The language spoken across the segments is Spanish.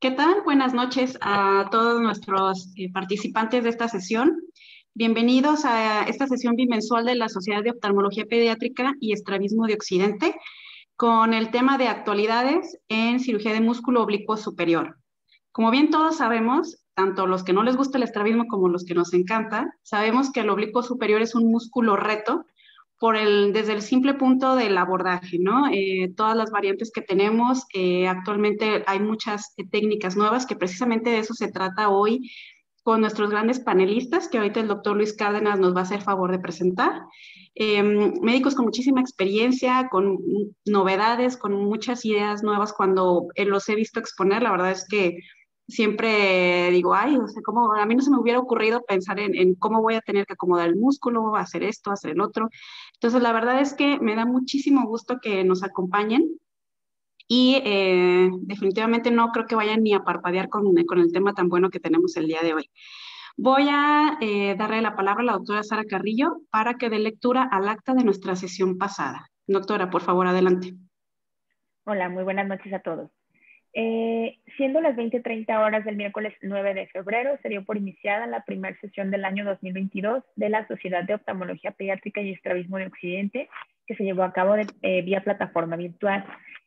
¿Qué tal? Buenas noches a todos nuestros eh, participantes de esta sesión. Bienvenidos a esta sesión bimensual de la Sociedad de Oftalmología Pediátrica y Estrabismo de Occidente con el tema de actualidades en cirugía de músculo oblicuo superior. Como bien todos sabemos, tanto los que no les gusta el estrabismo como los que nos encanta, sabemos que el oblicuo superior es un músculo reto por el, desde el simple punto del abordaje, ¿no? Eh, todas las variantes que tenemos, eh, actualmente hay muchas eh, técnicas nuevas que precisamente de eso se trata hoy con nuestros grandes panelistas, que ahorita el doctor Luis Cárdenas nos va a hacer favor de presentar. Em, médicos con muchísima experiencia, con novedades, con muchas ideas nuevas cuando los he visto exponer, la verdad es que siempre digo, ay, o sé ¿cómo? a mí no se me hubiera ocurrido pensar en, cómo voy a tener que acomodar el músculo, hacer esto, hacer el otro. Entonces, la verdad es que me da muchísimo gusto que nos acompañen y eh, definitivamente no creo que vayan ni a parpadear con, el tema tan bueno que tenemos el día de hoy. Voy a eh, darle la palabra a la doctora Sara Carrillo para que dé lectura al acta de nuestra sesión pasada. Doctora, por favor, adelante. Hola, muy buenas noches a todos. Eh, siendo las 20.30 horas del miércoles 9 de febrero, se dio por iniciada la primera sesión del año 2022 de la Sociedad de Oftalmología Pediátrica y Estrabismo de Occidente, que se llevó a cabo eh, vía plataforma virtual.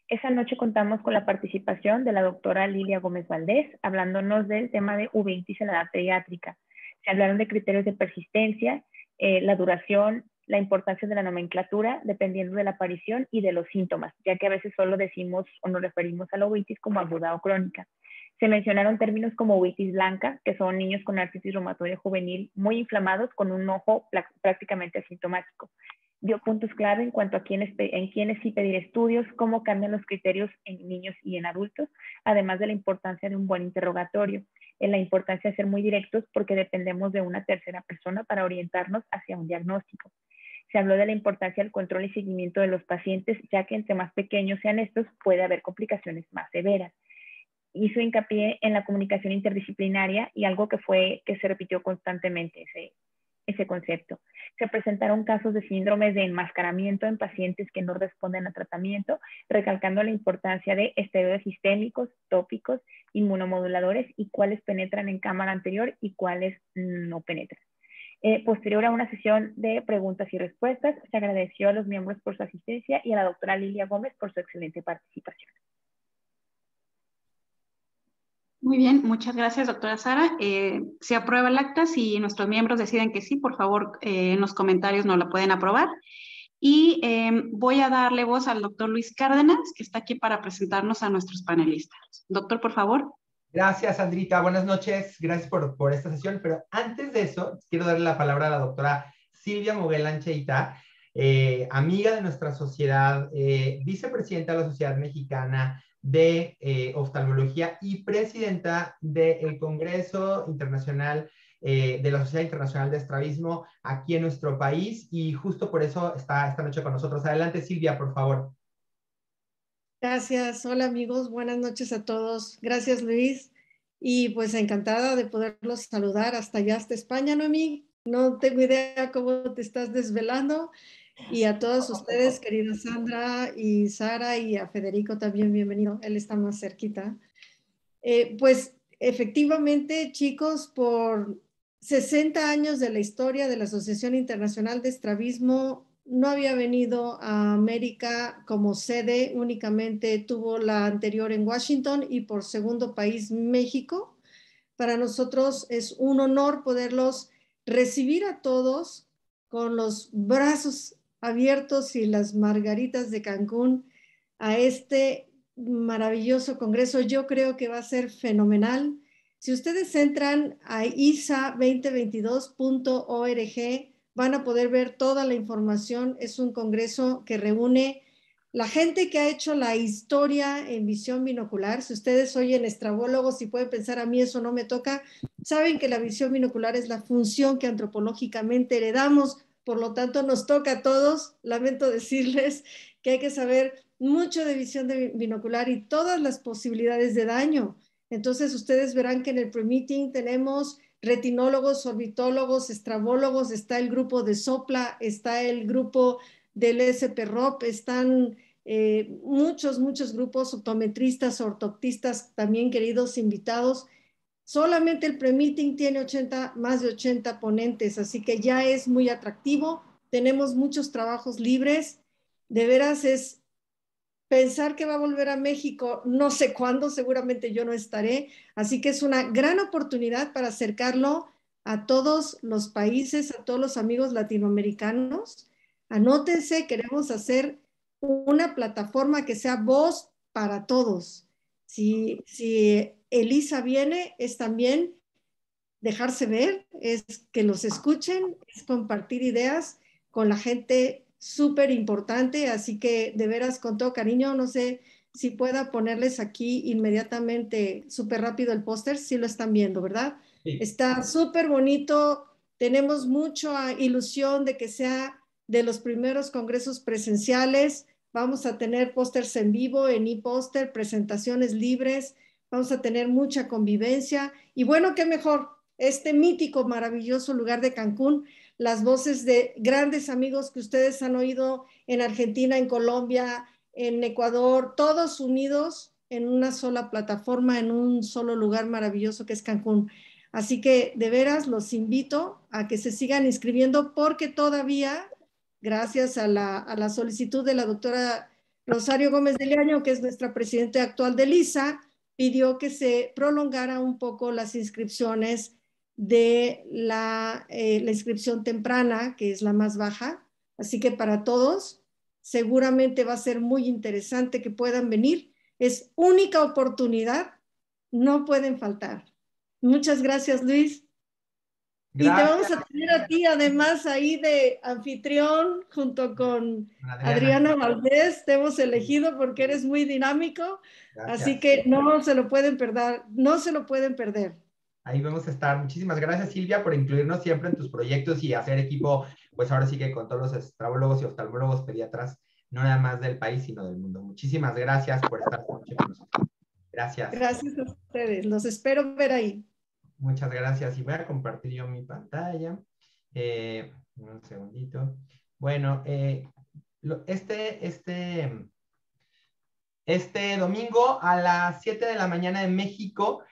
Esa noche contamos con la participación de la doctora Lilia Gómez Valdés, hablándonos del tema de uveitis en la edad pediátrica. Se hablaron de criterios de persistencia, eh, la duración, la importancia de la nomenclatura dependiendo de la aparición y de los síntomas, ya que a veces solo decimos o nos referimos a la uitis como aguda o crónica. Se mencionaron términos como uveítis blanca, que son niños con artritis reumatoide juvenil muy inflamados con un ojo prácticamente asintomático. Dio puntos clave en cuanto a quiénes, en quiénes sí pedir estudios, cómo cambian los criterios en niños y en adultos, además de la importancia de un buen interrogatorio, en la importancia de ser muy directos porque dependemos de una tercera persona para orientarnos hacia un diagnóstico se habló de la importancia del control y seguimiento de los pacientes, ya que entre más pequeños sean estos, puede haber complicaciones más severas. Hizo hincapié en la comunicación interdisciplinaria y algo que fue que se repitió constantemente ese, concepto. Se presentaron casos de síndromes de enmascaramiento en pacientes que no responden a tratamiento, recalcando la importancia de esteroides sistémicos, tópicos, inmunomoduladores y cuáles penetran en cámara anterior y cuáles no penetran. Eh, posterior a una sesión de preguntas y respuestas, se agradeció a los miembros por su asistencia y a la doctora Lilia Gómez por su excelente participación. Muy bien, muchas gracias, doctora Sara. Eh, se aprueba el acta. Si nuestros miembros deciden que sí, por favor, eh, en los comentarios nos la pueden aprobar. Y em, voy a darle voz al doctor Luis Cárdenas, que está aquí para presentarnos a nuestros panelistas. Doctor, por favor. Gracias, Andrita. Buenas noches. Gracias por, esta sesión. Pero antes de eso, quiero darle la palabra a la doctora Silvia Moguel Ancheita, eh, amiga de nuestra sociedad, eh, vicepresidenta de la Sociedad Mexicana de eh, Oftalmología y presidenta del Congreso Internacional de la Sociedad Internacional de Estrabismo aquí en nuestro país y justo por eso está esta noche con nosotros. Adelante, Silvia, por favor. Gracias. Hola amigos, buenas noches a todos. Gracias Luis. Y pues encantada de poderlos saludar hasta allá, hasta España, Noemí. No tengo idea cómo te estás desvelando. Y a todos ustedes, querida Sandra y Sara y a Federico también, bienvenido. Él está más cerquita. Eh, pues efectivamente, chicos, por 60 años de la historia de la Asociación Internacional de Estrabismo no había venido a América como sede, únicamente tuvo la anterior en Washington y por segundo país México. Para nosotros es un honor poderlos recibir a todos con los brazos abiertos y las margaritas de Cancún a este maravilloso congreso. Yo creo que va a ser fenomenal. Si ustedes entran a isa2022.org, van a poder ver toda la información. Es un congreso que reúne la gente que ha hecho la historia en visión binocular. Si ustedes oyen estrabólogos y pueden pensar a mí eso no me toca, saben que la visión binocular es la función que antropológicamente heredamos, por lo tanto nos toca a todos. Lamento decirles que hay que saber mucho de visión binocular y todas las posibilidades de daño. Entonces ustedes verán que en el pre-meeting tenemos retinólogos, orbitólogos, estrabólogos, está el grupo de Sopla, está el grupo del SPROP, están eh, muchos, muchos grupos, optometristas, ortoptistas, también queridos invitados. Solamente el pre-meeting tiene 80, más de 80 ponentes, así que ya es muy atractivo. Tenemos muchos trabajos libres. De veras es pensar que va a volver a México, no sé cuándo, seguramente yo no estaré. Así que es una gran oportunidad para acercarlo a todos los países, a todos los amigos latinoamericanos. Anótense, queremos hacer una plataforma que sea voz para todos. Si, si Elisa viene, es también dejarse ver, es que los escuchen, es compartir ideas con la gente súper importante, así que de veras con todo cariño, no sé si pueda ponerles aquí inmediatamente súper rápido el póster, si lo están viendo, ¿verdad? Está súper bonito, tenemos mucha ilusión de que sea de los primeros congresos presenciales, vamos a tener pósters en vivo, en e-póster, presentaciones libres, vamos a tener mucha convivencia y bueno, qué mejor, este mítico, maravilloso lugar de Cancún las voces de grandes amigos que ustedes han oído en Argentina, en Colombia, en Ecuador, todos unidos en una sola plataforma, en un solo lugar maravilloso que es Cancún. Así que de veras los invito a que se sigan inscribiendo porque todavía, gracias a la, a la solicitud de la doctora Rosario Gómez del Leaño, que es nuestra presidenta actual de LISA, pidió que se prolongara un poco las inscripciones de eh, la, inscripción temprana, que es la más baja. Así que para todos, seguramente va a ser muy interesante que puedan venir. Es única oportunidad, no pueden faltar. Muchas gracias, Luis. Y te vamos a tener a ti además ahí de anfitrión junto con Adriana, Valdez Valdés. Te hemos elegido porque eres muy dinámico, así que no se lo pueden perder, no se lo pueden perder. Ahí vamos a estar. Muchísimas gracias, Silvia, por incluirnos siempre en tus proyectos y hacer equipo, pues ahora sí que con todos los estrabólogos y oftalmólogos pediatras, no nada más del país, sino del mundo. Muchísimas gracias por estar con nosotros. Gracias. Gracias a ustedes. Los espero ver ahí. Muchas gracias. Y voy a compartir yo mi pantalla. Eh, un segundito. Bueno, eh, este, este, este domingo a las 7 de la mañana en México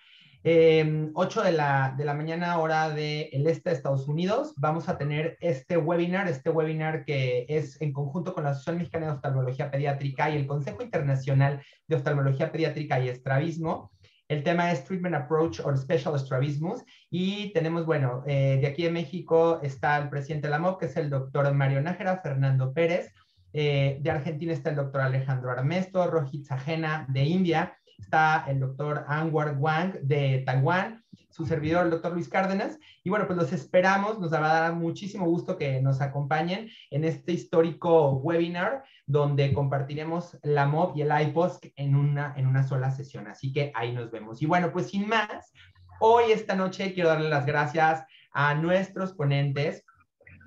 Em, ocho 8 de la, mañana, hora del este de Estados Unidos, vamos a tener este webinar, este webinar que es en conjunto con la Asociación Mexicana de Oftalmología Pediátrica y el Consejo Internacional de Oftalmología Pediátrica y Estrabismo. El tema es Treatment Approach or Special estrabismus Y tenemos, bueno, eh, de aquí de México está el presidente de la MOV, que es el doctor Mario Nájera, Fernando Pérez. Eh, de Argentina está el doctor Alejandro Armesto, Rojit Sajena de India, está el doctor Angwar Wang de Taiwán, su servidor, el doctor Luis Cárdenas. Y bueno, pues los esperamos, nos va a dar muchísimo gusto que nos acompañen en este histórico webinar donde compartiremos la MOB y el iPost en una, en una sola sesión. Así que ahí nos vemos. Y bueno, pues sin más, hoy esta noche quiero darle las gracias a nuestros ponentes.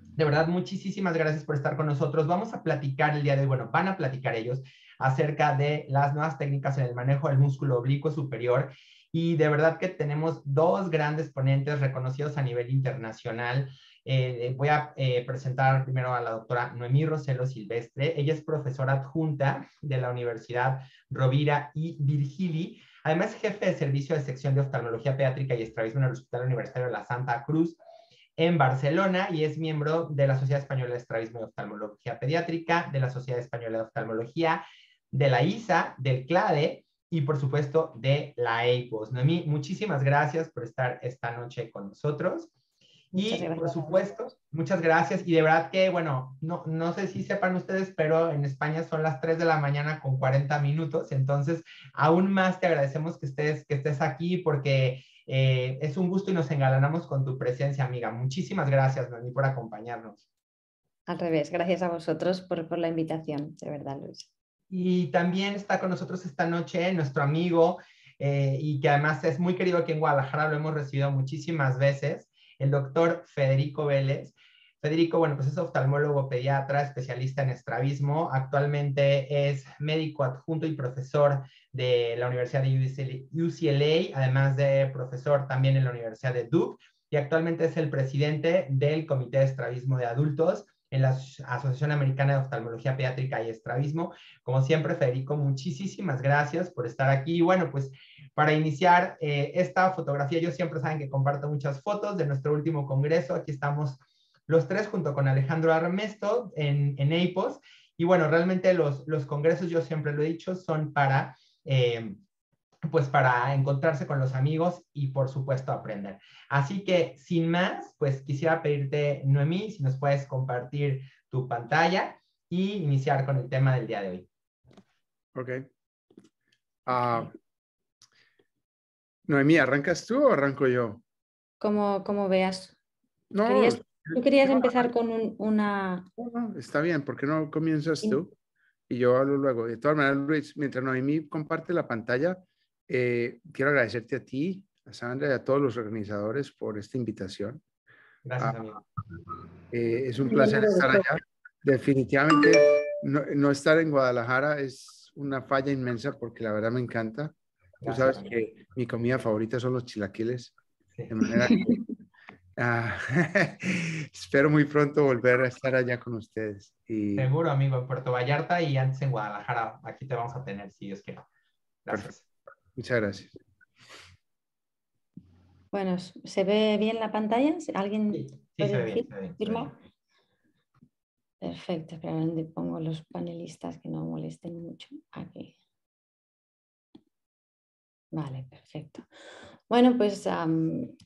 De verdad, muchísimas gracias por estar con nosotros. Vamos a platicar el día de hoy, bueno, van a platicar ellos acerca de las nuevas técnicas en el manejo del músculo oblicuo superior. Y de verdad que tenemos dos grandes ponentes reconocidos a nivel internacional. Eh, eh, voy a eh, presentar primero a la doctora Noemí Roselo Silvestre. Ella es profesora adjunta de la Universidad Rovira y Virgili. Además, jefe de servicio de sección de oftalmología pediátrica y estrabismo en el Hospital Universitario de la Santa Cruz en Barcelona y es miembro de la Sociedad Española de Estrabismo y Oftalmología Pediátrica, de la Sociedad Española de Oftalmología de la ISA, del CLADE y por supuesto de la EIPOS. Noemí, muchísimas gracias por estar esta noche con nosotros. y por supuesto, muchas gracias. Y de verdad que, bueno, no, no sé si sepan ustedes, pero en España son las 3 de la mañana con 40 minutos. Entonces, aún más te agradecemos que estés, que estés aquí porque eh, es un gusto y nos engalanamos con tu presencia, amiga. Muchísimas gracias, Noemí, por acompañarnos. Al revés, gracias a vosotros por la invitación, de verdad, Luis. Y también está con nosotros esta noche nuestro amigo eh, y que además es muy querido aquí en Guadalajara, lo hemos recibido muchísimas veces, el doctor Federico Vélez. Federico, bueno, pues es oftalmólogo pediatra, especialista en estrabismo. Actualmente es médico adjunto y profesor de la Universidad de UCLA, además de profesor también en la Universidad de Duke. Y actualmente es el presidente del Comité de Estrabismo de Adultos en la Asociación Americana de Oftalmología Pediátrica y Estrabismo. Como siempre, Federico, muchísimas gracias por estar aquí. Y bueno, pues para iniciar eh, esta fotografía, yo siempre saben que comparto muchas fotos de nuestro último congreso. Aquí estamos los tres junto con Alejandro Armesto en, en APOS. Y bueno, realmente los, congresos, yo siempre lo he dicho, son para... Eh, pues para encontrarse con los amigos y por supuesto aprender. Así que sin más, pues quisiera pedirte, Noemí, si nos puedes compartir tu pantalla y iniciar con el tema del día de hoy. Ok. Ah, Noemí, ¿arrancas tú o arranco yo? Como, como veas. No. no. Eh, tú querías empezar ah, con una... está bien, ¿por qué no comienzas tú? y yo hablo luego. De todas maneras, Luis, mientras Noemí comparte la pantalla, eh, quiero agradecerte a ti, a Sandra y a todos los organizadores por esta invitación. Gracias, ah, eh, es un placer estar allá. Definitivamente no, estar en Guadalajara es una falla inmensa porque la verdad me encanta. Tú sabes que mi comida favorita son los chilaquiles. De manera que, ah, espero muy pronto volver a estar allá con ustedes. Y... Seguro, amigo, en Puerto Vallarta y antes en Guadalajara. Aquí te vamos a tener, si Dios quiere. Gracias. Muchas gracias. Bueno, ¿se ve bien la pantalla? ¿Alguien sí, Perfecto, espera donde pongo los panelistas que no molesten mucho. Aquí. Vale, perfecto. Bueno, pues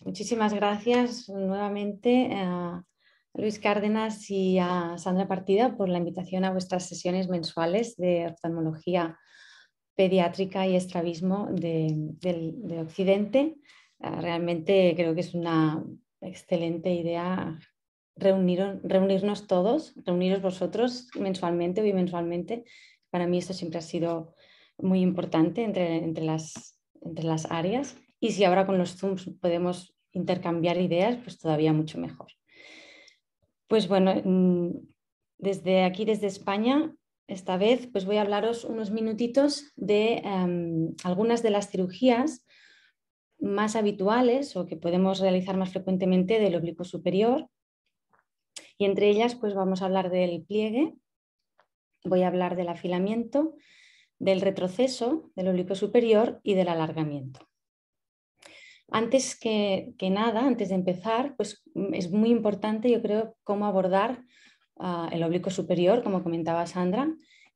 muchísimas gracias nuevamente a Luis Cárdenas y a Sandra Partida por la invitación a vuestras sesiones mensuales de oftalmología pediátrica y estrabismo de, Occidente. Ah, realmente creo que es una excelente idea reunirnos todos, reuniros vosotros mensualmente o bimensualmente. Para mí esto siempre ha sido muy importante entre, las, entre las áreas. Y si ahora con los Zooms podemos intercambiar ideas, pues todavía mucho mejor. Pues bueno, mm, desde aquí, desde España, esta vez pues voy a hablaros unos minutitos de em, algunas de las cirugías más habituales o que podemos realizar más frecuentemente del oblicuo superior. Y entre ellas pues vamos a hablar del pliegue, voy a hablar del afilamiento, del retroceso del oblicuo superior y del alargamiento. Antes que, que nada, antes de empezar, pues es muy importante yo creo cómo abordar el oblicuo superior, como comentaba Sandra.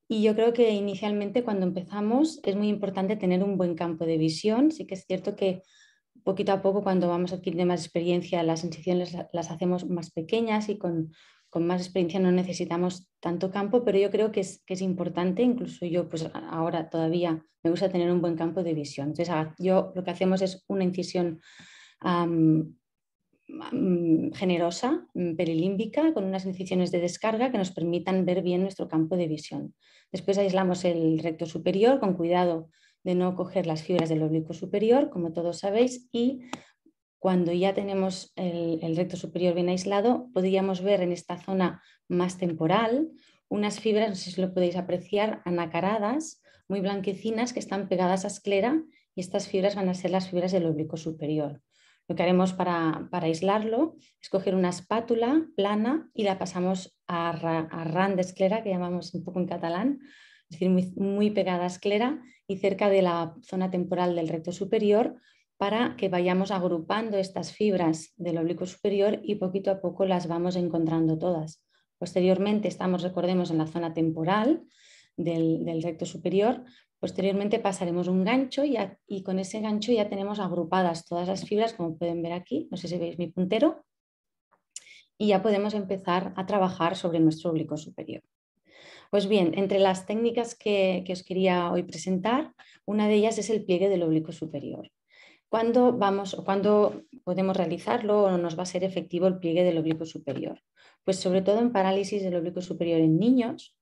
Y yo creo que inicialmente cuando empezamos es muy importante tener un buen campo de visión. Sí que es cierto que poquito a poco cuando vamos a adquirir más experiencia las incisiones las hacemos más pequeñas y con, más experiencia no necesitamos tanto campo, pero yo creo que es, es, importante, incluso yo pues ahora todavía me gusta tener un buen campo de visión. yo lo que hacemos es una incisión Mm, generosa, mm, perilímbica, con unas incisiones de descarga que nos permitan ver bien nuestro campo de visión. Después aislamos el recto superior con cuidado de no coger las fibras del oblicuo superior, como todos sabéis, y cuando ya tenemos el, recto superior bien aislado, podríamos ver en esta zona más temporal unas fibras, no sé si lo podéis apreciar, anacaradas, muy blanquecinas, que están pegadas a esclera y estas fibras van a ser las fibras del oblicuo superior. Lo que haremos para, aislarlo es coger una espátula plana y la pasamos a, a ran esclera, que llamamos un poco en catalán, es decir, muy, pegada a esclera y cerca de la zona temporal del recto superior, para que vayamos agrupando estas fibras del oblicuo superior y poquito a poco las vamos encontrando todas. Posteriormente estamos, recordemos, en la zona temporal del, del recto superior Posteriormente pasaremos un gancho y, con ese gancho ya tenemos agrupadas todas las fibras, como pueden ver aquí, no sé si veis mi puntero, y ya podemos empezar a trabajar sobre nuestro oblicuo superior. Pues bien, entre las técnicas que, os quería hoy presentar, una de ellas es el pliegue del oblicuo superior. ¿Cuándo, vamos, o cuándo podemos realizarlo o nos va a ser efectivo el pliegue del oblicuo superior? Pues sobre todo en parálisis del oblicuo superior en niños,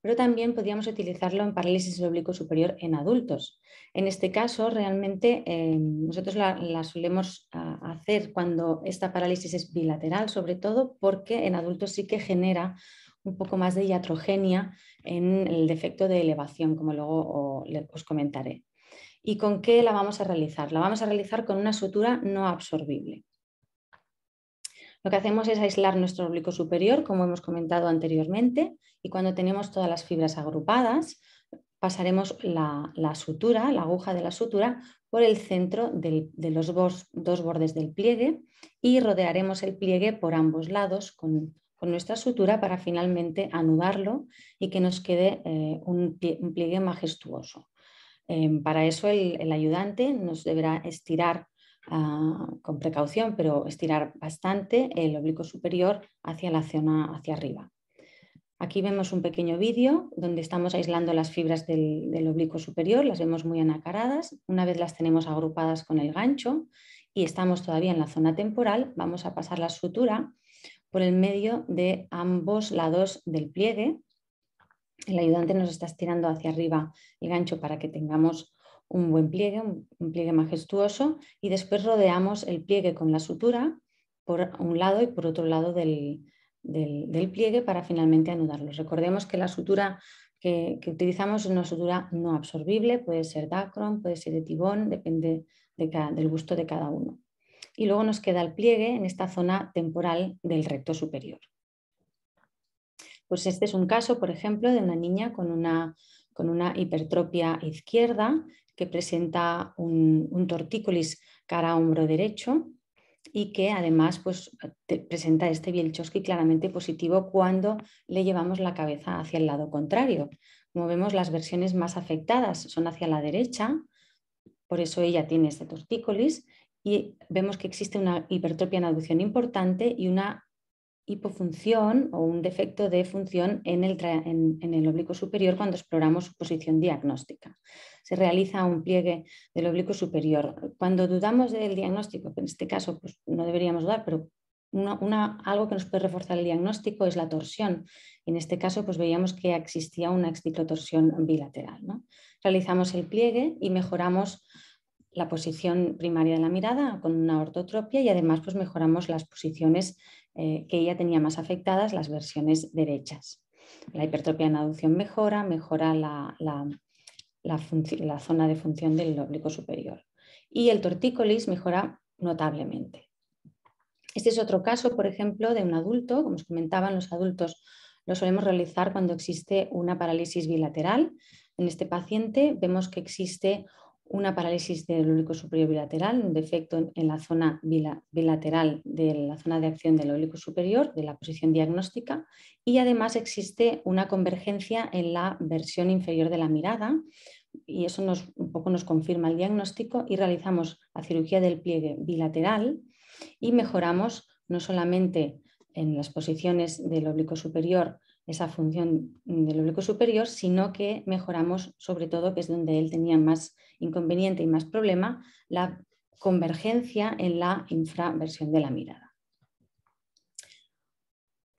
pero también podríamos utilizarlo en parálisis del oblicuo superior en adultos. En este caso, realmente eh, nosotros la, solemos ah, hacer cuando esta parálisis es bilateral, sobre todo porque en adultos sí que genera un poco más de iatrogenia en el defecto de elevación, como luego os comentaré. ¿Y con qué la vamos a realizar? La vamos a realizar con una sutura no absorbible. Lo que hacemos es aislar nuestro oblicuo superior, como hemos comentado anteriormente, y cuando tenemos todas las fibras agrupadas, pasaremos la, sutura, la aguja de la sutura, por el centro de los dos bordes del pliegue y rodearemos el pliegue por ambos lados con, nuestra sutura para finalmente anudarlo y que nos quede eh, un, pliegue majestuoso. Eh, para eso el ayudante nos deberá estirar Ah, con precaución, pero estirar bastante el oblicuo superior hacia la zona hacia arriba. Aquí vemos un pequeño vídeo donde estamos aislando las fibras del, del, oblicuo superior, las vemos muy anacaradas. Una vez las tenemos agrupadas con el gancho y estamos todavía en la zona temporal, vamos a pasar la sutura por el medio de ambos lados del pliegue. El ayudante nos está estirando hacia arriba el gancho para que tengamos un buen pliegue, un, pliegue majestuoso, y después rodeamos el pliegue con la sutura por un lado y por otro lado del, del, pliegue para finalmente anudarlo. Recordemos que la sutura que, utilizamos es una sutura no absorbible, puede ser Dacron, puede ser de tibón, depende del gusto de cada uno. Y luego nos queda el pliegue en esta zona temporal del recto superior. Pues este es un caso, por ejemplo, de una niña con una con una hipertropia izquierda que presenta un, tortícolis cara-hombro derecho y que además pues, presenta este Bielchowski claramente positivo cuando le llevamos la cabeza hacia el lado contrario. Como vemos, las versiones más afectadas son hacia la derecha, por eso ella tiene este tortícolis, y vemos que existe una hipertropia en aducción importante y una hipofunción o un defecto de función en el, en, el, oblicuo superior cuando exploramos su posición diagnóstica. Se realiza un pliegue del oblicuo superior. Cuando dudamos del diagnóstico, en este caso pues, no deberíamos dudar, pero una, algo que nos puede reforzar el diagnóstico es la torsión. En este caso pues, veíamos que existía una excitotorsión bilateral. Realizamos el pliegue y mejoramos la posición primaria de la mirada con una ortotropia y además pues mejoramos las posiciones eh, que ella tenía más afectadas las versiones derechas. La hipertropia en aducción mejora, mejora la, zona de función del oblicuo superior. Y el tortícolis mejora notablemente. Este es otro caso, por ejemplo, de un adulto, como os comentaban, los adultos lo solemos realizar cuando existe una parálisis bilateral. En este paciente vemos que existe una parálisis del ólico superior bilateral, un defecto en la zona bilateral de la zona de acción del ólico superior, de la posición diagnóstica, y además existe una convergencia en la versión inferior de la mirada, y eso nos, un poco nos confirma el diagnóstico, y realizamos la cirugía del pliegue bilateral y mejoramos no solamente en las posiciones del oblicuo superior esa función del oblicuo superior, sino que mejoramos sobre todo, que es donde él tenía más inconveniente y más problema, la convergencia en la infraversión de la mirada.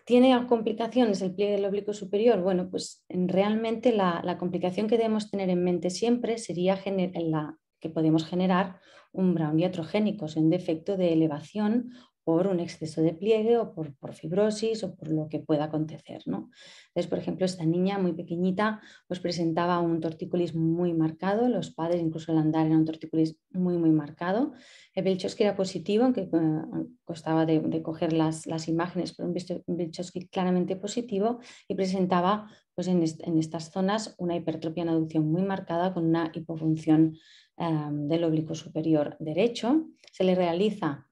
¿Tiene complicaciones el pliegue del oblicuo superior? Bueno, pues realmente la, complicación que debemos tener en mente siempre sería la, que podemos generar un brownie atrogénico, o un defecto de elevación por un exceso de pliegue o por, fibrosis o por lo que pueda acontecer. ¿no? Entonces, por ejemplo, esta niña muy pequeñita pues presentaba un torticulis muy marcado, los padres incluso al andar era un torticulis muy, muy marcado. El Belchowski era positivo, aunque eh, costaba de, coger las, imágenes, pero un Belchowski claramente positivo y presentaba pues, en, estas zonas una hipertropia en aducción muy marcada con una hipofunción eh, del oblicuo superior derecho. Se le realiza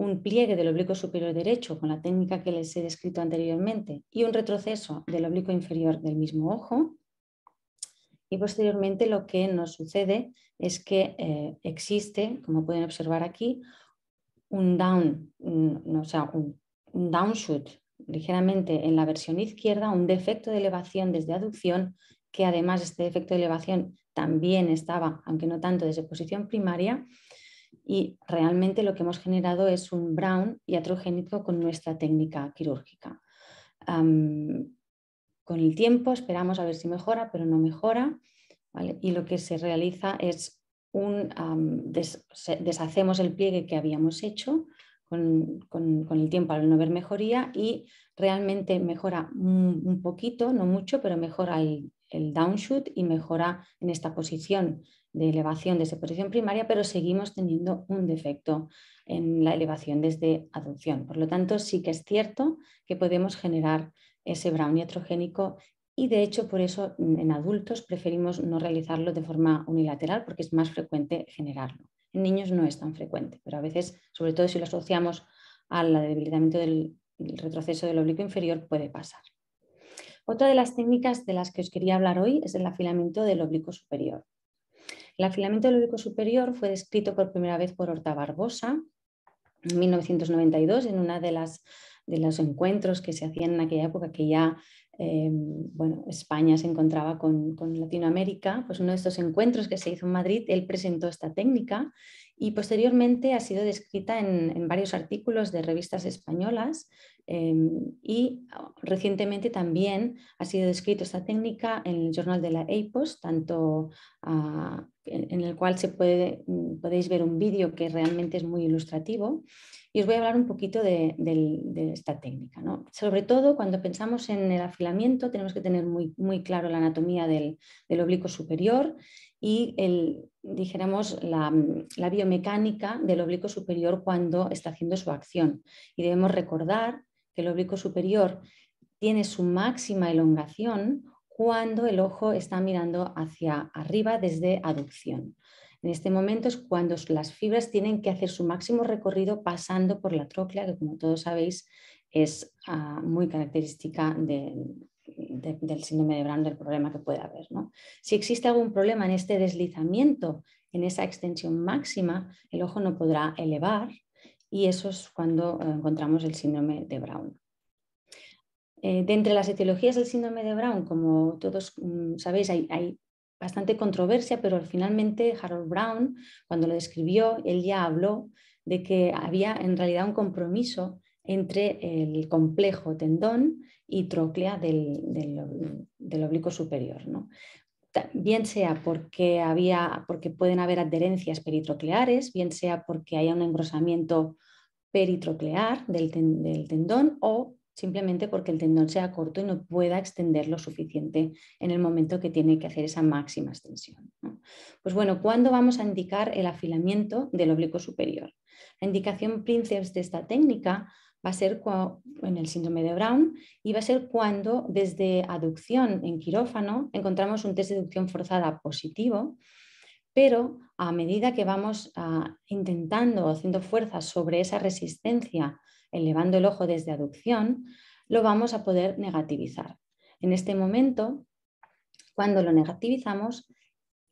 un pliegue del oblicuo superior derecho con la técnica que les he descrito anteriormente y un retroceso del oblicuo inferior del mismo ojo. Y posteriormente lo que nos sucede es que eh, existe, como pueden observar aquí, un down, un downshoot ligeramente en la versión izquierda, un defecto de elevación desde aducción, que además este defecto de elevación también estaba, aunque no tanto desde posición primaria, y realmente lo que hemos generado es un brown iatrogénico con nuestra técnica quirúrgica. con el tiempo esperamos a ver si mejora, pero no mejora. Y lo que se realiza es un deshacemos el pliegue que habíamos hecho con, el tiempo al no ver mejoría y realmente mejora un, poquito, no mucho, pero mejora el, el downshoot y mejora en esta posición de elevación desde posición primaria, pero seguimos teniendo un defecto en la elevación desde adopción. Por lo tanto, sí que es cierto que podemos generar ese brown y de hecho por eso en adultos preferimos no realizarlo de forma unilateral porque es más frecuente generarlo. En niños no es tan frecuente, pero a veces, sobre todo si lo asociamos al debilitamiento del retroceso del oblicuo inferior, puede pasar. Otra de las técnicas de las que os quería hablar hoy es el afilamiento del oblicuo superior. El afilamiento lúdico superior fue descrito por primera vez por Horta Barbosa en 1992 en una de las de los encuentros que se hacían en aquella época que ya em, bueno, España se encontraba con, con, Latinoamérica, pues uno de estos encuentros que se hizo en Madrid, él presentó esta técnica y posteriormente ha sido descrita en, varios artículos de revistas españolas em, y oh, recientemente también ha sido descrita esta técnica en el Journal de la APOS, e tanto ah, en el cual se puede, mm, podéis ver un vídeo que realmente es muy ilustrativo. Y os voy a hablar un poquito de, esta técnica. Sobre todo cuando pensamos en el afilamiento tenemos que tener muy, muy claro la anatomía del, del oblicuo superior y el, dijéramos, la, biomecánica del oblicuo superior cuando está haciendo su acción. Y debemos recordar que el oblicuo superior tiene su máxima elongación cuando el ojo está mirando hacia arriba desde aducción. En este momento es cuando las fibras tienen que hacer su máximo recorrido pasando por la tróclea, que como todos sabéis es ah, muy característica de, del síndrome de Brown, del problema que puede haber. Si existe algún problema en este deslizamiento, en esa extensión máxima, el ojo no podrá elevar y eso es cuando eh, encontramos el síndrome de Brown. Eh, de entre las etiologías del síndrome de Brown, como todos mm, sabéis, hay, hay bastante controversia, pero finalmente Harold Brown, cuando lo describió, él ya habló de que había en realidad un compromiso entre el complejo tendón y troclea del, del, oblicuo superior. Bien sea porque, porque pueden haber adherencias peritrocleares, bien sea porque haya un engrosamiento peritroclear del, tendón o simplemente porque el tendón sea corto y no pueda extender lo suficiente en el momento que tiene que hacer esa máxima extensión. Pues bueno, ¿cuándo vamos a indicar el afilamiento del oblicuo superior? La indicación príncipe de esta técnica va a ser en el síndrome de Brown y va a ser cuando desde aducción en quirófano encontramos un test de aducción forzada positivo, pero a medida que vamos ah, intentando haciendo fuerza sobre esa resistencia, elevando el ojo desde aducción, lo vamos a poder negativizar. En este momento, cuando lo negativizamos,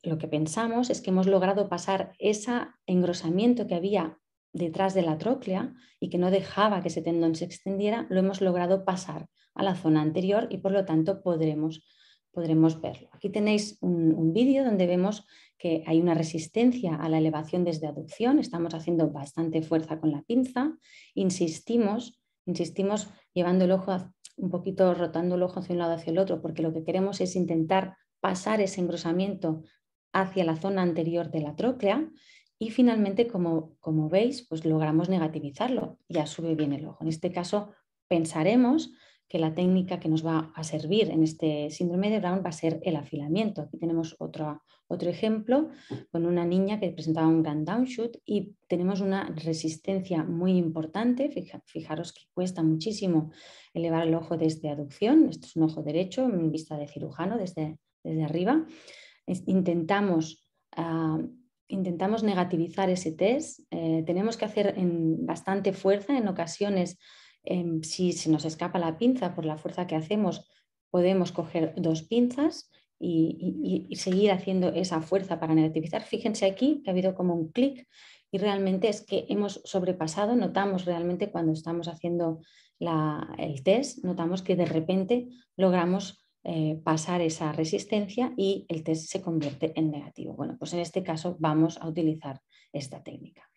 lo que pensamos es que hemos logrado pasar ese engrosamiento que había detrás de la tróclea y que no dejaba que ese tendón se extendiera, lo hemos logrado pasar a la zona anterior y por lo tanto podremos, podremos verlo. Aquí tenéis un, vídeo donde vemos que hay una resistencia a la elevación desde adopción, estamos haciendo bastante fuerza con la pinza, insistimos, insistimos llevando el ojo un poquito rotando el ojo hacia un lado hacia el otro, porque lo que queremos es intentar pasar ese engrosamiento hacia la zona anterior de la tróclea y finalmente, como, veis, pues logramos negativizarlo. Ya sube bien el ojo. En este caso, pensaremos que la técnica que nos va a servir en este síndrome de Brown va a ser el afilamiento. Aquí tenemos otro, otro ejemplo con una niña que presentaba un gran downshoot y tenemos una resistencia muy importante. fijaros que cuesta muchísimo elevar el ojo desde aducción. Esto es un ojo derecho en vista de cirujano desde, desde arriba. intentamos ah, intentamos negativizar ese test. Eh, tenemos que hacer en bastante fuerza en ocasiones. Em, si se nos escapa la pinza por la fuerza que hacemos, podemos coger dos pinzas y, seguir haciendo esa fuerza para negativizar. Fíjense aquí que ha habido como un clic y realmente es que hemos sobrepasado, notamos realmente cuando estamos haciendo el test, notamos que de repente logramos eh, pasar esa resistencia y el test se convierte en negativo. Bueno, pues en este caso vamos a utilizar esta técnica.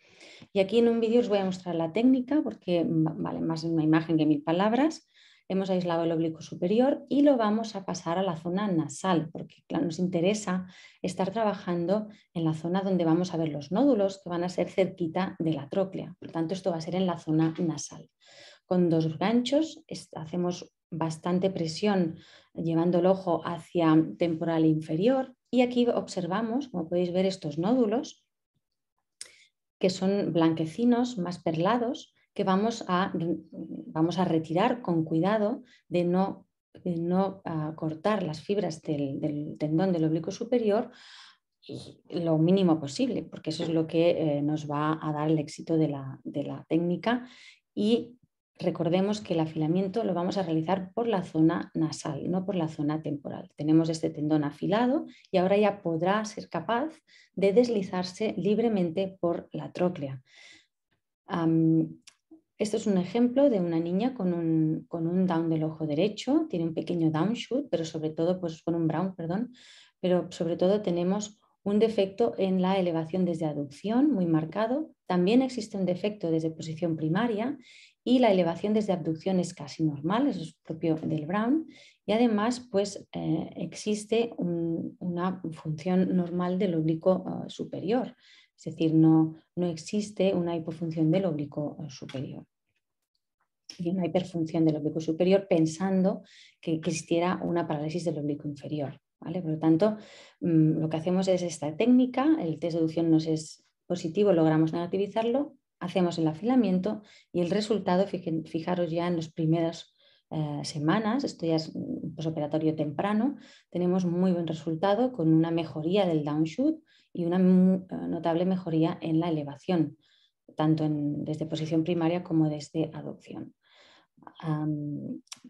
Y aquí en un vídeo os voy a mostrar la técnica porque mm, vale más una imagen que mil palabras. Hemos aislado el oblicuo superior y lo vamos a pasar a la zona nasal, porque nos interesa estar trabajando en la zona donde vamos a ver los nódulos que van a ser cerquita de la tróclea. Por tanto, esto va a ser en la zona nasal. Con dos ganchos hacemos bastante presión llevando el ojo hacia temporal inferior. Y aquí observamos, como podéis ver, estos nódulos que son blanquecinos, más perlados, que vamos a, vamos a retirar con cuidado de no, no ah, cortar las fibras del, tendón del oblicuo superior lo mínimo posible, porque eso es lo que eh, nos va a dar el éxito de la, de la técnica y recordemos que el afilamiento lo vamos a realizar por la zona nasal, no por la zona temporal. Tenemos este tendón afilado y ahora ya podrá ser capaz de deslizarse libremente por la tróclea. esto es un ejemplo de una niña con un, down del ojo derecho, tiene un pequeño downshoot, pero sobre todo, pues con un brown, perdón, pero sobre todo tenemos un defecto en la elevación desde aducción muy marcado. También existe un defecto desde posición primaria y la elevación desde abducción es casi normal, eso es propio del Brown, y además pues, eh, existe una función normal del oblicuo eh, superior, es decir, no, existe una hipofunción del oblicuo eh, superior y una hiperfunción del oblicuo superior pensando que existiera una parálisis del oblicuo inferior. ¿vale? Por lo tanto, mm, lo que hacemos es esta técnica, el test de deducción nos es positivo, logramos negativizarlo, hacemos el afilamiento y el resultado, fijaros ya en las primeras eh, semanas, esto ya es posoperatorio temprano, tenemos muy buen resultado con una mejoría del downshoot y una mm, eh, notable mejoría en la elevación, tanto en, desde posición primaria como desde adopción.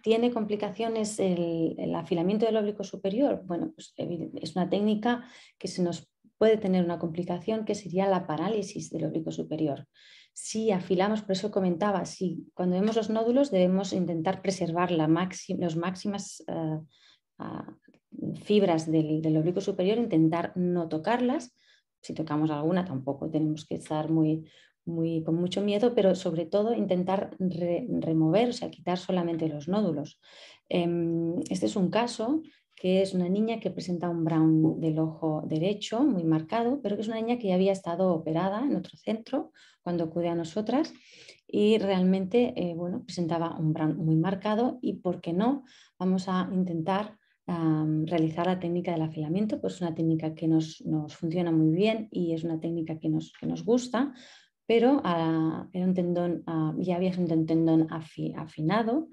¿Tiene complicaciones el, afilamiento del oblicuo superior? Bueno, pues, es una técnica que se nos puede tener una complicación que sería la parálisis del oblicuo superior si afilamos, por eso comentaba, cuando vemos los nódulos debemos intentar preservar las máximas eh, ah, fibras del, del oblicuo superior, intentar no tocarlas. Si tocamos alguna tampoco tenemos que estar muy, muy, con mucho miedo, pero sobre todo intentar remover, o sea, quitar solamente los nódulos. Em, este es un caso que es una niña que presenta un brown del ojo derecho muy marcado, pero que es una niña que ya había estado operada en otro centro cuando acude a nosotras y realmente eh, bueno, presentaba un brown muy marcado y, ¿por qué no? Vamos a intentar realizar la técnica del afilamiento, pues es una técnica que nos, nos, funciona muy bien y es una técnica que nos, que nos gusta, pero ah, era un tendón, ah, ya había sido un tendón afinado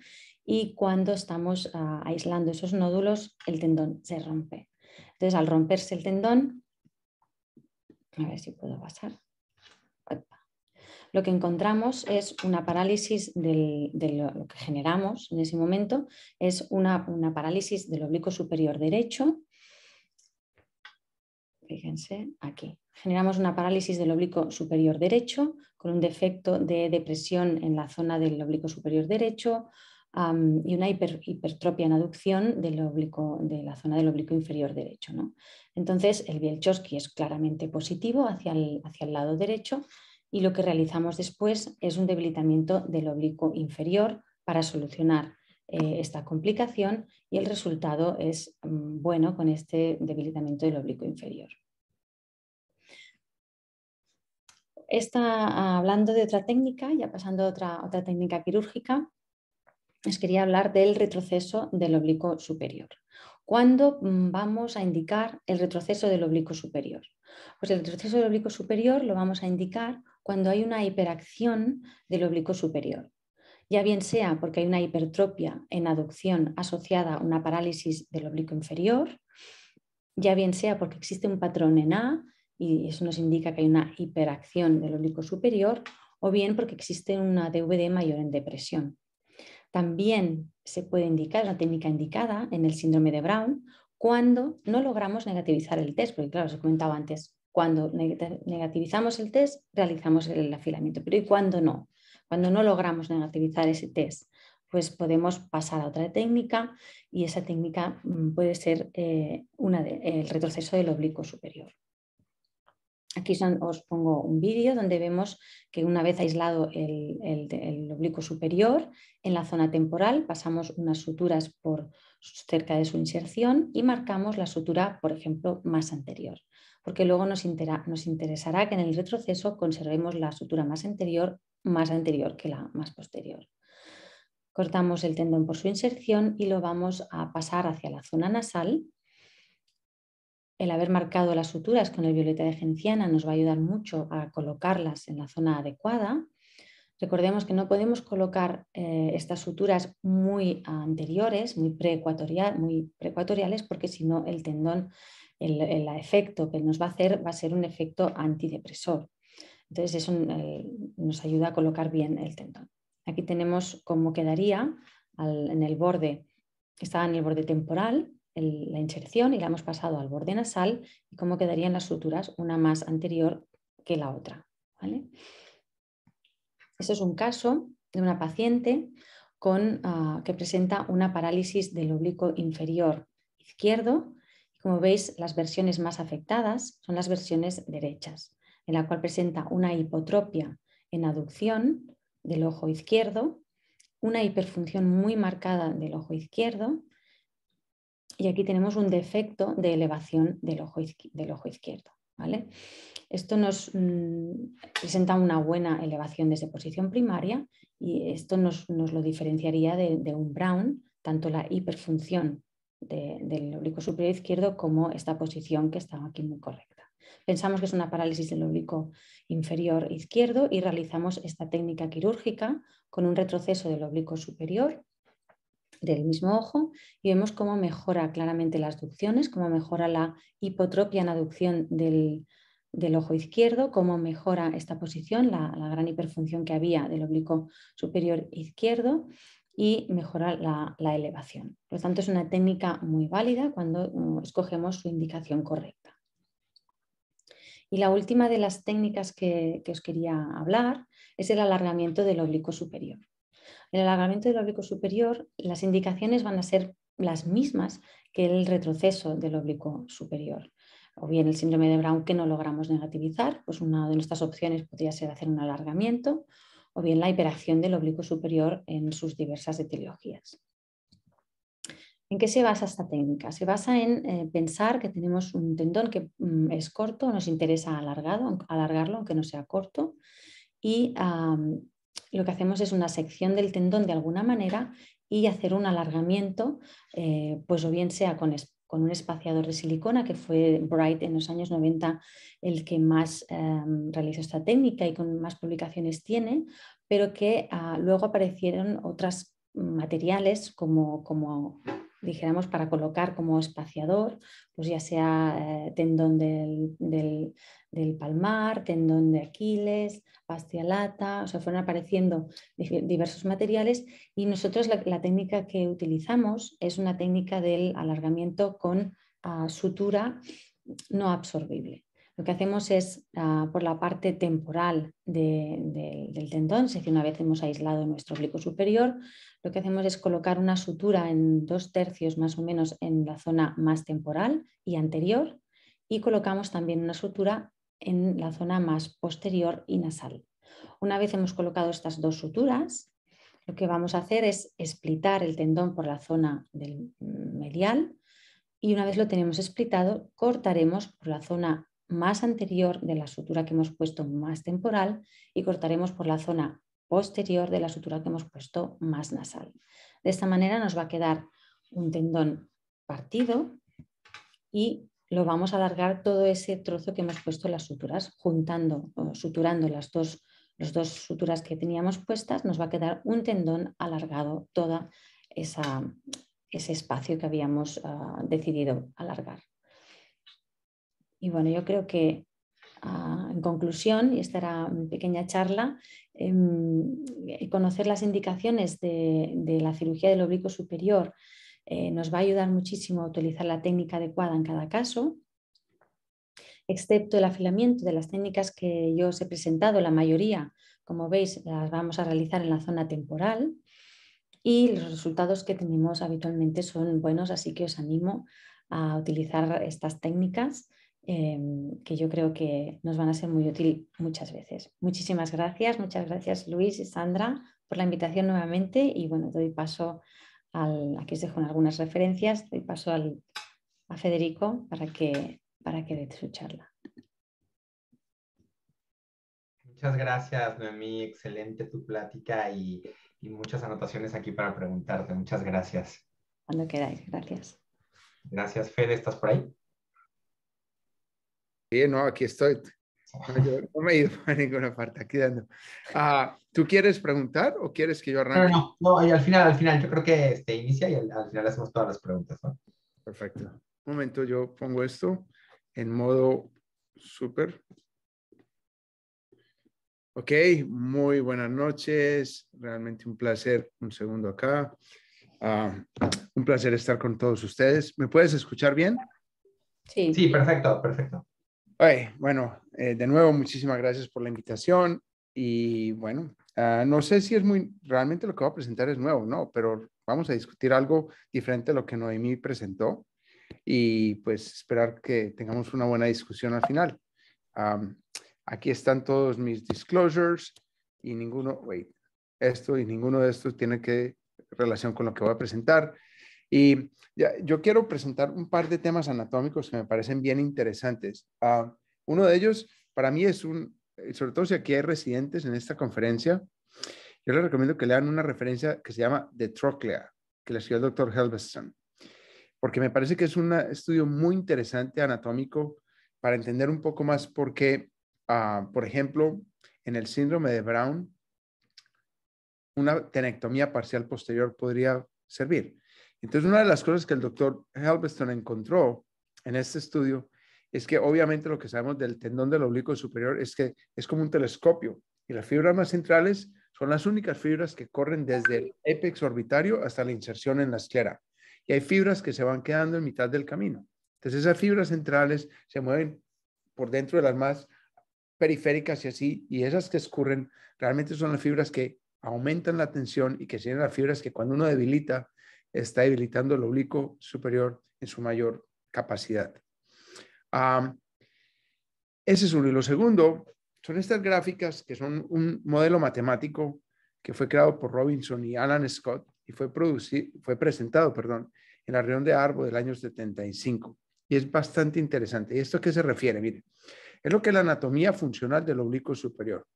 y cuando estamos ah, aislando esos nódulos, el tendón se rompe. Entonces, al romperse el tendón, a ver si puedo pasar, lo que encontramos es una parálisis de lo, que generamos en ese momento, es una, una parálisis del oblicuo superior derecho. Fíjense aquí. Generamos una parálisis del oblicuo superior derecho con un defecto de depresión en la zona del oblicuo superior derecho, y una hipertropia en aducción del de la zona del oblicuo inferior derecho. ¿no? Entonces, el Bielchowski es claramente positivo hacia el, lado derecho y lo que realizamos después es un debilitamiento del oblicuo inferior para solucionar eh, esta complicación y el resultado es mm, bueno con este debilitamiento del oblicuo inferior. Está ah, hablando de otra técnica, ya pasando a otra, otra técnica quirúrgica, les quería hablar del retroceso del oblicuo superior. ¿Cuándo mm, vamos a indicar el retroceso del oblicuo superior? Pues el retroceso del oblicuo superior lo vamos a indicar cuando hay una hiperacción del oblicuo superior, ya bien sea porque hay una hipertropia en aducción asociada a una parálisis del oblicuo inferior, ya bien sea porque existe un patrón en A y eso nos indica que hay una hiperacción del oblicuo superior, o bien porque existe una DVD mayor en depresión. También se puede indicar, la técnica indicada en el síndrome de Brown, cuando no logramos negativizar el test, porque claro, os he comentado antes, cuando negativizamos el test, realizamos el afilamiento, pero ¿y cuando no? Cuando no logramos negativizar ese test, pues podemos pasar a otra técnica y esa técnica mm, puede ser eh, una de, el retroceso del oblicuo superior. Aquí os pongo un vídeo donde vemos que una vez aislado el, oblicuo superior, en la zona temporal pasamos unas suturas por cerca de su inserción y marcamos la sutura, por ejemplo, más anterior, porque luego nos, nos interesará que en el retroceso conservemos la sutura más anterior, más anterior que la más posterior. Cortamos el tendón por su inserción y lo vamos a pasar hacia la zona nasal, el haber marcado las suturas con el violeta de genciana nos va a ayudar mucho a colocarlas en la zona adecuada. Recordemos que no podemos colocar eh, estas suturas muy anteriores, muy preecuatoriales, muy porque si no el tendón, el, efecto que nos va a hacer va a ser un efecto antidepresor. Entonces eso eh, nos ayuda a colocar bien el tendón. Aquí tenemos cómo quedaría en el borde, estaba en el borde temporal, la inserción y la hemos pasado al borde nasal y cómo quedarían las suturas, una más anterior que la otra. ¿vale? Este es un caso de una paciente ah, que presenta una parálisis del oblicuo inferior izquierdo. Como veis, las versiones más afectadas son las versiones derechas, en la cual presenta una hipotropia en aducción del ojo izquierdo, una hiperfunción muy marcada del ojo izquierdo, y aquí tenemos un defecto de elevación del ojo, izquierdo. ¿vale? Esto nos mm, presenta una buena elevación desde posición primaria y esto nos, lo diferenciaría de, un Brown, tanto la hiperfunción del oblicuo superior izquierdo como esta posición que está aquí muy correcta. Pensamos que es una parálisis del oblicuo inferior izquierdo y realizamos esta técnica quirúrgica con un retroceso del oblicuo superior del mismo ojo y vemos cómo mejora claramente las ducciones, cómo mejora la hipotropia en aducción del, ojo izquierdo, cómo mejora esta posición, la, gran hiperfunción que había del oblicuo superior izquierdo y mejora la, elevación. Por lo tanto, es una técnica muy válida cuando mm, escogemos su indicación correcta. Y la última de las técnicas que, que os quería hablar es el alargamiento del oblicuo superior el alargamiento del superior, las indicaciones van a ser las mismas que el retroceso del oblicuo superior. O bien el síndrome de Brown que no logramos negativizar, pues una de nuestras opciones podría ser hacer un alargamiento, o bien la hiperacción del oblicuo superior en sus diversas etiologías. ¿En qué se basa esta técnica? Se basa en eh, pensar que tenemos un tendón que mm, es corto, nos interesa alargado, alargarlo aunque no sea corto, y lo que hacemos es una sección del tendón de alguna manera y hacer un alargamiento, eh, pues o bien sea con, un espaciador de silicona, que fue Bright en los años 90 el que más em, realizó esta técnica y con más publicaciones tiene, pero que ah, luego aparecieron otros mm, materiales como, como dijéramos, para colocar como espaciador, pues ya sea eh, tendón del, del, palmar, tendón de Aquiles, lata, o sea, fueron apareciendo diversos materiales y nosotros la, técnica que utilizamos es una técnica del alargamiento con ah, sutura no absorbible. Lo que hacemos es ah, por la parte temporal del tendón, es decir, una vez hemos aislado nuestro oblicuo superior, lo que hacemos es colocar una sutura en dos tercios más o menos en la zona más temporal y anterior y colocamos también una sutura en la zona más posterior y nasal. Una vez hemos colocado estas dos suturas, lo que vamos a hacer es explitar el tendón por la zona del mm, medial y una vez lo tenemos explitado, cortaremos por la zona más anterior de la sutura que hemos puesto más temporal y cortaremos por la zona posterior de la sutura que hemos puesto más nasal. De esta manera nos va a quedar un tendón partido y lo vamos a alargar todo ese trozo que hemos puesto en las suturas, juntando o suturando las dos, dos suturas que teníamos puestas, nos va a quedar un tendón alargado, todo ese espacio que habíamos ah, decidido alargar y bueno, yo creo que ah, en conclusión, y esta era mi pequeña charla, em, eh, conocer las indicaciones de, la cirugía del oblicuo superior eh, nos va a ayudar muchísimo a utilizar la técnica adecuada en cada caso, excepto el afilamiento de las técnicas que yo os he presentado, la mayoría, como veis, las vamos a realizar en la zona temporal y los resultados que tenemos habitualmente son buenos, así que os animo a utilizar estas técnicas Em, que yo creo que nos van a ser muy útil muchas veces. Muchísimas gracias, muchas gracias Luis y Sandra por la invitación nuevamente y bueno, doy paso al, aquí os dejo algunas referencias, doy paso a Federico para que, para que dé su charla. Muchas gracias, Noemí. Excelente tu plática y, y muchas anotaciones aquí para preguntarte. Muchas gracias. Cuando queráis, gracias. Gracias, Fede. ¿Estás por ahí? Bien, no, aquí estoy. No, me he ido a ninguna parte, aquí dando. Ah, ¿Tú quieres preguntar o quieres que yo arranque? No, no, y al final, al final, yo creo que este, inicia y al, final hacemos todas las preguntas. ¿no? Perfecto. Un momento, yo pongo esto en modo súper. Ok, muy buenas noches. Realmente un placer. Un segundo acá. Ah, un placer estar con todos ustedes. ¿Me puedes escuchar bien? Sí. Sí, perfecto, perfecto bueno, eh, de nuevo, muchísimas gracias por la invitación. Y bueno, ah, no sé si es muy, realmente lo que voy a presentar es nuevo, ¿no? Pero vamos a discutir algo diferente a lo que Noemí presentó y pues esperar que tengamos una buena discusión al final. aquí están todos mis disclosures y ninguno, wait, esto y ninguno de estos tiene que relación con lo que voy a presentar. Y yo quiero presentar un par de temas anatómicos que me parecen bien interesantes. Ah, uno de ellos, para mí, es un, eh, sobre todo si aquí hay residentes en esta conferencia, yo les recomiendo que lean una referencia que se llama The Trochlea, que la escribió el doctor Helveston, porque me parece que es un estudio muy interesante anatómico para entender un poco más por qué, ah, por ejemplo, en el síndrome de Brown, una tenectomía parcial posterior podría servir. Entonces, una de las cosas que el doctor Helveston encontró en este estudio es que obviamente lo que sabemos del tendón del oblicuo superior es que es como un telescopio y las fibras más centrales son las únicas fibras que corren desde el apex orbitario hasta la inserción en la esclera. Y hay fibras que se van quedando en mitad del camino. Entonces esas fibras centrales se mueven por dentro de las más periféricas y así, y esas que escurren realmente son las fibras que aumentan la tensión y que son las fibras que cuando uno debilita está debilitando el oblicuo superior en su mayor capacidad. ese es uno. Y lo segundo son estas gráficas que son un modelo matemático que fue creado por Robinson y Alan Scott y fue, fue presentado perdón, en la reunión de Arbo del año 75. Y es bastante interesante. ¿Y esto a qué se refiere? Mire, es lo que es la anatomía funcional del oblicuo superior.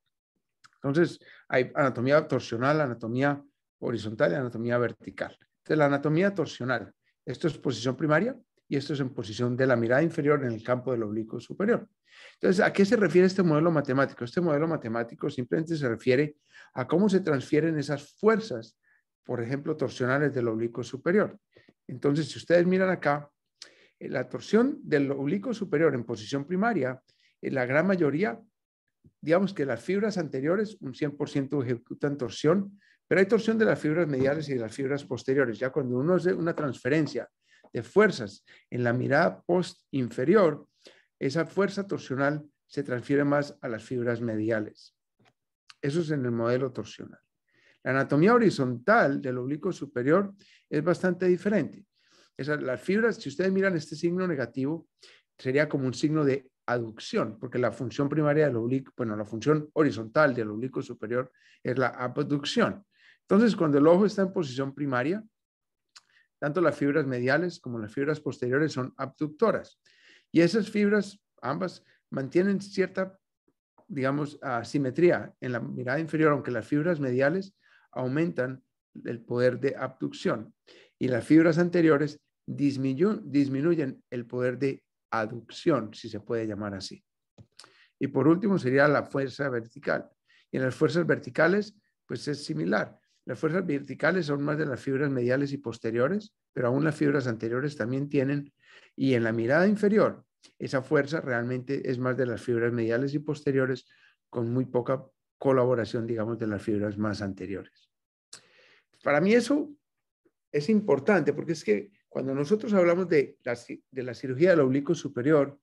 Entonces, hay anatomía torsional, anatomía horizontal y anatomía vertical de la anatomía torsional. Esto es posición primaria y esto es en posición de la mirada inferior en el campo del oblicuo superior. Entonces, ¿a qué se refiere este modelo matemático? Este modelo matemático simplemente se refiere a cómo se transfieren esas fuerzas, por ejemplo, torsionales del oblicuo superior. Entonces, si ustedes miran acá, eh, la torsión del oblicuo superior en posición primaria, en eh, la gran mayoría, digamos que las fibras anteriores, un 100% ejecutan torsión pero hay torsión de las fibras mediales y de las fibras posteriores. Ya cuando uno hace una transferencia de fuerzas en la mirada post inferior, esa fuerza torsional se transfiere más a las fibras mediales. Eso es en el modelo torsional. La anatomía horizontal del oblicuo superior es bastante diferente. Esas, las fibras, si ustedes miran este signo negativo, sería como un signo de aducción, porque la función primaria del oblicuo, bueno, la función horizontal del oblicuo superior es la abducción. Entonces, cuando el ojo está en posición primaria, tanto las fibras mediales como las fibras posteriores son abductoras. Y esas fibras, ambas, mantienen cierta, digamos, asimetría en la mirada inferior, aunque las fibras mediales aumentan el poder de abducción y las fibras anteriores disminuyen el poder de aducción, si se puede llamar así. Y por último sería la fuerza vertical. Y en las fuerzas verticales, pues es similar. Las fuerzas verticales son más de las fibras mediales y posteriores, pero aún las fibras anteriores también tienen. Y en la mirada inferior, esa fuerza realmente es más de las fibras mediales y posteriores, con muy poca colaboración, digamos, de las fibras más anteriores. Para mí eso es importante, porque es que cuando nosotros hablamos de la, de la cirugía del oblicuo superior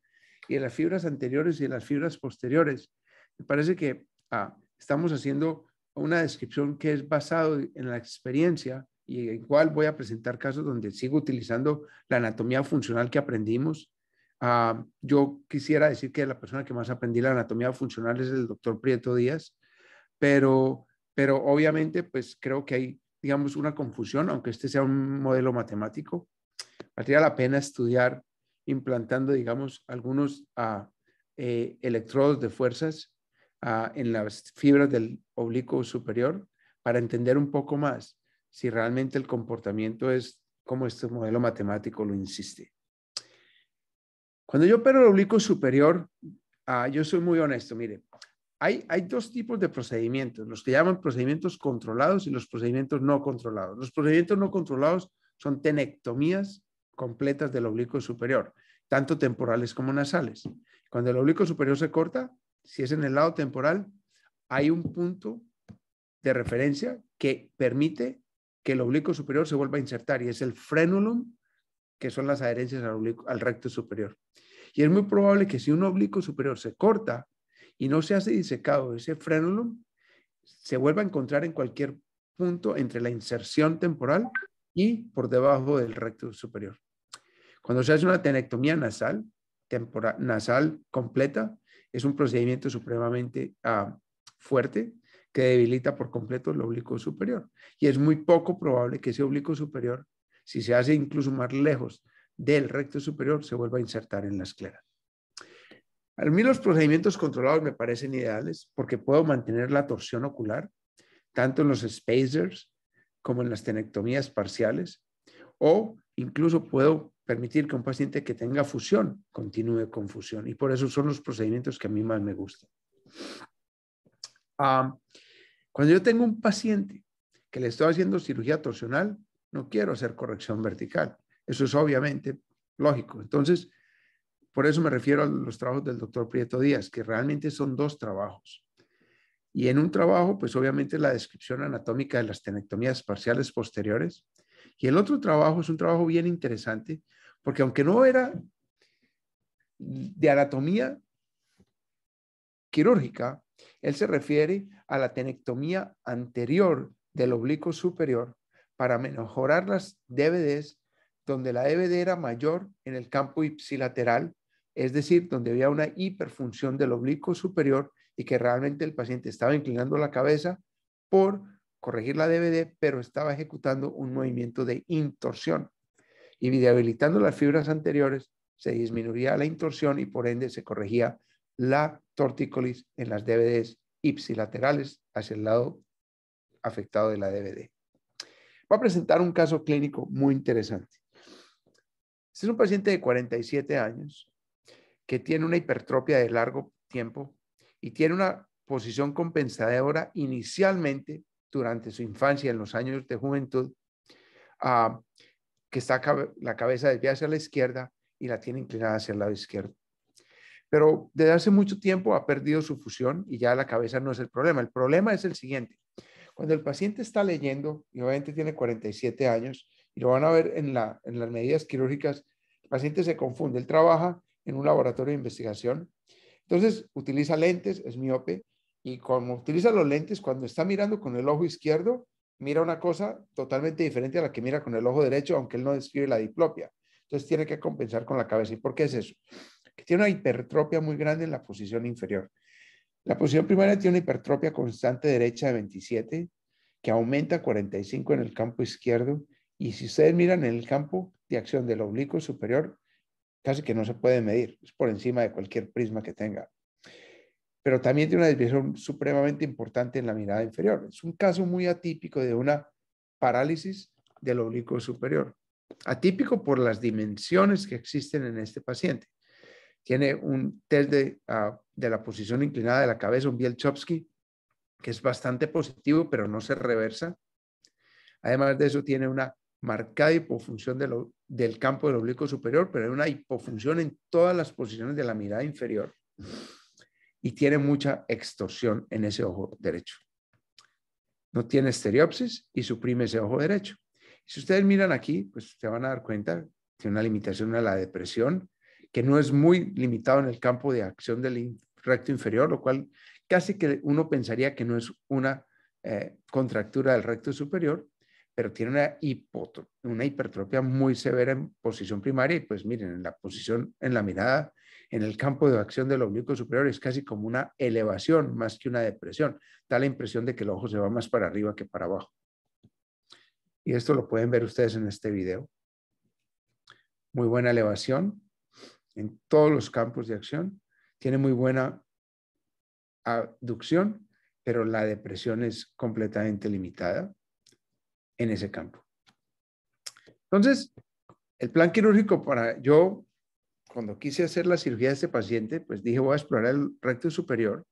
y de las fibras anteriores y de las fibras posteriores, me parece que ah, estamos haciendo una descripción que es basado en la experiencia y en cual voy a presentar casos donde sigo utilizando la anatomía funcional que aprendimos. Ah, yo quisiera decir que la persona que más aprendí la anatomía funcional es el doctor Prieto Díaz, pero, pero obviamente pues creo que hay, digamos, una confusión, aunque este sea un modelo matemático. Valdría la pena estudiar implantando, digamos, algunos ah, eh, electrodos de fuerzas en las fibras del oblicuo superior para entender un poco más si realmente el comportamiento es como este modelo matemático lo insiste. Cuando yo opero el oblicuo superior, ah, yo soy muy honesto, mire, hay, hay, dos tipos de procedimientos, los que llaman procedimientos controlados y los procedimientos no controlados. Los procedimientos no controlados son tenectomías completas del oblicuo superior, tanto temporales como nasales. Cuando el oblicuo superior se corta, si es en el lado temporal, hay un punto de referencia que permite que el oblicuo superior se vuelva a insertar y es el frenulum, que son las adherencias al, recto superior. Y es muy probable que si un oblicuo superior se corta y no se hace disecado ese frenulum, se vuelva a encontrar en cualquier punto entre la inserción temporal y por debajo del recto superior. Cuando se hace una tenectomía nasal, temporal, nasal completa, es un procedimiento supremamente ah, fuerte que debilita por completo el oblicuo superior. Y es muy poco probable que ese oblicuo superior, si se hace incluso más lejos del recto superior, se vuelva a insertar en la esclera. A mí los procedimientos controlados me parecen ideales porque puedo mantener la torsión ocular, tanto en los spacers como en las tenectomías parciales, o incluso puedo permitir que un paciente que tenga fusión continúe con fusión. Y por eso son los procedimientos que a mí más me gustan. cuando yo tengo un paciente que le estoy haciendo cirugía torsional, no quiero hacer corrección vertical. Eso es obviamente lógico. Entonces, por eso me refiero a los trabajos del doctor Prieto Díaz, que realmente son dos trabajos. Y en un trabajo, pues obviamente la descripción anatómica de las tenectomías parciales posteriores. Y el otro trabajo es un trabajo bien interesante porque aunque no era de anatomía quirúrgica, él se refiere a la tenectomía anterior del oblicuo superior para mejorar las DVDs donde la DVD era mayor en el campo ipsilateral, es decir, donde había una hiperfunción del oblicuo superior y que realmente el paciente estaba inclinando la cabeza por corregir la DVD, pero estaba ejecutando un movimiento de intorsión y debilitando las fibras anteriores, se disminuía la intorsión y por ende se corregía la tortícolis en las DVDs ipsilaterales hacia el lado afectado de la DVD. Voy a presentar un caso clínico muy interesante. Este es un paciente de 47 años que tiene una hipertropia de largo tiempo y tiene una posición compensadora inicialmente durante su infancia, en los años de juventud, a que está la cabeza desviada hacia la izquierda y la tiene inclinada hacia el lado izquierdo. Pero desde hace mucho tiempo ha perdido su fusión y ya la cabeza no es el problema. El problema es el siguiente. Cuando el paciente está leyendo, y obviamente tiene 47 años, y lo van a ver en, las medidas quirúrgicas, el paciente se confunde. Él trabaja en un laboratorio de investigación, entonces utiliza lentes, es miope, y como utiliza los lentes, cuando está mirando con el ojo izquierdo, mira una cosa totalmente diferente a la que mira con el ojo derecho, aunque él no describe la diplopia. Entonces tiene que compensar con la cabeza. ¿Y por qué es eso? Que tiene una hipertropia muy grande en la posición inferior. La posición primaria tiene una hipertropia constante derecha de 27, que aumenta a 45 en el campo izquierdo. Y si ustedes miran en el campo de acción del oblicuo superior, casi que no se puede medir, es por encima de cualquier prisma que tenga pero también tiene una desviación supremamente importante en la mirada inferior. Es un caso muy atípico de una parálisis del oblicuo superior. Atípico por las dimensiones que existen en este paciente. Tiene un test de, ah, la posición inclinada de la cabeza, un Bielchowski, que es bastante positivo, pero no se reversa. Además de eso, tiene una marcada hipofunción del campo del oblicuo superior, pero hay una hipofunción en todas las posiciones de la mirada inferior y tiene mucha extorsión en ese ojo derecho. No tiene estereopsis y suprime ese ojo derecho. Si ustedes miran aquí, pues se van a dar cuenta, tiene una limitación a la depresión, que no es muy limitado en el campo de acción del recto inferior, lo cual casi que uno pensaría que no es una eh, contractura del recto superior, pero tiene una, hipertropia una muy severa en posición primaria y pues miren, en la posición, en la mirada en el campo de acción del oblicuo superior es casi como una elevación más que una depresión. Da la impresión de que el ojo se va más para arriba que para abajo. Y esto lo pueden ver ustedes en este video. Muy buena elevación en todos los campos de acción. Tiene muy buena abducción, pero la depresión es completamente limitada en ese campo. Entonces, el plan quirúrgico para yo cuando quise hacer la cirugía de este paciente, pues dije, voy a explorar el recto superior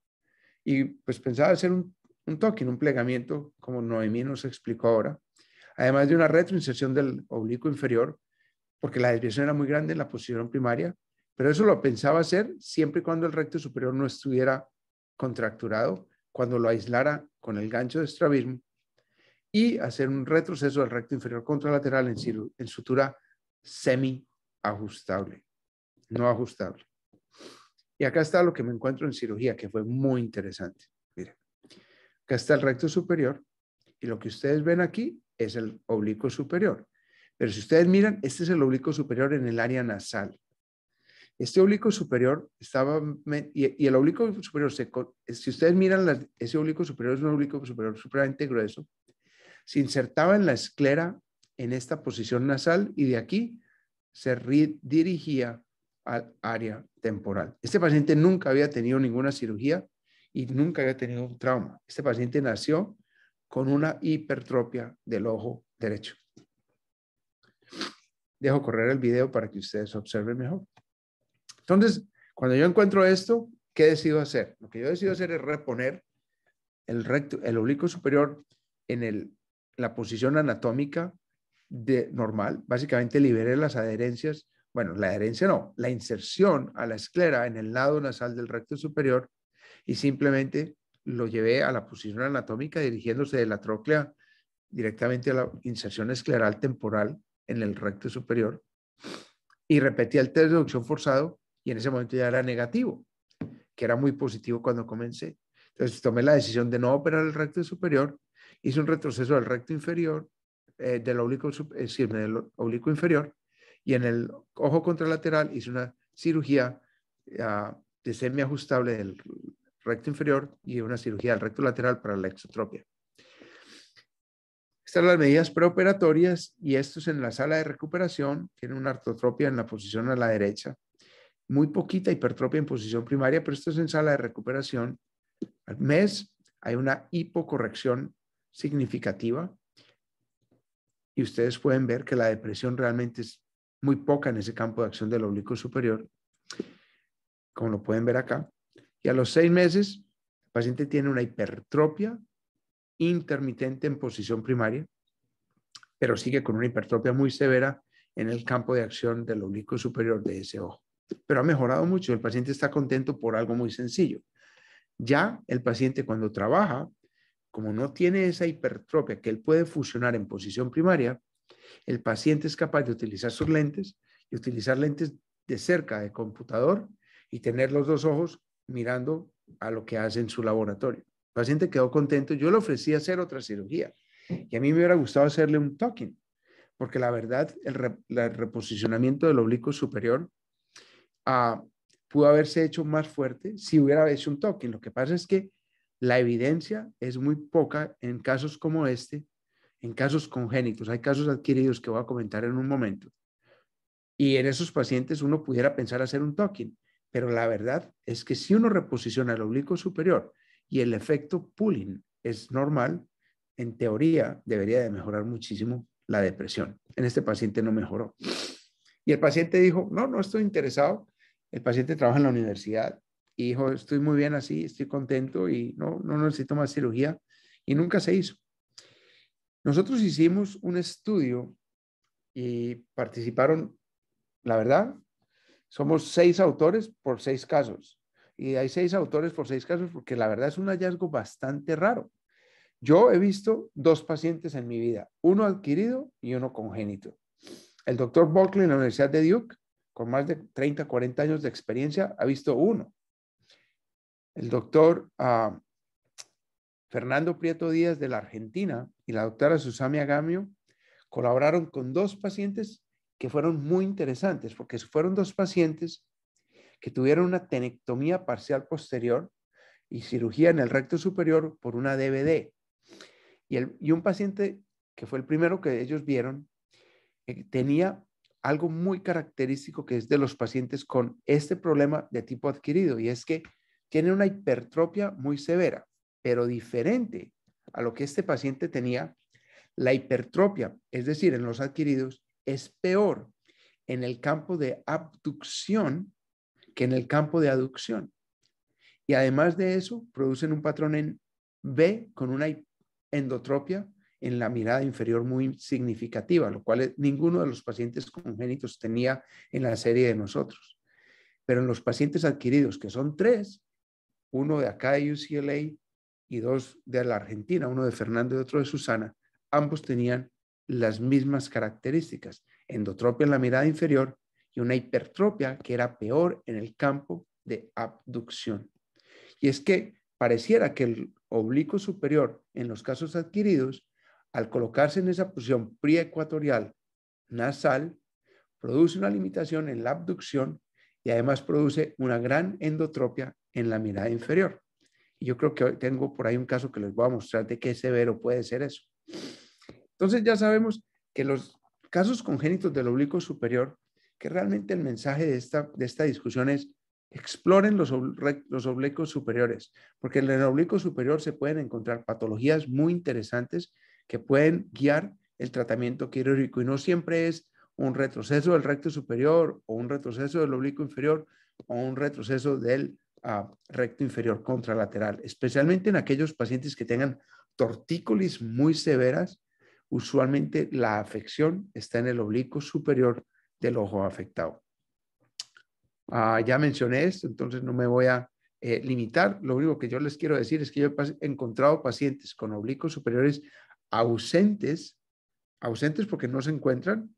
y pues pensaba hacer un, un un plegamiento, como Noemí nos explicó ahora, además de una retroinserción del oblicuo inferior, porque la desviación era muy grande en la posición primaria, pero eso lo pensaba hacer siempre y cuando el recto superior no estuviera contracturado, cuando lo aislara con el gancho de estrabismo y hacer un retroceso del recto inferior contralateral en, en sutura semi ajustable no ajustable. Y acá está lo que me encuentro en cirugía, que fue muy interesante. Mira, acá está el recto superior y lo que ustedes ven aquí es el oblicuo superior. Pero si ustedes miran, este es el oblicuo superior en el área nasal. Este oblicuo superior estaba, y, el oblicuo superior, si ustedes miran, ese oblicuo superior es un oblicuo superior supremamente grueso, se insertaba en la esclera en esta posición nasal y de aquí se dirigía área temporal. Este paciente nunca había tenido ninguna cirugía y nunca había tenido un trauma. Este paciente nació con una hipertropia del ojo derecho. Dejo correr el video para que ustedes observen mejor. Entonces, cuando yo encuentro esto, ¿qué decido hacer? Lo que yo decido hacer es reponer el, recto, el oblicuo superior en la posición anatómica de normal. Básicamente liberé las adherencias bueno, la adherencia no, la inserción a la esclera en el lado nasal del recto superior y simplemente lo llevé a la posición anatómica dirigiéndose de la tróclea directamente a la inserción escleral temporal en el recto superior y repetí el test de reducción forzado y en ese momento ya era negativo, que era muy positivo cuando comencé. Entonces tomé la decisión de no operar el recto superior, hice un retroceso del recto inferior, eh, del, oblicuo, eh, del oblicuo inferior y en el ojo contralateral hice una cirugía de ah, de semiajustable del recto inferior y una cirugía del recto lateral para la exotropia. Estas son las medidas preoperatorias y esto es en la sala de recuperación. Tiene una artotropia en la posición a la derecha. Muy poquita hipertropia en posición primaria, pero esto es en sala de recuperación. Al mes hay una hipocorrección significativa y ustedes pueden ver que la depresión realmente es muy poca en ese campo de acción del oblicuo superior, como lo pueden ver acá. Y a los seis meses, el paciente tiene una hipertropia intermitente en posición primaria, pero sigue con una hipertropia muy severa en el campo de acción del oblicuo superior de ese ojo. Pero ha mejorado mucho, el paciente está contento por algo muy sencillo. Ya el paciente cuando trabaja, como no tiene esa hipertropia que él puede fusionar en posición primaria, el paciente es capaz de utilizar sus lentes y utilizar lentes de cerca de computador y tener los dos ojos mirando a lo que hace en su laboratorio. El paciente quedó contento. Yo le ofrecí hacer otra cirugía y a mí me hubiera gustado hacerle un talking, porque la verdad, el, reposicionamiento del oblicuo superior ah, pudo haberse hecho más fuerte si hubiera hecho un talking. Lo que pasa es que la evidencia es muy poca en casos como este en casos congénitos, hay casos adquiridos que voy a comentar en un momento. Y en esos pacientes uno pudiera pensar hacer un talking, pero la verdad es que si uno reposiciona el oblicuo superior y el efecto pulling es normal, en teoría debería de mejorar muchísimo la depresión. En este paciente no mejoró. Y el paciente dijo, no, no estoy interesado. El paciente trabaja en la universidad y dijo, estoy muy bien así, estoy contento y no, no necesito más cirugía. Y nunca se hizo. Nosotros hicimos un estudio y participaron, la verdad, somos seis autores por seis casos. Y hay seis autores por seis casos porque la verdad es un hallazgo bastante raro. Yo he visto dos pacientes en mi vida, uno adquirido y uno congénito. El doctor Buckley en la Universidad de Duke, con más de 30, 40 años de experiencia, ha visto uno. El doctor ah, Fernando Prieto Díaz de la Argentina y la doctora Susami Agamio colaboraron con dos pacientes que fueron muy interesantes, porque fueron dos pacientes que tuvieron una tenectomía parcial posterior y cirugía en el recto superior por una DVD. Y, un paciente que fue el primero que ellos vieron, eh, tenía algo muy característico que es de los pacientes con este problema de tipo adquirido, y es que tiene una hipertropia muy severa, pero diferente a lo que este paciente tenía, la hipertropia, es decir, en los adquiridos, es peor en el campo de abducción que en el campo de aducción. Y además de eso, producen un patrón en B con una endotropia en la mirada inferior muy significativa, lo cual ninguno de los pacientes congénitos tenía en la serie de nosotros. Pero en los pacientes adquiridos, que son tres, uno de acá de UCLA, y dos de la Argentina, uno de Fernando y otro de Susana, ambos tenían las mismas características, endotropia en la mirada inferior y una hipertropia que era peor en el campo de abducción. Y es que pareciera que el oblicuo superior en los casos adquiridos, al colocarse en esa posición preecuatorial nasal, produce una limitación en la abducción y además produce una gran endotropia en la mirada inferior. Yo creo que tengo por ahí un caso que les voy a mostrar de qué severo puede ser eso. Entonces ya sabemos que los casos congénitos del oblicuo superior, que realmente el mensaje de esta, de esta discusión es exploren los, los oblicuos superiores, porque en el oblicuo superior se pueden encontrar patologías muy interesantes que pueden guiar el tratamiento quirúrgico y no siempre es un retroceso del recto superior o un retroceso del oblicuo inferior o un retroceso del recto inferior contralateral, especialmente en aquellos pacientes que tengan tortícolis muy severas. Usualmente la afección está en el oblicuo superior del ojo afectado. Ah, ya mencioné esto, entonces no me voy a eh, limitar. Lo único que yo les quiero decir es que yo he encontrado pacientes con oblicuos superiores ausentes, ausentes porque no se encuentran,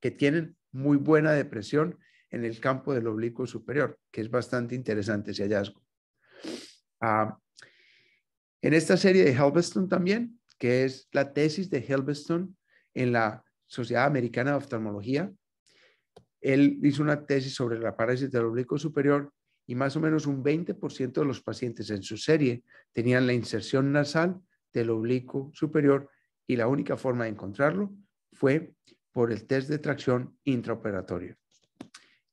que tienen muy buena depresión en el campo del oblicuo superior, que es bastante interesante ese hallazgo. Ah, en esta serie de Helveston también, que es la tesis de Helveston en la Sociedad Americana de Oftalmología, él hizo una tesis sobre la parálisis del oblicuo superior y más o menos un 20% de los pacientes en su serie tenían la inserción nasal del oblicuo superior y la única forma de encontrarlo fue por el test de tracción intraoperatorio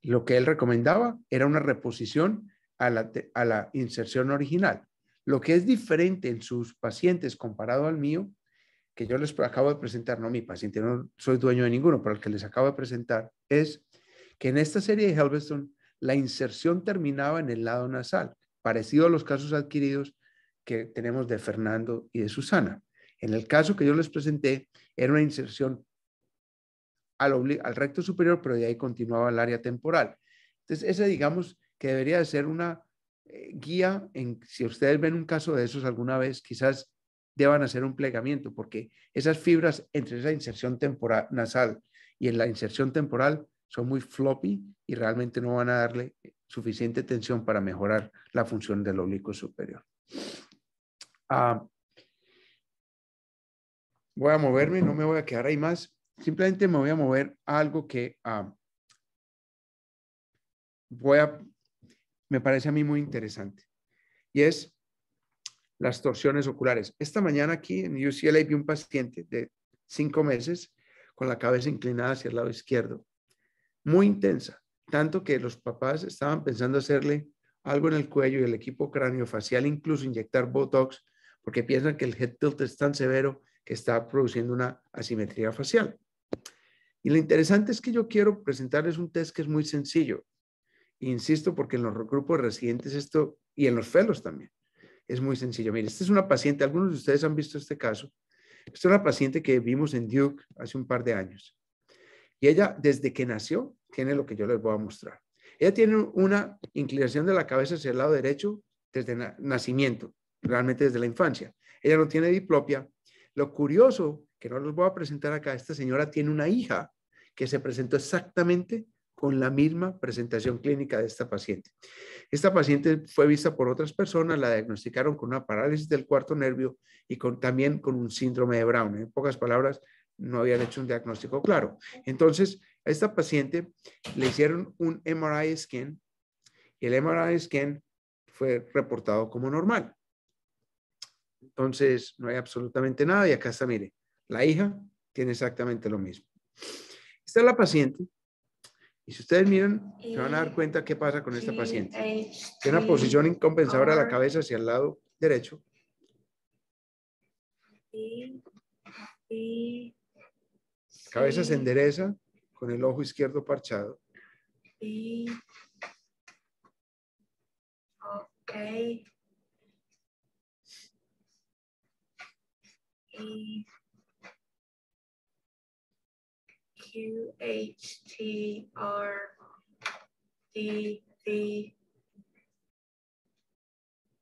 lo que él recomendaba era una reposición a la, inserción original. Lo que es diferente en sus pacientes comparado al mío, que yo les acabo de presentar, no mi paciente, no soy dueño de ninguno, pero el que les acabo de presentar, es que en esta serie de Helveston la inserción terminaba en el lado nasal, parecido a los casos adquiridos que tenemos de Fernando y de Susana. En el caso que yo les presenté, era una inserción al, recto superior, pero de ahí continuaba el área temporal. Entonces, ese digamos que debería de ser una eh, guía en si ustedes ven un caso de esos alguna vez, quizás deban hacer un plegamiento, porque esas fibras entre esa inserción temporal nasal y en la inserción temporal son muy floppy y realmente no van a darle eh, suficiente tensión para mejorar la función del oblicuo superior. Ah, voy a moverme, no me voy a quedar ahí más simplemente me voy a mover algo que ah, me parece a mí muy interesante. Y es las torsiones oculares. Esta mañana aquí en UCLA vi un paciente de cinco meses con la cabeza inclinada hacia el lado izquierdo, muy intensa, tanto que los papás estaban pensando hacerle algo en el cuello y el equipo craneofacial, incluso inyectar Botox, porque piensan que el head tilt es tan severo que está produciendo una asimetría facial. Y lo interesante es que yo quiero presentarles un test que es muy sencillo. Insisto, porque en los grupos recientes residentes esto, y en los felos también, es muy sencillo. Mire, esta es una paciente, algunos de ustedes han visto este caso. Esta es una paciente que vimos en Duke hace un par de años. Y ella, desde que nació, tiene lo que yo les voy a mostrar. Ella tiene una inclinación de la cabeza hacia el lado derecho desde nacimiento, realmente desde la infancia. Ella no tiene diplopia. Lo curioso que no los voy a presentar acá, esta señora tiene una hija que se presentó exactamente con la misma presentación clínica de esta paciente. Esta paciente fue vista por otras personas, la diagnosticaron con una parálisis del cuarto nervio y también con un síndrome de Brown. En pocas palabras, no habían hecho un diagnóstico claro. Entonces, a esta paciente le hicieron un MRI scan y el MRI scan fue reportado como normal. Entonces, no hay absolutamente nada y acá está, mire, la hija tiene exactamente lo mismo. Esta es la paciente. Y si ustedes miran, se van a dar eh, cuenta qué pasa con esta paciente. Eh, tiene una posición incompensadora de la ah. cabeza hacia el lado derecho. Cabeza se endereza con el ojo izquierdo parchado. Okay. Q H T R D D.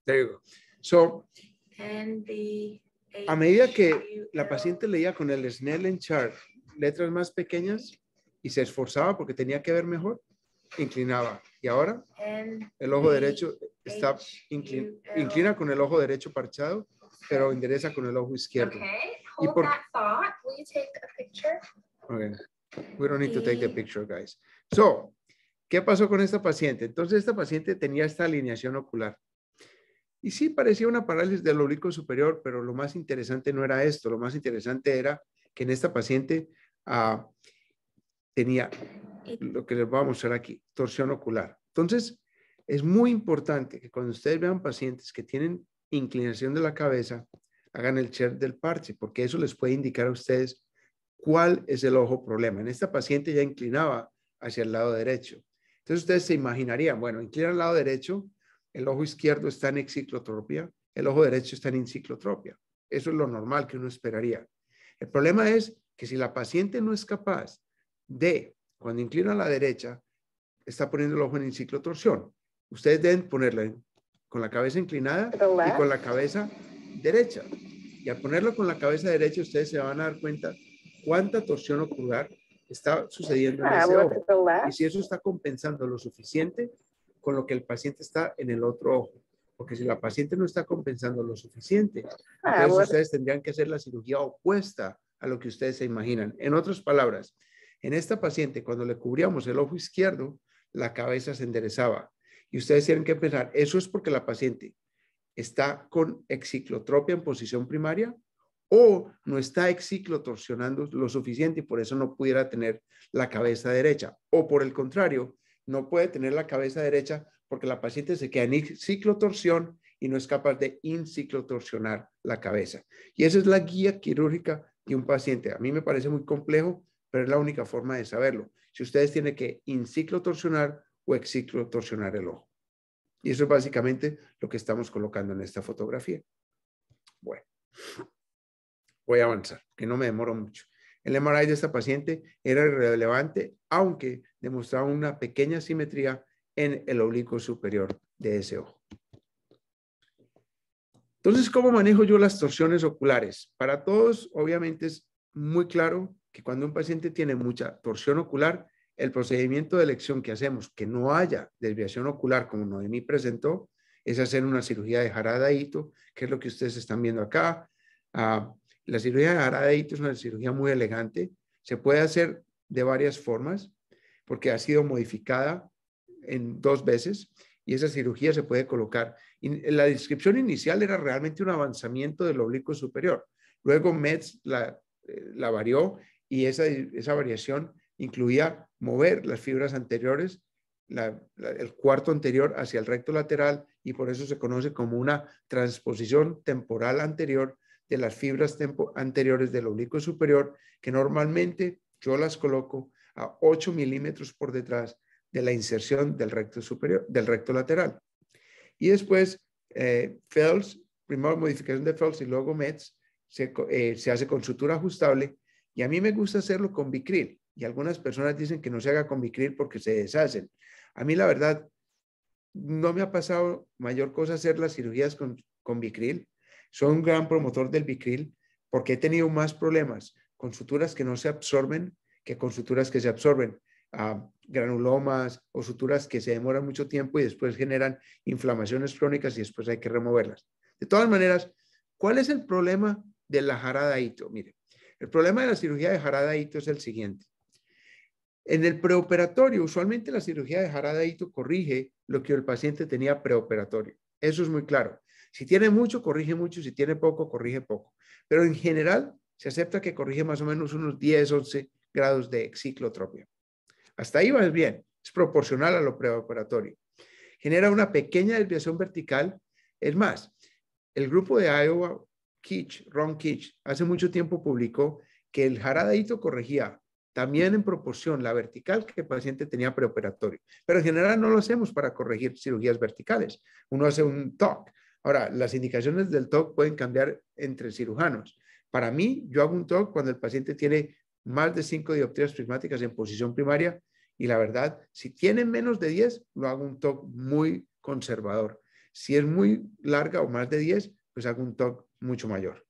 There you go. So, a medida que la paciente leía con el Snellen chart letras más pequeñas y se esforzaba porque tenía que ver mejor, inclinaba. Y ahora el ojo derecho está inclina, con el ojo derecho parchado, pero endereza con el ojo izquierdo. Okay. Okay. We don't need to take the picture, guys. So, ¿qué pasó con esta paciente? Entonces, esta paciente tenía esta alineación ocular. Y sí, parecía una parálisis del oblicuo superior, pero lo más interesante no era esto. Lo más interesante era que en esta paciente ah, tenía lo que les voy a mostrar aquí, torsión ocular. Entonces, es muy importante que cuando ustedes vean pacientes que tienen inclinación de la cabeza, hagan el check del parche, porque eso les puede indicar a ustedes cuál es el ojo problema. En esta paciente ya inclinaba hacia el lado derecho. Entonces ustedes se imaginarían, bueno, inclina al lado derecho, el ojo izquierdo está en exciclotropia, el ojo derecho está en enciclotropia. Eso es lo normal que uno esperaría. El problema es que si la paciente no es capaz de, cuando inclina a la derecha, está poniendo el ojo en inciclotorsión. Ustedes deben ponerla con la cabeza inclinada y con la cabeza derecha. Y al ponerlo con la cabeza derecha, ustedes se van a dar cuenta cuánta torsión ocular está sucediendo en ah, ese ojo y si eso está compensando lo suficiente con lo que el paciente está en el otro ojo. Porque si la paciente no está compensando lo suficiente, ah, entonces ustedes tendrían que hacer la cirugía opuesta a lo que ustedes se imaginan. En otras palabras, en esta paciente, cuando le cubríamos el ojo izquierdo, la cabeza se enderezaba. Y ustedes tienen que pensar, ¿eso es porque la paciente está con exciclotropia en posición primaria o no está exciclo torsionando lo suficiente y por eso no pudiera tener la cabeza derecha. O por el contrario, no puede tener la cabeza derecha porque la paciente se queda en exciclotorsión y no es capaz de inciclotorsionar la cabeza. Y esa es la guía quirúrgica de un paciente. A mí me parece muy complejo, pero es la única forma de saberlo. Si ustedes tienen que inciclotorsionar o exciclotorsionar el ojo. Y eso es básicamente lo que estamos colocando en esta fotografía. Bueno voy a avanzar, que no me demoro mucho. El MRI de esta paciente era irrelevante, aunque demostraba una pequeña simetría en el oblicuo superior de ese ojo. Entonces, ¿cómo manejo yo las torsiones oculares? Para todos, obviamente, es muy claro que cuando un paciente tiene mucha torsión ocular, el procedimiento de elección que hacemos, que no haya desviación ocular, como Noemí presentó, es hacer una cirugía de jarada que es lo que ustedes están viendo acá. Ah, la cirugía de es una cirugía muy elegante. Se puede hacer de varias formas porque ha sido modificada en dos veces y esa cirugía se puede colocar. La descripción inicial era realmente un avanzamiento del oblicuo superior. Luego Metz la, eh, varió y esa, variación incluía mover las fibras anteriores, el cuarto anterior hacia el recto lateral y por eso se conoce como una transposición temporal anterior de las fibras anteriores del oblicuo superior, que normalmente yo las coloco a 8 milímetros por detrás de la inserción del recto superior, del recto lateral. Y después, eh, primero modificación de FELS y luego Metz, eh, se, hace con sutura ajustable y a mí me gusta hacerlo con Bicril. Y algunas personas dicen que no se haga con Bicril porque se deshacen. A mí la verdad, no me ha pasado mayor cosa hacer las cirugías con, con Bicril. Soy un gran promotor del Bicril porque he tenido más problemas con suturas que no se absorben que con suturas que se absorben. a ah, granulomas o suturas que se demoran mucho tiempo y después generan inflamaciones crónicas y después hay que removerlas. De todas maneras, ¿cuál es el problema de la jarada Mire, el problema de la cirugía de jaradaito es el siguiente. En el preoperatorio, usualmente la cirugía de jaradaito corrige lo que el paciente tenía preoperatorio. Eso es muy claro. Si tiene mucho, corrige mucho, si tiene poco, corrige poco. Pero en general, se acepta que corrige más o menos unos 10, 11 grados de ciclotropia. Hasta ahí va bien, es proporcional a lo preoperatorio. Genera una pequeña desviación vertical. Es más, el grupo de Iowa, Kitch, Ron Kitch, hace mucho tiempo publicó que el jaradito corregía también en proporción la vertical que el paciente tenía preoperatorio. Pero en general no lo hacemos para corregir cirugías verticales. Uno hace un TOC, Ahora, las indicaciones del TOC pueden cambiar entre cirujanos. Para mí, yo hago un TOC cuando el paciente tiene más de 5 dioptrías prismáticas en posición primaria y la verdad, si tiene menos de 10, lo hago un TOC muy conservador. Si es muy larga o más de 10, pues hago un TOC mucho mayor.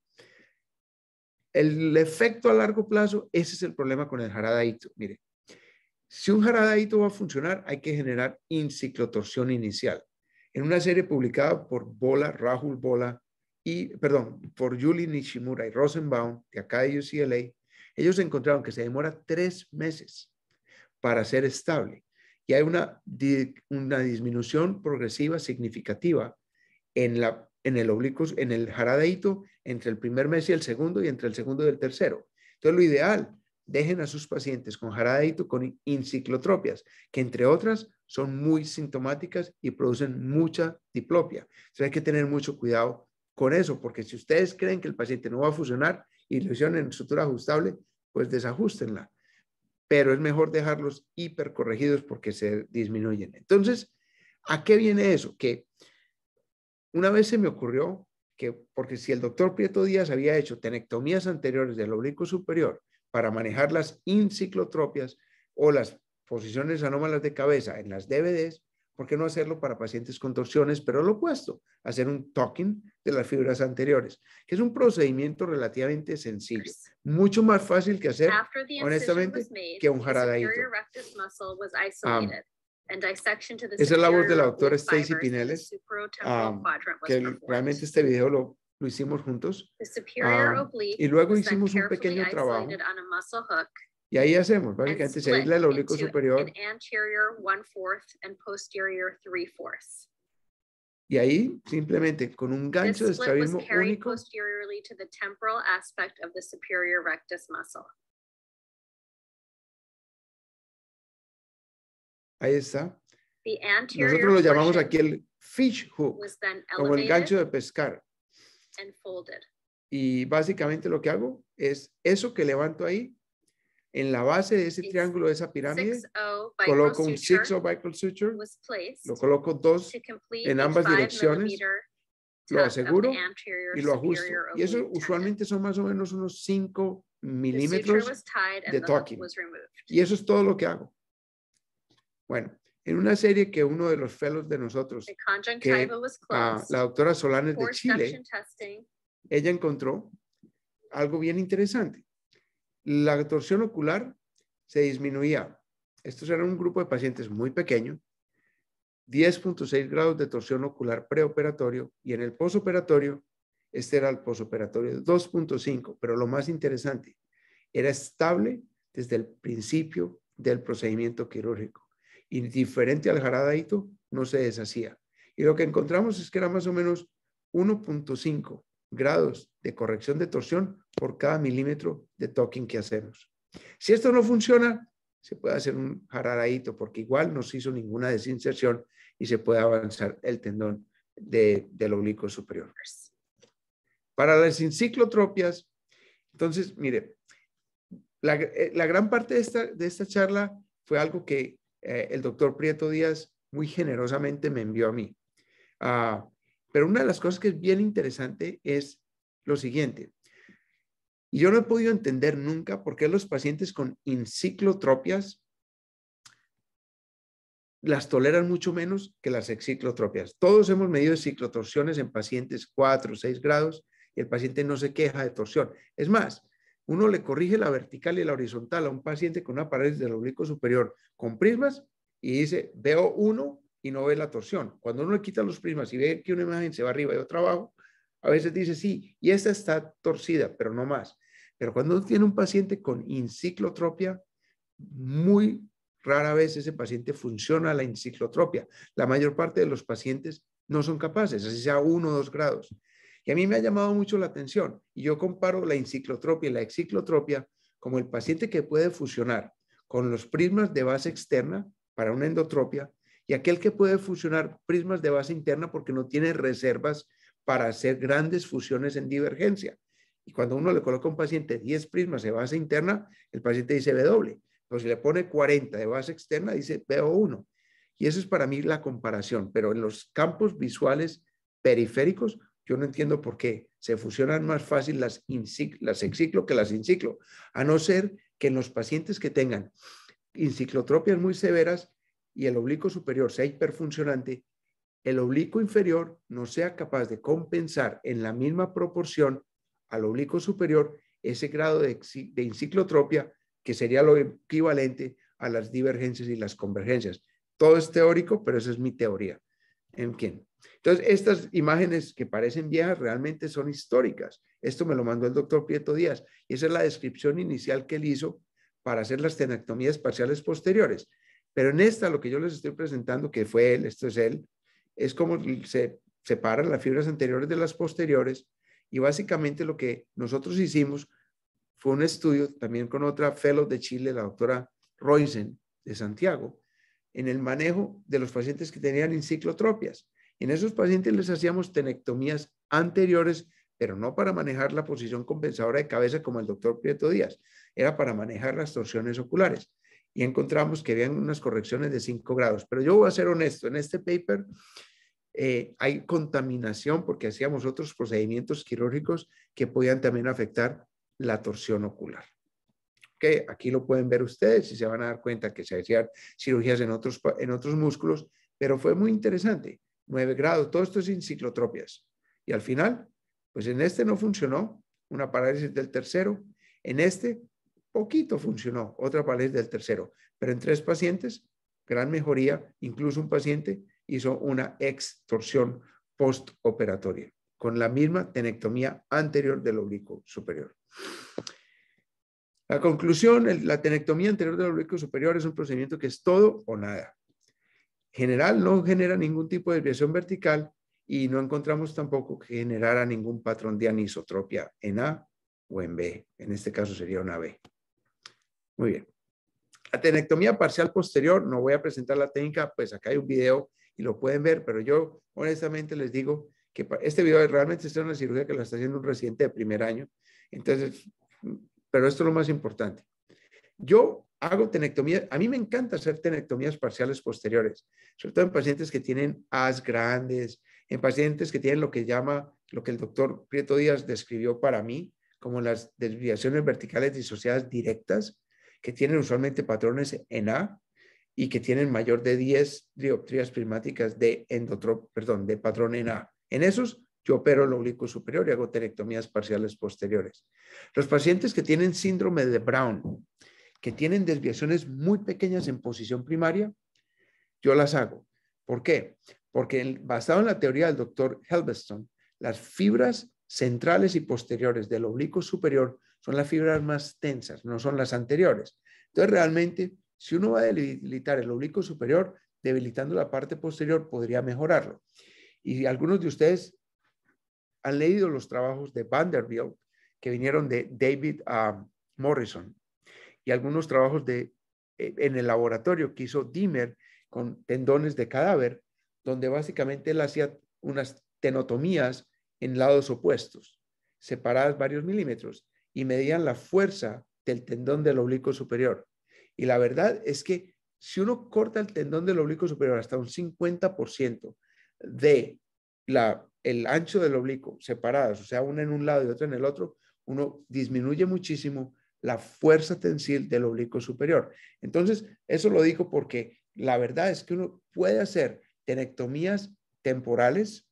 El efecto a largo plazo, ese es el problema con el jaradaito. Mire, si un jaradaito va a funcionar, hay que generar inciclotorsión inicial en una serie publicada por Bola, Rahul Bola, y, perdón, por Julie Nishimura y Rosenbaum, de acá de UCLA, ellos encontraron que se demora tres meses para ser estable y hay una, disminución progresiva significativa en, el oblicuo, en el jaradeito entre el primer mes y el segundo y entre el segundo y el tercero. Entonces, lo ideal, dejen a sus pacientes con jaradeito con inciclotropias, que entre otras son muy sintomáticas y producen mucha diplopia. Entonces hay que tener mucho cuidado con eso, porque si ustedes creen que el paciente no va a fusionar y le en estructura ajustable, pues desajustenla. Pero es mejor dejarlos hipercorregidos porque se disminuyen. Entonces, ¿a qué viene eso? Que una vez se me ocurrió que, porque si el doctor Prieto Díaz había hecho tenectomías anteriores del oblicuo superior para manejar las inciclotropias o las posiciones anómalas de cabeza en las DVDs, ¿por qué no hacerlo para pacientes con torsiones? Pero lo opuesto, hacer un talking de las fibras anteriores, que es un procedimiento relativamente sencillo, mucho más fácil que hacer, honestamente, que un jaradito. Esa es la voz de la doctora Stacy Pineles, que realmente este video lo, lo hicimos juntos. y luego hicimos un pequeño trabajo y ahí hacemos, básicamente se aísla el oblicuo superior. y ahí simplemente con un gancho de estrabismo único. Ahí está. Nosotros lo llamamos aquí el fish hook, como el gancho de pescar. Y básicamente lo que hago es eso que levanto ahí, en la base de ese triángulo, de esa pirámide, oh coloco un 6O suture, oh lo coloco dos en ambas direcciones, lo aseguro y lo ajusto. Y eso usualmente son más o menos unos 5 milímetros de talking. Y eso es todo lo que hago. Bueno, en una serie que uno de los fellows de nosotros, ah, la doctora Solanes de Chile, ella encontró algo bien interesante la torsión ocular se disminuía. Estos eran un grupo de pacientes muy pequeño, 10.6 grados de torsión ocular preoperatorio y en el posoperatorio, este era el posoperatorio 2.5, pero lo más interesante, era estable desde el principio del procedimiento quirúrgico y al jaradito, no se deshacía. Y lo que encontramos es que era más o menos 1.5 grados de corrección de torsión por cada milímetro de talking que hacemos. Si esto no funciona, se puede hacer un jararadito porque igual no se hizo ninguna desinserción y se puede avanzar el tendón de, del oblicuo superior. Para las enciclotropias, entonces, mire, la, eh, gran parte de esta, de esta, charla fue algo que eh, el doctor Prieto Díaz muy generosamente me envió a mí. Ah, pero una de las cosas que es bien interesante es lo siguiente. yo no he podido entender nunca por qué los pacientes con enciclotropias las toleran mucho menos que las exciclotropias. Todos hemos medido ciclotorsiones en pacientes 4 o 6 grados y el paciente no se queja de torsión. Es más, uno le corrige la vertical y la horizontal a un paciente con una pared del oblicuo superior con prismas y dice, veo uno y no ve la torsión. Cuando uno le quita los prismas y ve que una imagen se va arriba y otra abajo, a veces dice, sí, y esta está torcida, pero no más. Pero cuando uno tiene un paciente con enciclotropia, muy rara vez ese paciente funciona la enciclotropia. La mayor parte de los pacientes no son capaces, así sea uno o dos grados. Y a mí me ha llamado mucho la atención. Y yo comparo la enciclotropia y la exciclotropia como el paciente que puede fusionar con los prismas de base externa para una endotropia y aquel que puede fusionar prismas de base interna porque no tiene reservas para hacer grandes fusiones en divergencia. Y cuando uno le coloca a un paciente 10 prismas de base interna, el paciente dice B doble. Pero pues si le pone 40 de base externa, dice BO1. Y eso es para mí la comparación. Pero en los campos visuales periféricos, yo no entiendo por qué se fusionan más fácil las, las ciclo que las inciclo, a no ser que en los pacientes que tengan enciclotropias muy severas y el oblicuo superior sea hiperfuncionante, el oblicuo inferior no sea capaz de compensar en la misma proporción al oblicuo superior ese grado de, enciclotropia que sería lo equivalente a las divergencias y las convergencias. Todo es teórico, pero esa es mi teoría. ¿En quién? Entonces, estas imágenes que parecen viejas realmente son históricas. Esto me lo mandó el doctor Prieto Díaz. Y esa es la descripción inicial que él hizo para hacer las tenectomías parciales posteriores. Pero en esta, lo que yo les estoy presentando, que fue él, esto es él, es como se separan las fibras anteriores de las posteriores y básicamente lo que nosotros hicimos fue un estudio también con otra fellow de Chile, la doctora Roisen de Santiago, en el manejo de los pacientes que tenían enciclotropias. En esos pacientes les hacíamos tenectomías anteriores, pero no para manejar la posición compensadora de cabeza como el doctor Prieto Díaz, era para manejar las torsiones oculares y encontramos que habían unas correcciones de 5 grados. Pero yo voy a ser honesto, en este paper eh, hay contaminación porque hacíamos otros procedimientos quirúrgicos que podían también afectar la torsión ocular. Okay, aquí lo pueden ver ustedes y se van a dar cuenta que se hacían cirugías en otros, en otros músculos, pero fue muy interesante. 9 grados, todo esto sin ciclotropias. Y al final, pues en este no funcionó, una parálisis del tercero. En este poquito funcionó, otra pared del tercero, pero en tres pacientes, gran mejoría, incluso un paciente hizo una extorsión postoperatoria con la misma tenectomía anterior del oblicuo superior. La conclusión, la tenectomía anterior del oblicuo superior es un procedimiento que es todo o nada. General no genera ningún tipo de desviación vertical y no encontramos tampoco que generara ningún patrón de anisotropia en A o en B. En este caso sería una B. Muy bien. tenectomía parcial posterior, no voy a presentar la técnica, pues acá hay un video y lo pueden ver, pero yo honestamente les digo que este video realmente es una cirugía que la está haciendo un residente de primer año, entonces, pero esto es lo más importante. Yo hago tenectomía, a mí me encanta hacer tenectomías parciales posteriores, sobre todo en pacientes que tienen as grandes, en pacientes que tienen lo que llama, lo que el doctor Prieto Díaz describió para mí como las desviaciones verticales disociadas directas, que tienen usualmente patrones en A y que tienen mayor de 10 dioptrías prismáticas de, endotrop, perdón, de patrón en A. En esos yo opero el oblicuo superior y hago terectomías parciales posteriores. Los pacientes que tienen síndrome de Brown, que tienen desviaciones muy pequeñas en posición primaria, yo las hago. ¿Por qué? Porque basado en la teoría del doctor Helveston, las fibras centrales y posteriores del oblicuo superior son las fibras más tensas, no son las anteriores. Entonces, realmente, si uno va a debilitar el oblicuo superior, debilitando la parte posterior, podría mejorarlo. Y algunos de ustedes han leído los trabajos de Vanderbilt, que vinieron de David ah, Morrison, y algunos trabajos e, en el laboratorio que hizo Dimmer con tendones de cadáver, donde básicamente él hacía unas tenotomías en lados opuestos, separadas varios milímetros, y medían la fuerza del tendón del oblicuo superior. Y la verdad es que si uno corta el tendón del oblicuo superior hasta un 50% de la, el ancho del oblicuo separadas, o sea, uno en un lado y otro en el otro, uno disminuye muchísimo la fuerza tensil del oblicuo superior. Entonces, eso lo digo porque la verdad es que uno puede hacer tenectomías temporales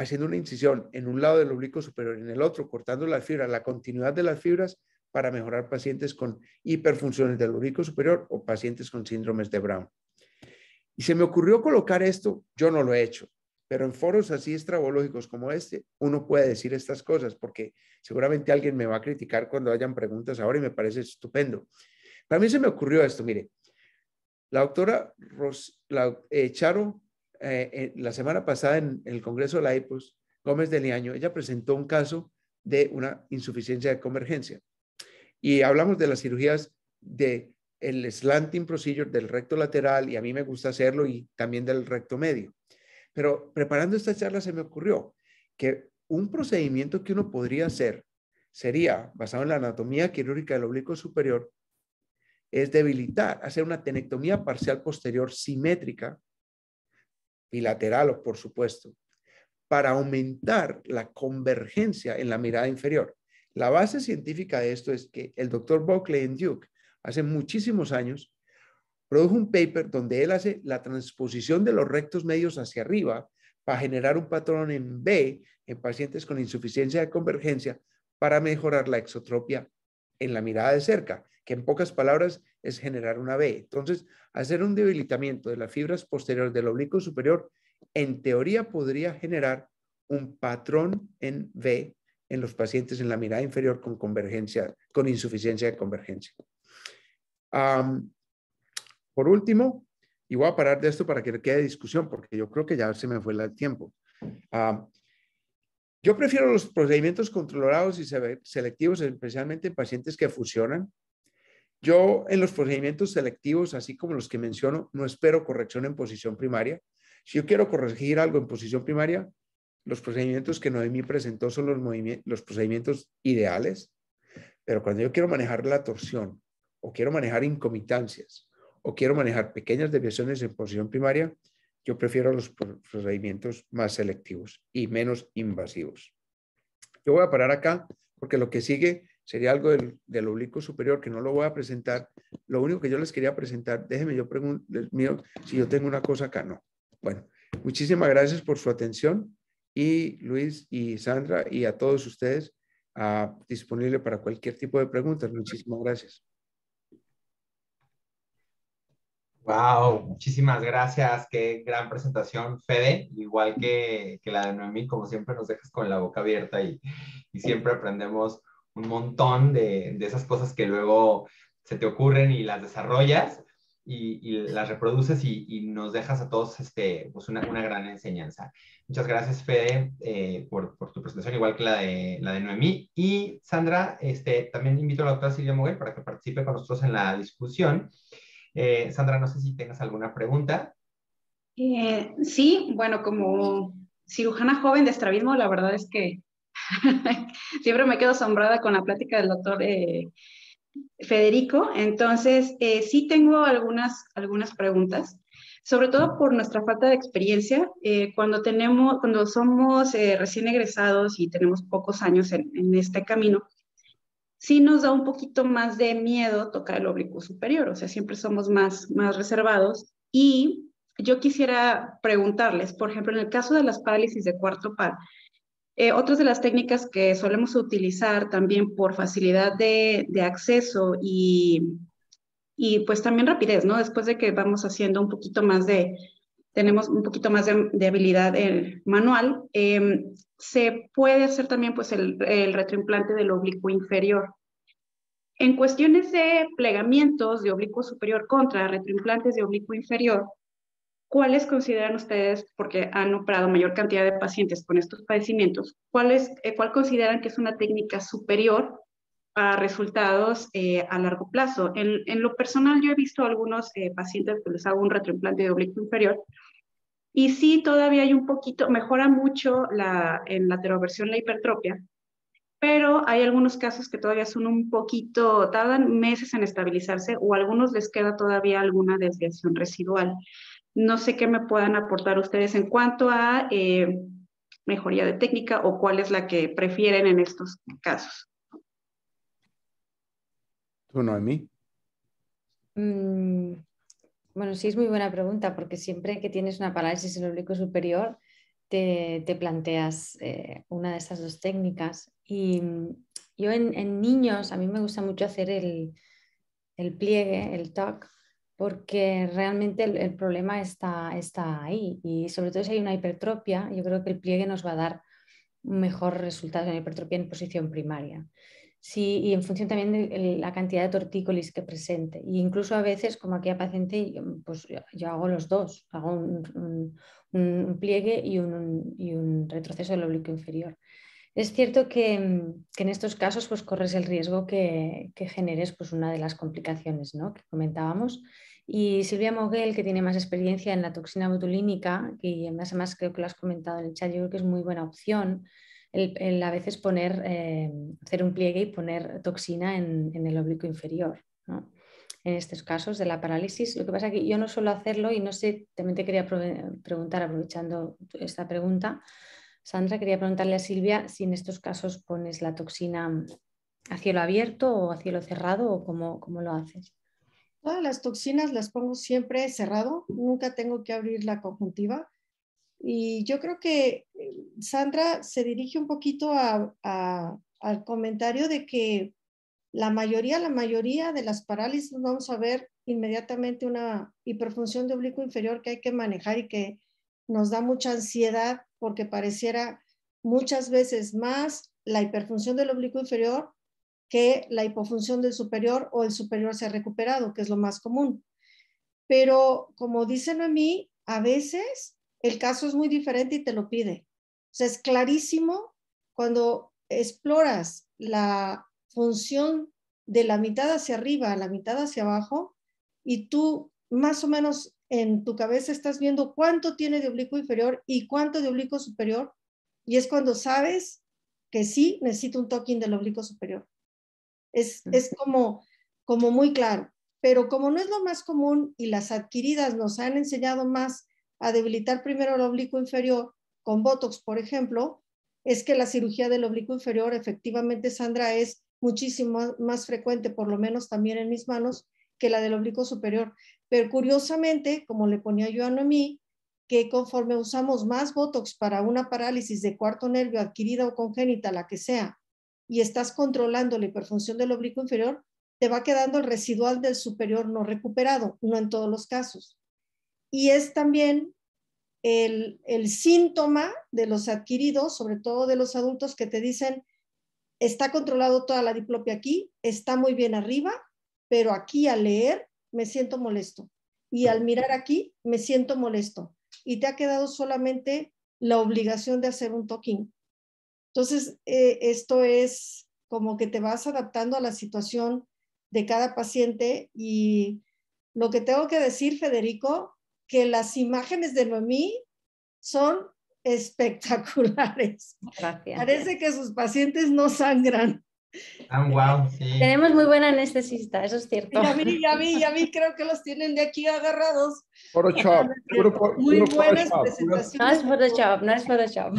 haciendo una incisión en un lado del oblicuo superior y en el otro, cortando las fibras, la continuidad de las fibras para mejorar pacientes con hiperfunciones del oblicuo superior o pacientes con síndromes de Brown. Y se me ocurrió colocar esto, yo no lo he hecho, pero en foros así estrabológicos como este, uno puede decir estas cosas porque seguramente alguien me va a criticar cuando hayan preguntas ahora y me parece estupendo. Para mí se me ocurrió esto, mire, la doctora Ros, la, eh, Charo eh, eh, la semana pasada en el Congreso de la IPOS, Gómez de Liaño ella presentó un caso de una insuficiencia de convergencia. Y hablamos de las cirugías de el slanting procedure del recto lateral y a mí me gusta hacerlo y también del recto medio. Pero preparando esta charla se me ocurrió que un procedimiento que uno podría hacer sería, basado en la anatomía quirúrgica del oblicuo superior, es debilitar, hacer una tenectomía parcial posterior simétrica bilateral por supuesto, para aumentar la convergencia en la mirada inferior. La base científica de esto es que el doctor Buckley en Duke, hace muchísimos años, produjo un paper donde él hace la transposición de los rectos medios hacia arriba para generar un patrón en B en pacientes con insuficiencia de convergencia para mejorar la exotropia en la mirada de cerca, que en pocas palabras es generar una B. Entonces, hacer un debilitamiento de las fibras posteriores del oblicuo superior, en teoría podría generar un patrón en B en los pacientes en la mirada inferior con convergencia, con insuficiencia de convergencia. por último, y voy a parar de esto para que quede discusión, porque yo creo que ya se me fue el tiempo. Yo prefiero los procedimientos controlados y selectivos, especialmente en pacientes que fusionan. Yo en los procedimientos selectivos, así como los que menciono, no espero corrección en posición primaria. Si yo quiero corregir algo en posición primaria, los procedimientos que Noemí presentó son los, los procedimientos ideales. Pero cuando yo quiero manejar la torsión, o quiero manejar incomitancias, o quiero manejar pequeñas desviaciones en posición primaria, yo prefiero los procedimientos más selectivos y menos invasivos. Yo voy a parar acá porque lo que sigue sería algo del, del, oblicuo superior que no lo voy a presentar. Lo único que yo les quería presentar, déjenme yo preguntar si yo tengo una cosa acá, no. Bueno, muchísimas gracias por su atención y Luis y Sandra y a todos ustedes a ah, disponible para cualquier tipo de preguntas. Muchísimas gracias. Wow, muchísimas gracias. Qué gran presentación, Fede. Igual que, que, la de Noemí, como siempre nos dejas con la boca abierta y, y siempre aprendemos un montón de, de, esas cosas que luego se te ocurren y las desarrollas y, y las reproduces y, y, nos dejas a todos este, pues una, una gran enseñanza. Muchas gracias, Fede, eh, por, por, tu presentación, igual que la de, la de Noemí. Y Sandra, este, también invito a la doctora Silvia Moguel para que participe con nosotros en la discusión. Eh, Sandra, no sé si tengas alguna pregunta. Eh, sí, bueno, como cirujana joven de estrabismo, la verdad es que siempre me quedo asombrada con la plática del doctor eh, Federico. Entonces, sí tengo algunas, algunas preguntas sobre todo por nuestra falta de experiencia. cuando, tenemos, cuando somos recién egresados y tenemos pocos años en, este camino, sí nos da un poquito más de miedo tocar el oblicuo superior, o sea, siempre somos más, más reservados. Y yo quisiera preguntarles, por ejemplo, en el caso de las parálisis de cuarto par, eh, otras de las técnicas que solemos utilizar también por facilidad de, acceso y, y, pues también rapidez, ¿no? Después de que vamos haciendo un poquito más de, tenemos un poquito más de, habilidad eh, manual, eh, se puede hacer también pues, el, retroimplante del oblicuo inferior. En cuestiones de plegamientos de oblicuo superior contra retroimplantes de oblicuo inferior, ¿cuáles consideran ustedes, porque han operado mayor cantidad de pacientes con estos padecimientos, eh, cuál, consideran que es una técnica superior a resultados eh, a largo plazo? En, lo personal, yo he visto a algunos eh, pacientes que les hago un retroimplante de oblicuo inferior y sí, todavía hay un poquito, mejora mucho la, en la teroversión la hipertropia, pero hay algunos casos que todavía son un poquito, tardan meses en estabilizarse o algunos les queda todavía alguna desviación residual. No sé qué me puedan aportar ustedes en cuanto a eh, mejoría de técnica o cuál es la que prefieren en estos casos. ¿Tú, Noemí? Sí. Mm, bueno, sí es muy buena pregunta, porque siempre que tienes una parálisis en el oblicuo superior, te, planteas eh, una de estas dos técnicas. Y mm, yo en, niños, a mí me gusta mucho hacer el, pliegue, el TOC, porque realmente el, problema está, está, ahí. Y sobre todo si hay una hipertropia, yo creo que el pliegue nos va a dar un mejor resultado en hipertropia en posición primaria. Sí, y en función también de eh, la cantidad de tortícolis que presente. E incluso a veces, como aquella paciente, pues yo hago los dos, hago un, pliegue y un, retroceso del oblicuo inferior. Es cierto que, en estos casos pues, corres el riesgo que, generes pues, una de las complicaciones ¿no? que comentábamos. Y Silvia Moguel, que tiene más experiencia en la toxina botulínica, y además, además creo que lo has comentado en el chat, yo creo que es muy buena opción a veces poner, eh, hacer un pliegue y poner toxina en, el oblicuo inferior. En estos casos de la parálisis, lo que pasa es que yo no suelo hacerlo y no sé, también te quería preguntar, aprovechando esta pregunta, Sandra, quería preguntarle a Silvia si en estos casos pones la toxina a cielo abierto o a cielo cerrado o cómo, cómo lo haces. Todas las toxinas las pongo siempre cerrado, nunca tengo que abrir la conjuntiva y yo creo que eh, Sandra se dirige un poquito al comentario de que la mayoría, la mayoría de las parálisis vamos a ver inmediatamente una hiperfunción del oblicuo inferior que hay que manejar y que nos da mucha ansiedad porque pareciera muchas veces más la hiperfunción del oblicuo inferior que la hipofunción del superior o el superior se ha recuperado, que es lo más común. Pero como dicen a mí a veces el caso es muy diferente y te lo pide. O sea, es clarísimo cuando exploras la función de la mitad hacia arriba a la mitad hacia abajo y tú más o menos en tu cabeza estás viendo cuánto tiene de oblicuo inferior y cuánto de oblicuo superior y es cuando sabes que sí necesito un token del oblicuo superior. Es, como, como muy claro, pero como no es lo más común y las adquiridas nos han enseñado más a debilitar primero el oblicuo inferior con Botox, por ejemplo, es que la cirugía del oblicuo inferior, efectivamente, Sandra, es muchísimo más frecuente, por lo menos también en mis manos, que la del oblicuo superior. Pero curiosamente, como le ponía yo a Noemí, que conforme usamos más Botox para una parálisis de cuarto nervio adquirida o congénita, la que sea, y estás controlando la hiperfunción del oblicuo inferior, te va quedando el residual del superior no recuperado, no en todos los casos y es también el, síntoma de los adquiridos, sobre todo de los adultos que te dicen, está controlado toda la diplopia aquí, está muy bien arriba, pero aquí al leer me siento molesto y al mirar aquí me siento molesto y te ha quedado solamente la obligación de hacer un toquín. Entonces, eh, esto es como que te vas adaptando a la situación de cada paciente y lo que tengo que decir, Federico, que las imágenes de Noemí son espectaculares. Gracias. Parece que sus pacientes no sangran. wow, ah, sí. Tenemos muy buena anestesista, eso es cierto. Y a mí, y a mí, y a mí creo que los tienen de aquí agarrados. Photoshop. muy buenas presentaciones. No es Photoshop, no es Photoshop.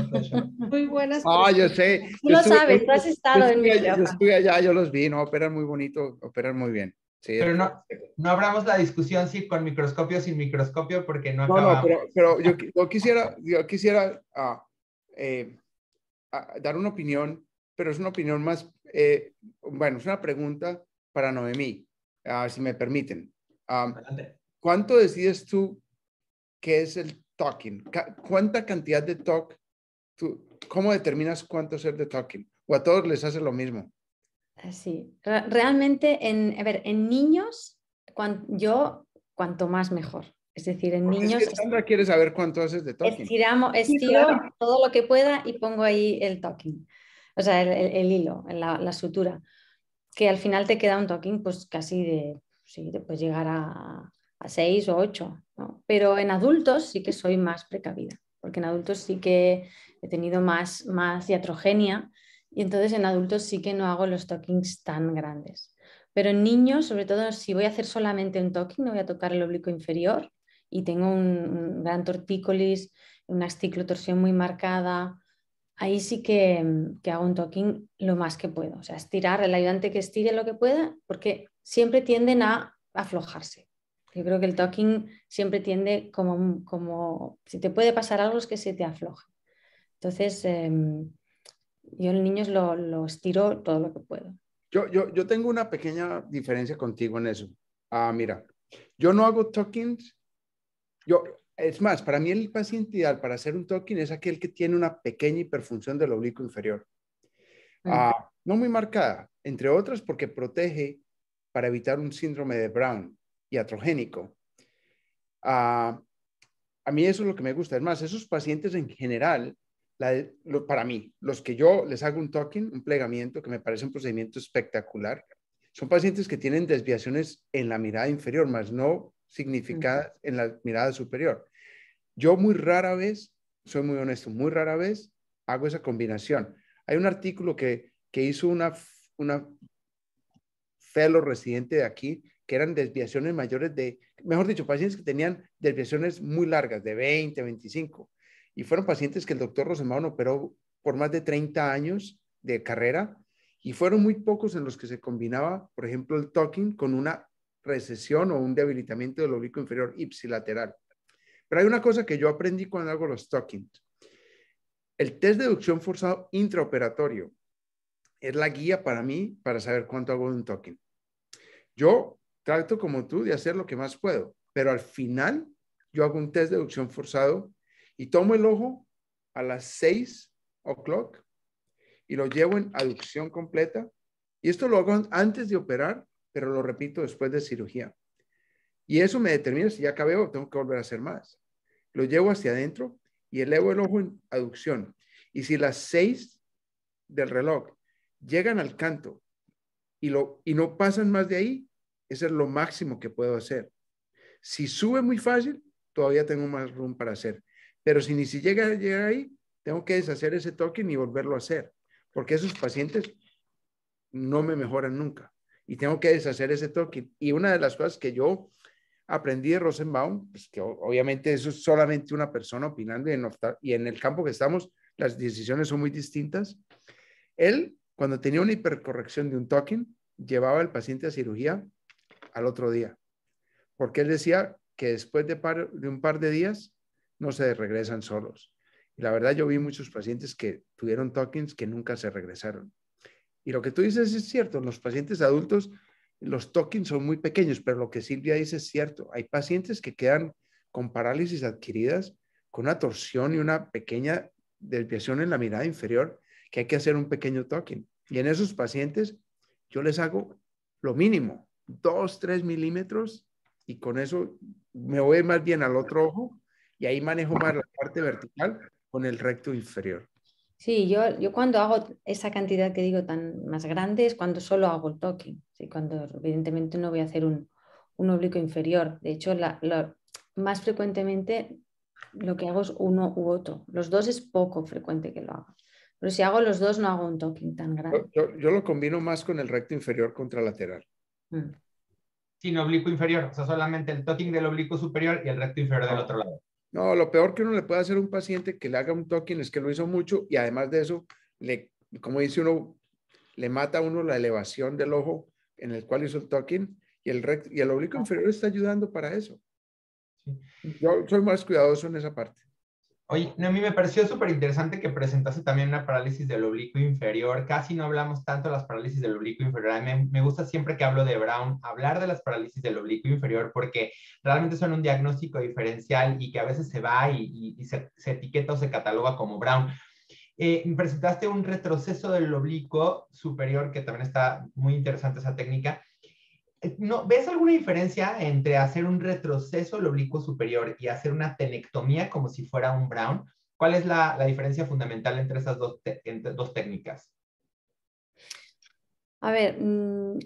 Muy buenas. Ah, yo sé. Tú lo sabes, tú has estado en mi Yo estuve allá, yo los vi, no, operan muy bonito, operan muy bien pero no, no, abramos la discusión si con microscopio o sin microscopio porque no No, pero, yo, quisiera, yo quisiera ah, eh, dar una opinión, pero es una opinión más, eh, bueno, es una pregunta para Noemí, si me permiten. ¿Cuánto decides tú qué es el talking? ¿Cuánta cantidad de talk? Tú, ¿Cómo determinas cuánto es el de talking? ¿O a todos les hace lo mismo? Sí, realmente en, a ver, en niños, yo cuanto más mejor. Es decir, en niños. Sandra quiere saber cuánto haces de talking. estiro todo lo que pueda y pongo ahí el talking, o sea, el, hilo, la, la, sutura. Que al final te queda un talking, pues casi de. Sí, llegar a, a seis o ocho, ¿no? Pero en adultos sí que soy más precavida porque en adultos sí que he tenido más, más iatrogenia y entonces en adultos sí que no hago los tokings tan grandes. Pero en niños, sobre todo si voy a hacer solamente un talking, no voy a tocar el oblicuo inferior y tengo un, gran tortícolis, una ciclotorsión muy marcada, ahí sí que, mm, que, hago un talking lo más que puedo. O sea, estirar, el ayudante que estire lo que pueda, porque siempre tienden a aflojarse. Yo creo que el talking siempre tiende como, como si te puede pasar algo es que se te afloje. Entonces, em, yo en niños lo, estiro todo lo que puedo. Yo, yo, tengo una pequeña diferencia contigo en eso. Ah, mira, yo no hago tokens. Yo, es más, para mí el paciente ideal para hacer un token es aquel que tiene una pequeña hiperfunción del oblicuo inferior. Ah. Ah, no muy marcada, entre otras porque protege para evitar un síndrome de Brown y atrogénico. a mí eso es lo que me gusta. Es más, esos pacientes en general para mí, los que yo les hago un talking, un plegamiento, que me parece un procedimiento espectacular, son pacientes que tienen desviaciones en la mirada inferior, más no significadas en la mirada superior. Yo muy rara vez, soy muy honesto, muy rara vez hago esa combinación. Hay un artículo que, hizo una, una fellow residente de aquí, que eran desviaciones mayores de, mejor dicho, pacientes que tenían desviaciones muy largas, de 20, 25. Y fueron pacientes que el doctor no operó por más de 30 años de carrera y fueron muy pocos en los que se combinaba, por ejemplo, el talking con una recesión o un debilitamiento del oblicuo inferior ipsilateral. Pero hay una cosa que yo aprendí cuando hago los talking: El test de deducción forzado intraoperatorio es la guía para mí para saber cuánto hago de un talking. Yo trato como tú de hacer lo que más puedo, pero al final yo hago un test de deducción forzado y tomo el ojo a las 6 o'clock y lo llevo en aducción completa. Y esto lo hago antes de operar, pero lo repito después de cirugía. Y eso me determina si ya cabe o tengo que volver a hacer más. Lo llevo hacia adentro y elevo el ojo en aducción. Y si las 6 del reloj llegan al canto y, lo, y no pasan más de ahí, ese es lo máximo que puedo hacer. Si sube muy fácil, todavía tengo más room para hacer. Pero si ni si llega a ahí, tengo que deshacer ese token y volverlo a hacer, porque esos pacientes no me mejoran nunca y tengo que deshacer ese token. Y una de las cosas que yo aprendí de Rosenbaum, pues, que obviamente eso es solamente una persona opinando y en, el campo que estamos, las decisiones son muy distintas. Él, cuando tenía una hipercorrección de un token, llevaba al paciente a cirugía al otro día, porque él decía que después de un par de días no se regresan solos. Y la verdad yo vi muchos pacientes que tuvieron tokens que nunca se regresaron. Y lo que tú dices es cierto, en los pacientes adultos los tokens son muy pequeños, pero lo que Silvia dice es cierto. Hay pacientes que quedan con parálisis adquiridas, con una torsión y una pequeña desviación en la mirada inferior, que hay que hacer un pequeño token. Y en esos pacientes yo les hago lo mínimo, dos, tres milímetros, y con eso me voy más bien al otro ojo y ahí manejo más la parte vertical con el recto inferior. Sí, yo, yo cuando hago esa cantidad que digo tan más grande es cuando solo hago el toque, cuando evidentemente no voy a hacer un, un oblicuo inferior. De hecho, más frecuentemente lo que hago es uno u otro. Los dos es poco frecuente que lo haga. Pero si hago los dos, no hago un toque tan grande. Yo, lo combino más con el recto inferior contralateral. Mm. Sin oblicuo inferior, o sea, solamente el toque del oblicuo superior y el recto inferior del ah. otro lado. No, lo peor que uno le puede hacer a un paciente que le haga un token es que lo hizo mucho y además de eso, le, como dice uno, le mata a uno la elevación del ojo en el cual hizo el token y el, y el oblicuo inferior está ayudando para eso. Yo soy más cuidadoso en esa parte. Oye, a mí me pareció súper interesante que presentase también una parálisis del oblicuo inferior. Casi no hablamos tanto de las parálisis del oblicuo inferior. me, gusta siempre que hablo de Brown hablar de las parálisis del oblicuo inferior porque realmente son un diagnóstico diferencial y que a veces se va y, se, etiqueta o se cataloga como Brown. Eh, presentaste un retroceso del oblicuo superior, que también está muy interesante esa técnica, eh, ¿Ves alguna diferencia entre hacer un retroceso del oblicuo superior y hacer una tenectomía como si fuera un Brown? ¿Cuál es la, diferencia fundamental entre esas dos, dos técnicas? A ver, mm,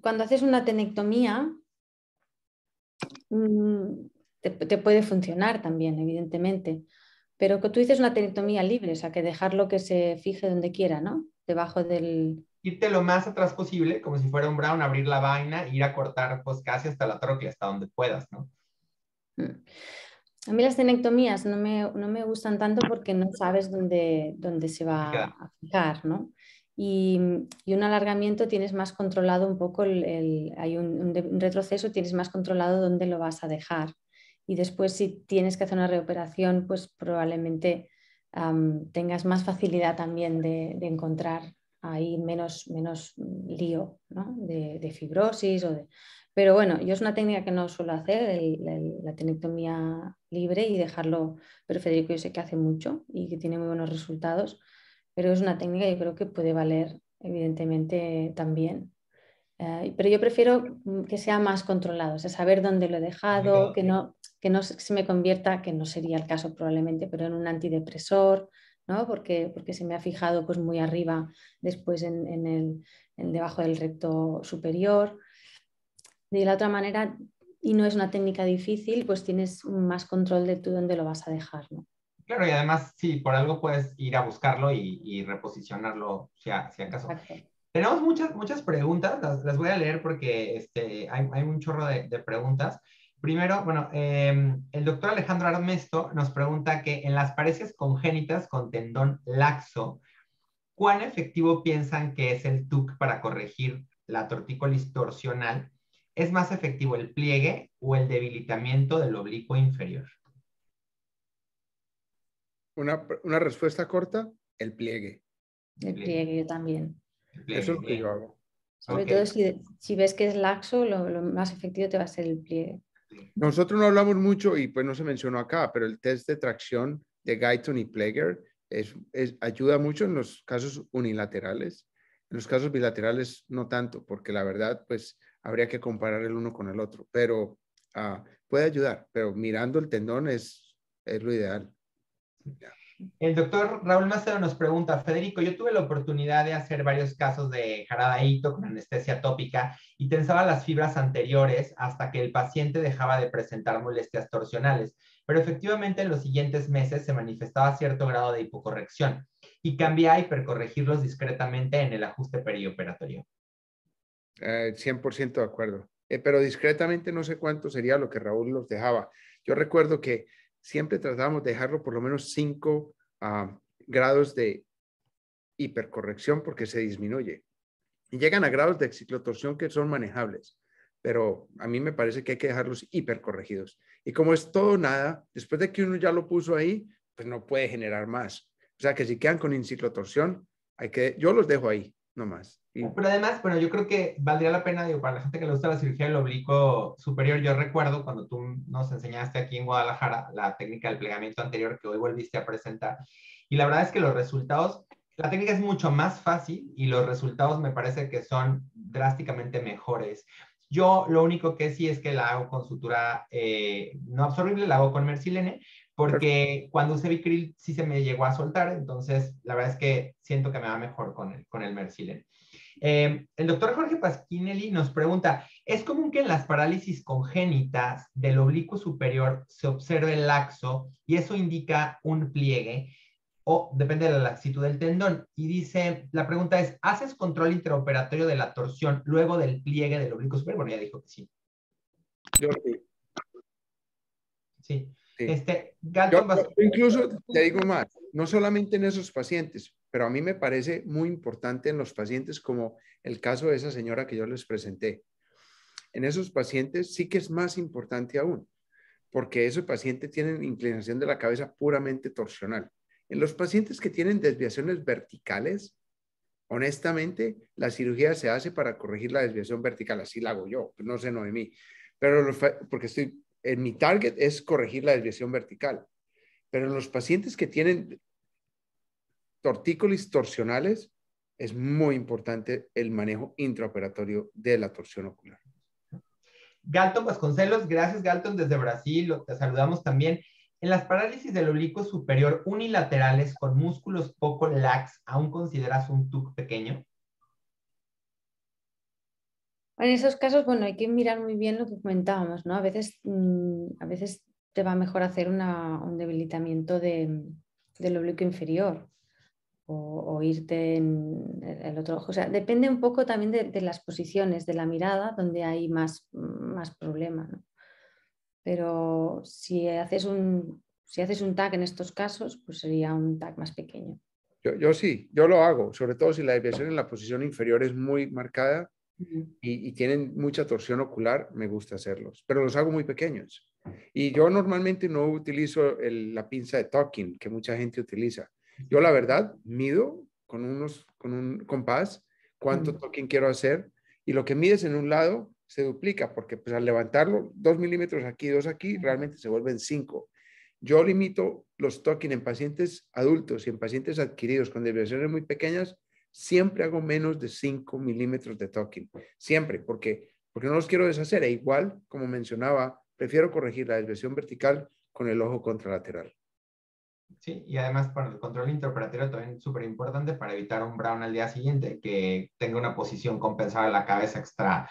cuando haces una tenectomía, mm, te, puede funcionar también, evidentemente. Pero que tú dices una tenectomía libre, o sea, que dejarlo que se fije donde quiera, ¿no? Debajo del, irte lo más atrás posible, como si fuera un brown, abrir la vaina, ir a cortar pues casi hasta la tróclea, hasta donde puedas, ¿no? Mm. A mí las tenectomías no me, gustan tanto porque no sabes dónde, dónde se va a fijar, Y, un alargamiento tienes más controlado un poco, hay un, retroceso, tienes más controlado dónde lo vas a dejar. Y después si tienes que hacer una reoperación, pues probablemente tengas más facilidad también de encontrar hay menos, menos mm, lío de, fibrosis. O Pero bueno, yo es una técnica que no suelo hacer, la tenectomía libre y dejarlo, pero Federico yo sé que hace mucho y que tiene muy buenos resultados, pero es una técnica que yo creo que puede valer evidentemente también. Eh, pero yo prefiero mm, que sea más controlado, saber dónde lo he dejado, que eh no, que no se me convierta, que no sería el caso probablemente, pero en un antidepresor, ¿no? Porque, porque se me ha fijado pues, muy arriba, después en, en el, debajo del recto superior. De la otra manera, y no es una técnica difícil, pues tienes más control de tú dónde lo vas a dejar. ¿no? Claro, y además, sí, por algo puedes ir a buscarlo y, reposicionarlo, si, acaso. Tenemos muchas, muchas preguntas, las, voy a leer porque este, hay, hay un chorro de, de preguntas. Primero, bueno, em, el doctor Alejandro Armesto nos pregunta que en las parejas congénitas con tendón laxo, ¿cuán efectivo piensan que es el TUC para corregir la tortícolis torsional? ¿Es más efectivo el pliegue o el debilitamiento del oblicuo inferior? Una, respuesta corta, el pliegue. El pliegue, también. Eso es lo que yo hago. Sobre todo si, ves que es laxo, lo más efectivo te va a ser el pliegue. Nosotros no hablamos mucho y pues no se mencionó acá, pero el test de tracción de Guyton y Plager es, ayuda mucho en los casos unilaterales. En los casos bilaterales no tanto, porque la verdad pues habría que comparar el uno con el otro, pero ah, puede ayudar, pero mirando el tendón es, es lo ideal. El doctor Raúl Macedo nos pregunta, Federico, yo tuve la oportunidad de hacer varios casos de jaradaito con anestesia tópica y tensaba las fibras anteriores hasta que el paciente dejaba de presentar molestias torsionales, pero efectivamente en los siguientes meses se manifestaba cierto grado de hipocorrección y cambié a hipercorregirlos discretamente en el ajuste perioperatorio. 100% eh, de acuerdo, eh, pero discretamente no sé cuánto sería lo que Raúl los dejaba. Yo recuerdo que siempre tratábamos de dejarlo por lo menos 5 ah, grados de hipercorrección porque se disminuye. Y llegan a grados de ciclotorsión que son manejables, pero a mí me parece que hay que dejarlos hipercorregidos. Y como es todo nada, después de que uno ya lo puso ahí, pues no puede generar más. O sea que si quedan con inciclotorsión, hay que, yo los dejo ahí, no más. Pero además, bueno, yo creo que valdría la pena, digo, para la gente que le gusta la cirugía del oblicuo superior, yo recuerdo cuando tú nos enseñaste aquí en Guadalajara la técnica del plegamiento anterior que hoy volviste a presentar. Y la verdad es que los resultados, la técnica es mucho más fácil y los resultados me parece que son drásticamente mejores. Yo lo único que sí es que la hago con sutura eh, no absorbible, la hago con mercilene, porque cuando usé Vicryl sí se me llegó a soltar, entonces la verdad es que siento que me va mejor con el, con el mercilene. Eh, el doctor Jorge Pasquinelli nos pregunta, ¿es común que en las parálisis congénitas del oblicuo superior se observe el laxo y eso indica un pliegue? O depende de la laxitud del tendón. Y dice, la pregunta es, ¿haces control interoperatorio de la torsión luego del pliegue del oblicuo superior? Bueno, ya dijo que sí. Yo sí. Sí. Este, yo, incluso te digo más, no solamente en esos pacientes, pero a mí me parece muy importante en los pacientes como el caso de esa señora que yo les presenté. En esos pacientes sí que es más importante aún, porque esos pacientes tienen inclinación de la cabeza puramente torsional. En los pacientes que tienen desviaciones verticales, honestamente, la cirugía se hace para corregir la desviación vertical, así la hago yo, no sé, no mí, pero porque estoy mi target es corregir la desviación vertical, pero en los pacientes que tienen tortícolis torsionales es muy importante el manejo intraoperatorio de la torsión ocular. Galton Vasconcelos, gracias Galton desde Brasil, te saludamos también. En las parálisis del oblicuo superior unilaterales con músculos poco lax, ¿aún consideras un TUC pequeño? En esos casos, bueno, hay que mirar muy bien lo que comentábamos, ¿no? A veces, mm, a veces te va mejor hacer un debilitamiento del oblicuo inferior o, irte en el otro ojo. O sea, depende un poco también de, las posiciones, de la mirada, donde hay más, más problema, ¿no? Pero si haces, un, si haces un tag en estos casos, pues sería un tag más pequeño. Yo, yo sí, yo lo hago, sobre todo si la desviación en la posición inferior es muy marcada, y, tienen mucha torsión ocular, me gusta hacerlos, pero los hago muy pequeños. Y yo normalmente no utilizo la pinza de talking que mucha gente utiliza. Yo la verdad mido con, unos, con un compás cuánto talking quiero hacer y lo que mides en un lado se duplica porque pues al levantarlo dos milímetros aquí, dos aquí, realmente se vuelven cinco. Yo limito los talking en pacientes adultos y en pacientes adquiridos con desviaciones muy pequeñas siempre hago menos de 5 milímetros de talking, Siempre, porque, porque no los quiero deshacer. E igual, como mencionaba, prefiero corregir la desviación vertical con el ojo contralateral. Sí, y además para el control interoperatorio también es súper importante para evitar un brown al día siguiente que tenga una posición compensada de la cabeza extra,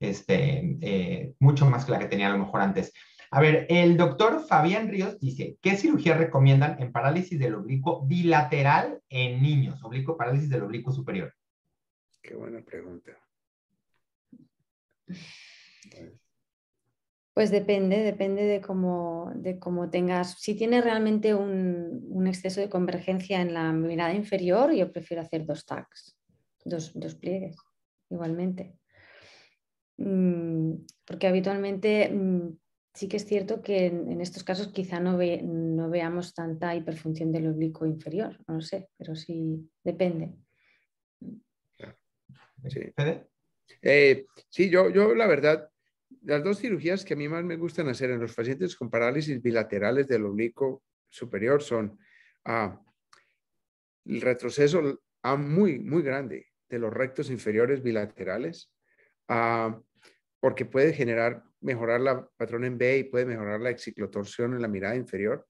este, eh, mucho más que la que tenía a lo mejor antes. A ver, el doctor Fabián Ríos dice, ¿qué cirugía recomiendan en parálisis del oblicuo bilateral en niños? Oblicuo, parálisis del oblicuo superior. Qué buena pregunta. Pues depende, depende de cómo, de cómo tengas. Si tienes realmente un, exceso de convergencia en la mirada inferior, yo prefiero hacer dos tags, dos, dos pliegues, igualmente. Mm, porque habitualmente mm, Sí que es cierto que en, estos casos quizá no, no, veamos tanta hiperfunción del oblicuo inferior, no lo sé, pero sí depende. Sí, eh, sí yo, yo la verdad, las dos cirugías que a mí más me gustan hacer en los pacientes con parálisis bilaterales del oblicuo superior son el retroceso a muy, muy grande de los rectos inferiores bilaterales, ah, porque puede generar, mejorar la patrón en B y puede mejorar la exciclotorsión en la mirada inferior.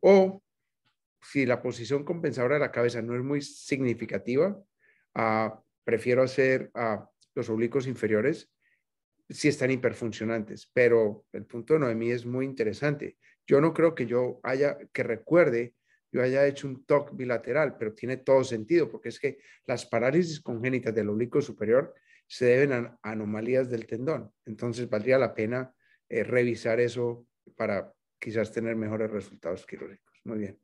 o si la posición compensadora de la cabeza no es muy significativa, ah, prefiero hacer ah, los oblicuos inferiores si están hiperfuncionantes. Pero el punto de Noemí es muy interesante. Yo no creo que yo haya, que recuerde, yo haya hecho un TOC bilateral, pero tiene todo sentido, porque es que las parálisis congénitas del oblicuo superior se deben a anomalías del tendón. Entonces, valdría la pena eh, revisar eso para quizás tener mejores resultados quirúrgicos. Muy bien.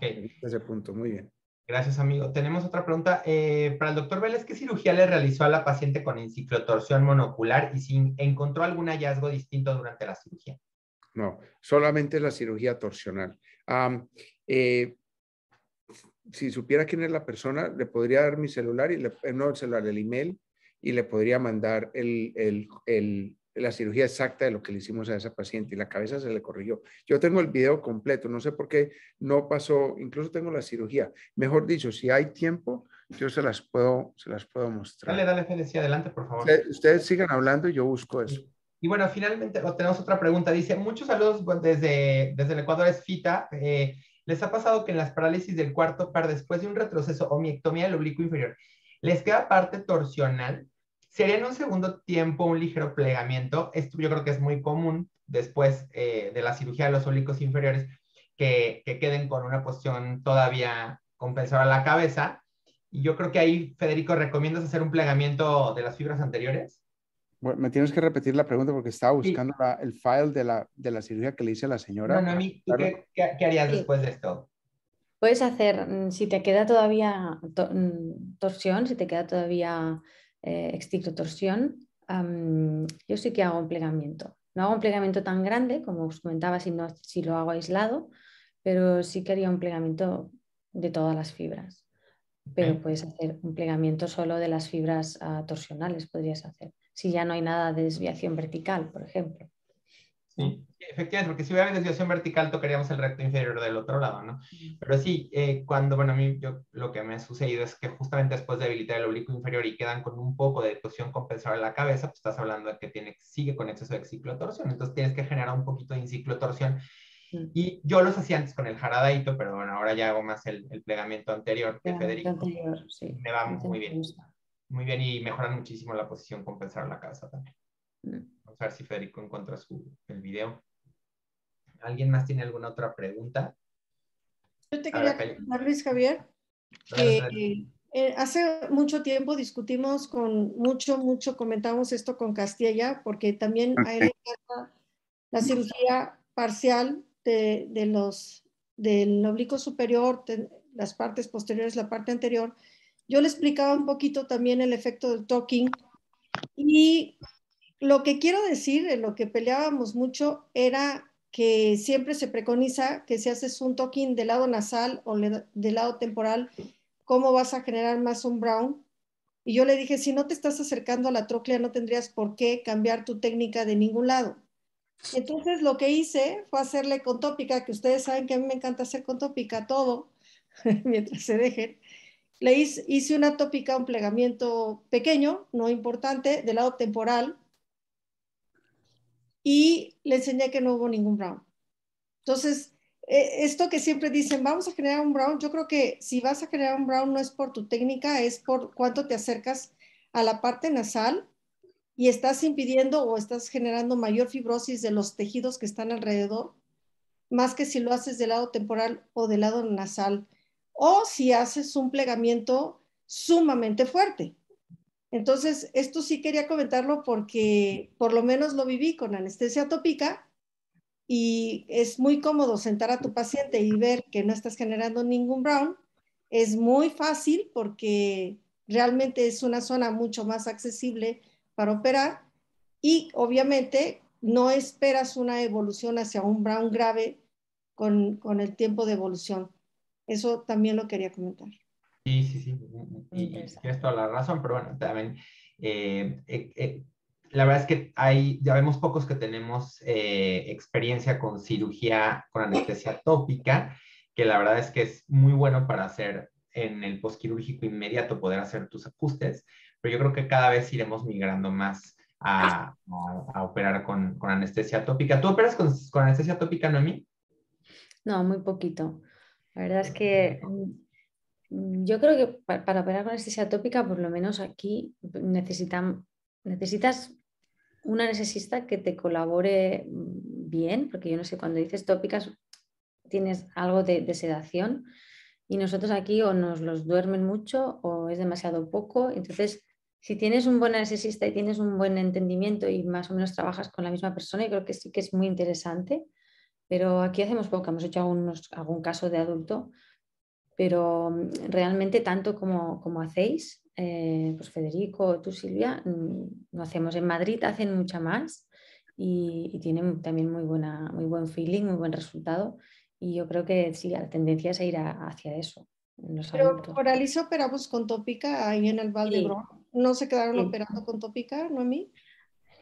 Ese punto, muy bien. Gracias, amigo. Tenemos otra pregunta. Eh, para el doctor Vélez, ¿qué cirugía le realizó a la paciente con enciclotorsión monocular y si encontró algún hallazgo distinto durante la cirugía? No, solamente la cirugía torsional. Eh, si supiera quién es la persona, le podría dar mi celular, y no el celular, el email, y le podría mandar la cirugía exacta de lo que le hicimos a esa paciente y la cabeza se le corrigió. Yo tengo el video completo, no sé por qué no pasó, incluso tengo la cirugía. Mejor dicho, si hay tiempo, yo se las puedo, se las puedo mostrar. Dale, dale, adelante, por favor. Ustedes, sigan hablando y yo busco eso. Y bueno, finalmente tenemos otra pregunta. Dice, muchos saludos desde, desde el Ecuador es FITA. Eh, ¿Les ha pasado que en las parálisis del cuarto par, después de un retroceso o miectomía del oblicuo inferior, les queda parte torsional. Sería en un segundo tiempo un ligero plegamiento. Esto yo creo que es muy común después eh, de la cirugía de los ólicos inferiores que, queden con una posición todavía compensada a la cabeza. Y yo creo que ahí, Federico, ¿recomiendas hacer un plegamiento de las fibras anteriores? Bueno, me tienes que repetir la pregunta porque estaba buscando el file de la, cirugía que le hice a la señora. qué, harías después de esto? Puedes hacer, mm, si te queda todavía mm, torsión, si te queda todavía eh, torsión, yo sí que hago un plegamiento. No hago un plegamiento tan grande, como os comentaba, si, si lo hago aislado, pero sí que haría un plegamiento de todas las fibras. Pero puedes hacer un plegamiento solo de las fibras ah, torsionales, podrías hacer, si ya no hay nada de desviación vertical, por ejemplo. Sí, efectivamente, porque si hubiera desviación vertical tocaríamos el recto inferior del otro lado, ¿no? Pero sí, eh, cuando, bueno, a mí yo, lo que me ha sucedido es que justamente después de habilitar el oblicuo inferior y quedan con un poco de torsión compensada en la cabeza, pues estás hablando de que tiene, sigue con exceso de ciclotorsión, entonces tienes que generar un poquito de inciclotorsión. Mm. Y yo los hacía antes con el jaradaito, pero bueno, ahora ya hago más el, plegamiento anterior que ah, Federico. Me va muy bien. Muy bien y mejoran muchísimo la posición compensada en la cabeza también. Vamos a ver si Federico encuentra el video. ¿Alguien más tiene alguna otra pregunta? Yo te quería preguntar, Luis Javier, eh, eh, hace mucho tiempo discutimos con mucho, mucho, comentamos esto con Castilla, porque también hay la cirugía parcial de, los, del oblicuo superior, las partes posteriores, la parte anterior. Yo le explicaba un poquito también el efecto del talking y lo que quiero decir, en lo que peleábamos mucho era que siempre se preconiza que si haces un toquín del lado nasal o del lado temporal, ¿cómo vas a generar más un brown? Y yo le dije, si no te estás acercando a la troclea, no tendrías por qué cambiar tu técnica de ningún lado. Entonces lo que hice fue hacerle con tópica, que ustedes saben que a mí me encanta hacer con tópica todo, mientras se dejen. Le hice, hice una tópica, un plegamiento pequeño, no importante, del lado temporal, y le enseñé que no hubo ningún brown. Entonces, eh, esto que siempre dicen, vamos a generar un brown, yo creo que si vas a generar un brown no es por tu técnica, es por cuánto te acercas a la parte nasal y estás impidiendo o estás generando mayor fibrosis de los tejidos que están alrededor, más que si lo haces del lado temporal o del lado nasal, o si haces un plegamiento sumamente fuerte. Entonces, esto sí quería comentarlo porque por lo menos lo viví con anestesia tópica y es muy cómodo sentar a tu paciente y ver que no estás generando ningún brown. Es muy fácil porque realmente es una zona mucho más accesible para operar y obviamente no esperas una evolución hacia un brown grave con, con el tiempo de evolución. Eso también lo quería comentar. Sí, sí, sí, tienes toda la razón, pero bueno, también eh, eh, eh, la verdad es que hay, ya vemos pocos que tenemos experiencia con cirugía, con anestesia tópica, que la verdad es que es muy bueno para hacer en el posquirúrgico inmediato, poder hacer tus ajustes, pero yo creo que cada vez iremos migrando más a, operar con, anestesia tópica. ¿Tú operas con, con anestesia tópica, Noemi? No, muy poquito. La verdad es que Mm, yo creo que para, operar con anestesia tópica por lo menos aquí mm, necesitas una anestesista que te colabore mm, bien, porque yo no sé, cuando dices tópicas tienes algo de, sedación y nosotros aquí o nos los duermen mucho o es demasiado poco. Entonces, si tienes un buen anestesista y tienes un buen entendimiento y más o menos trabajas con la misma persona, yo creo que sí que es muy interesante, pero aquí hacemos poco, hemos hecho algún caso de adulto, pero mm, realmente tanto como, como hacéis, eh, pues Federico, tú Silvia, no mm, hacemos en Madrid, hacen mucha más y, tienen también muy, buena, muy buen feeling, muy buen resultado y yo creo que sí, la tendencia es a ir hacia eso. Pero por operamos con tópica ahí en el Val ¿No se quedaron operando con tópica, no a mí?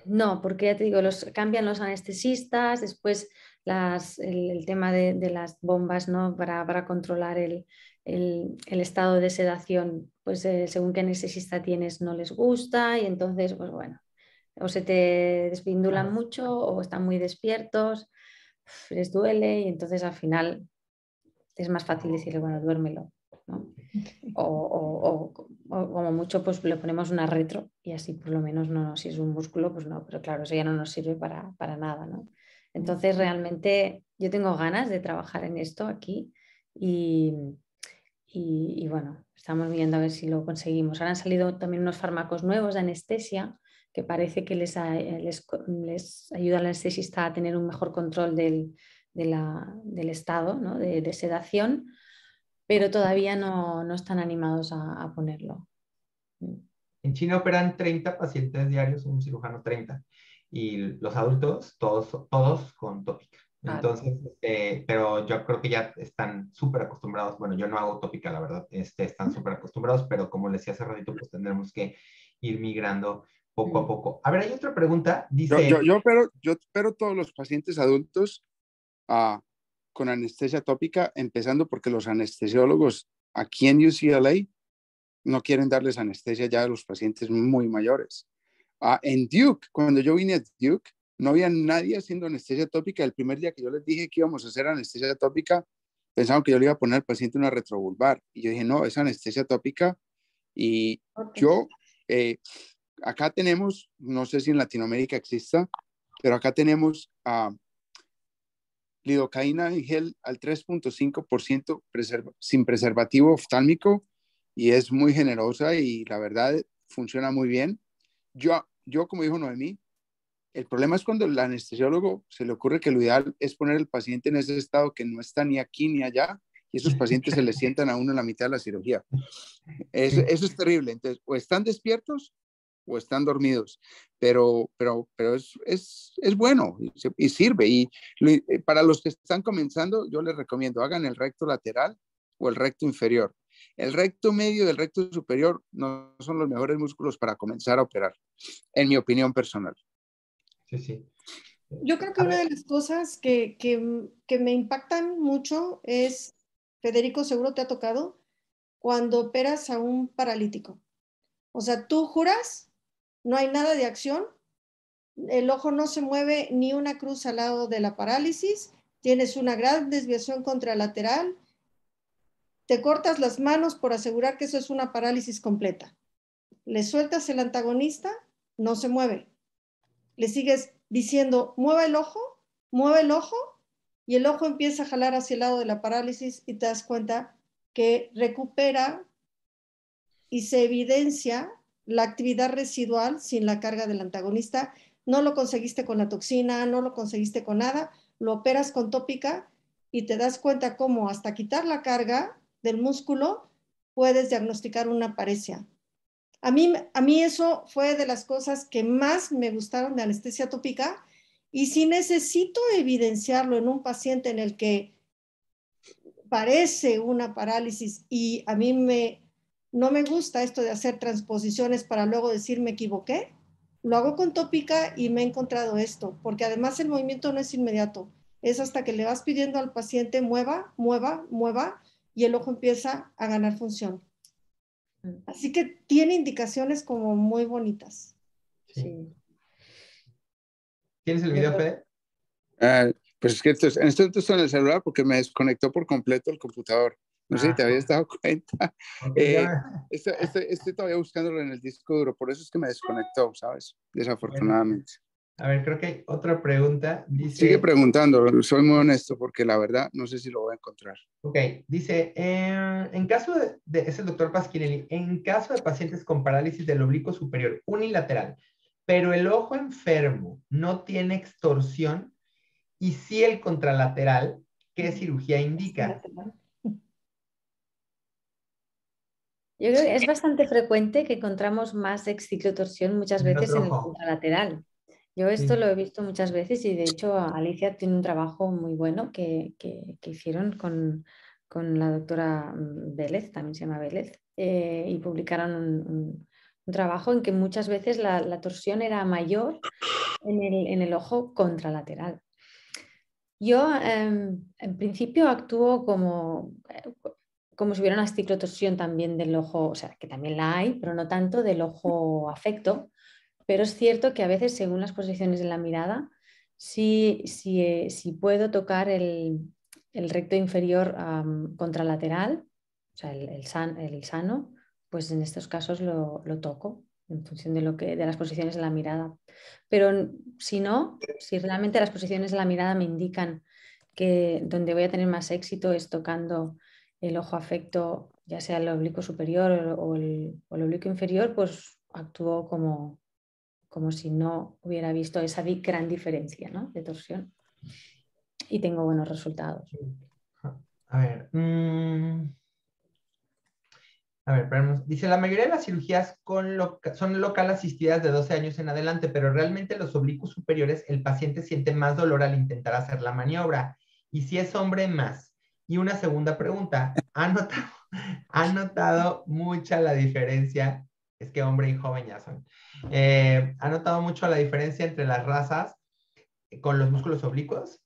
No, porque ya te digo, los, cambian los anestesistas, después el, tema de, las bombas ¿no? para, para controlar el, el, estado de sedación, pues eh, según qué anestesista tienes no les gusta y entonces, pues bueno, o se te desvindulan mucho o están muy despiertos, les duele y entonces al final es más fácil decirle, bueno, duérmelo. ¿no? O, como mucho pues le ponemos una retro y así por lo menos no, si es un músculo pues no, pero claro, eso ya no nos sirve para, para nada, ¿no? Entonces, realmente yo tengo ganas de trabajar en esto aquí y, bueno, estamos viendo a ver si lo conseguimos. Ahora han salido también unos fármacos nuevos de anestesia que parece que les, eh, ayuda al anestesista a tener un mejor control del, estado de, sedación, pero todavía no, están animados a, a, ponerlo. En China operan 30 pacientes diarios, un cirujano 30 y los adultos, todos, todos con tópica. Ah, Entonces, eh, pero yo creo que ya están súper acostumbrados, bueno, yo no hago tópica, la verdad, este, están súper acostumbrados, pero como les decía hace ratito, pues tendremos que ir migrando poco a poco. A ver, hay otra pregunta, dice... Yo, yo, pero, yo espero todos los pacientes adultos ah, con anestesia tópica, empezando porque los anestesiólogos aquí en UCLA no quieren darles anestesia ya a los pacientes muy mayores en Duke, cuando yo vine a Duke, no había nadie haciendo anestesia tópica. El primer día que yo les dije que íbamos a hacer anestesia tópica, pensaban que yo le iba a poner al paciente una retrovulvar. Y yo dije, no, es anestesia tópica. Y yo, eh, acá tenemos, no sé si en Latinoamérica exista, pero acá tenemos a ah, lidocaína en gel al 3.5% sin preservativo oftálmico y es muy generosa y la verdad funciona muy bien yo, yo como dijo Noemí, el problema es cuando el anestesiólogo se le ocurre que lo ideal es poner al paciente en ese estado que no está ni aquí ni allá y esos pacientes se le sientan a uno en la mitad de la cirugía. Eso, es terrible. Entonces, o están despiertos o están dormidos, pero, pero, pero es, bueno y, sirve. Y eh, para los que están comenzando, yo les recomiendo, hagan el recto lateral o el recto inferior. El recto medio del el recto superior no son los mejores músculos para comenzar a operar, en mi opinión personal. Yo creo que una de las cosas que, que, me impactan mucho es, Federico, seguro te ha tocado, cuando operas a un paralítico. O sea, tú juras, no hay nada de acción, el ojo no se mueve ni una cruz al lado de la parálisis, tienes una gran desviación contralateral, te cortas las manos por asegurar que eso es una parálisis completa. Le sueltas el antagonista, no se mueve. Le sigues diciendo, mueve el ojo, mueve el ojo, y el ojo empieza a jalar hacia el lado de la parálisis y te das cuenta que recupera y se evidencia la actividad residual sin la carga del antagonista. No lo conseguiste con la toxina, no lo conseguiste con nada, lo operas con tópica y te das cuenta cómo hasta quitar la carga del músculo, puedes diagnosticar una paresia. A mí, a mí eso fue de las cosas que más me gustaron de anestesia tópica y si necesito evidenciarlo en un paciente en el que parece una parálisis y a mí me, no me gusta esto de hacer transposiciones para luego decir me equivoqué, lo hago con tópica y me he encontrado esto, porque además el movimiento no es inmediato, es hasta que le vas pidiendo al paciente mueva, mueva, mueva y el ojo empieza a ganar función. Mm. Así que tiene indicaciones como muy bonitas. ¿Tienes el video, Fede? Ah, pues es que esto, en estoy en el celular porque me desconectó por completo el computador. No sé si te ah, habías dado cuenta. Eh, estoy, estoy, todavía buscándolo en el disco duro, por eso es que me desconectó, ¿sabes? Desafortunadamente. A ver, creo que hay otra pregunta. Sigue preguntando, soy muy honesto porque la verdad no sé si lo voy a encontrar. Ok, dice, eh, en caso de, es el doctor Pasquinelli, en caso de pacientes con parálisis del oblicuo superior unilateral, pero el ojo enfermo no tiene extorsión y si el contralateral, ¿qué cirugía indica? Yo creo que es bastante frecuente que encontramos más exciclotorsión muchas veces en el contralateral. Yo esto lo he visto muchas veces y de hecho Alicia tiene un trabajo muy bueno que, hicieron con, la doctora mm, Vélez, también se llama Vélez, eh, y publicaron un, trabajo en que muchas veces la, torsión era mayor en el, ojo contralateral. Yo em, en principio actúo eh, como si hubiera una ciclotorsión también del ojo, o sea, que también la hay, pero no tanto del ojo afecto, pero es cierto que a veces, según las posiciones de la mirada, si eh, puedo tocar el, recto inferior contralateral, o sea, el, sano, pues en estos casos lo, toco en función de, lo que, de las posiciones de la mirada. Pero si no, si realmente las posiciones de la mirada me indican que donde voy a tener más éxito es tocando el ojo afecto, ya sea el oblicuo superior o el, o el oblicuo inferior, pues actúo como, como si no hubiera visto esa gran diferencia de torsión. Y tengo buenos resultados. A ver. Mm, dice, la mayoría de las cirugías con son local asistidas de 12 años en adelante, pero realmente los oblicuos superiores, el paciente siente más dolor al intentar hacer la maniobra. Y si es hombre, más. Y una segunda pregunta, ¿ha notado mucha la diferencia es que hombre y joven ya son. Eh, ¿Ha notado mucho la diferencia entre las razas con los músculos oblicuos?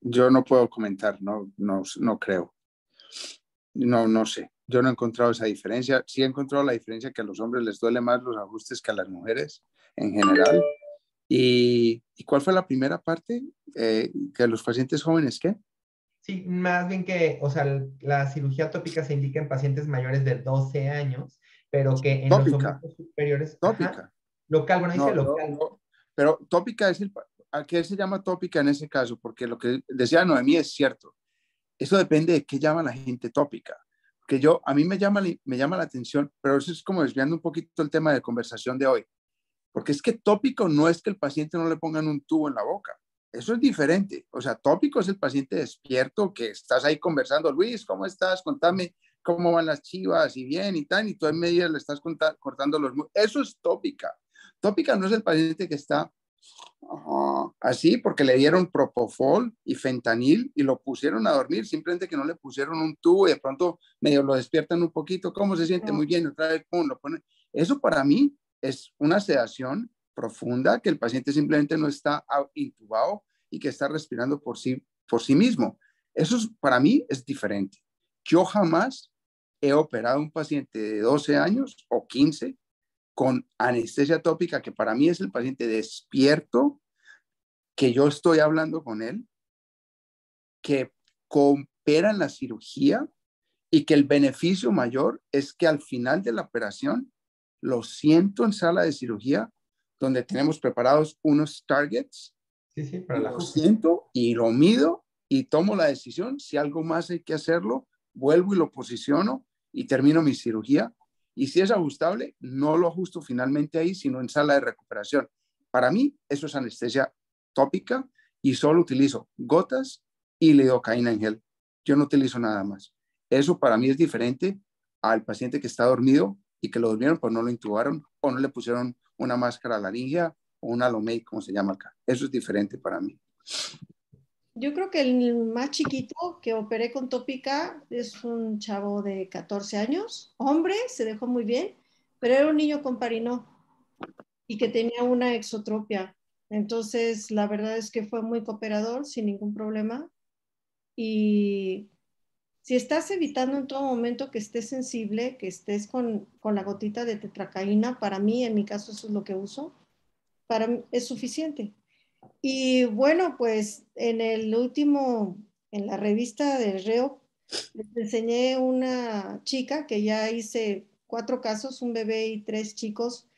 Yo no puedo comentar, no, no, no creo. No, no sé. Yo no he encontrado esa diferencia. Sí he encontrado la diferencia que a los hombres les duele más los ajustes que a las mujeres en general. ¿Y, cuál fue la primera parte? Eh, que a los pacientes jóvenes, ¿qué? Sí, más bien que, o sea, la cirugía tópica se indica en pacientes mayores de 12 años, pero que en los los superiores... Tópica. local, bueno, dice local. pero tópica es el... ¿A qué se llama tópica en ese caso? Porque lo que decía Noemí es cierto. Eso depende de qué llama la gente tópica. Que yo, a mí me llama, me llama la atención, pero eso es como desviando un poquito el tema de conversación de hoy. Porque es que tópico no es que el paciente no le pongan un tubo en la boca. Eso es diferente. O sea, tópico es el paciente despierto que estás ahí conversando, Luis, ¿cómo estás? Contame cómo van las chivas y bien y tal, y tú en medio le estás cortando los... Eso es tópica. Tópica no es el paciente que está ah, así porque le dieron propofol y fentanil y lo pusieron a dormir, simplemente que no le pusieron un tubo y de pronto medio lo despiertan un poquito, cómo se siente, mm. muy bien, otra vez, ¿cómo lo pone Eso para mí es una sedación profunda, que el paciente simplemente no está intubado y que está respirando por sí, por sí mismo. Eso para mí es diferente. Yo jamás he operado un paciente de 12 años o 15 con anestesia tópica, que para mí es el paciente despierto, que yo estoy hablando con él, que coopera la cirugía y que el beneficio mayor es que al final de la operación lo siento en sala de cirugía donde tenemos preparados unos targets. para la y lo mido y tomo la decisión. Si algo más hay que hacerlo, vuelvo y lo posiciono y termino mi cirugía. Y si es ajustable, no lo ajusto finalmente ahí, sino en sala de recuperación. Para mí, eso es anestesia tópica y solo utilizo gotas y lidocaína en gel. Yo no utilizo nada más. Eso para mí es diferente al paciente que está dormido y que lo durmieron, pero no lo intubaron o no le pusieron una máscara laringea o una lomé, como se llama acá. Eso es diferente para mí. Yo creo que el más chiquito que operé con tópica es un chavo de 14 años, hombre, se dejó muy bien, pero era un niño con parino y que tenía una exotropia. Entonces, la verdad es que fue muy cooperador, sin ningún problema. Y si estás evitando en todo momento que estés sensible, que estés con, la gotita de tetracaína, para mí, en mi caso, eso es lo que uso, para es suficiente. Y bueno, pues en el último, en la revista del reo, les enseñé una chica que ya hice cuatro casos, un bebé y tres chicos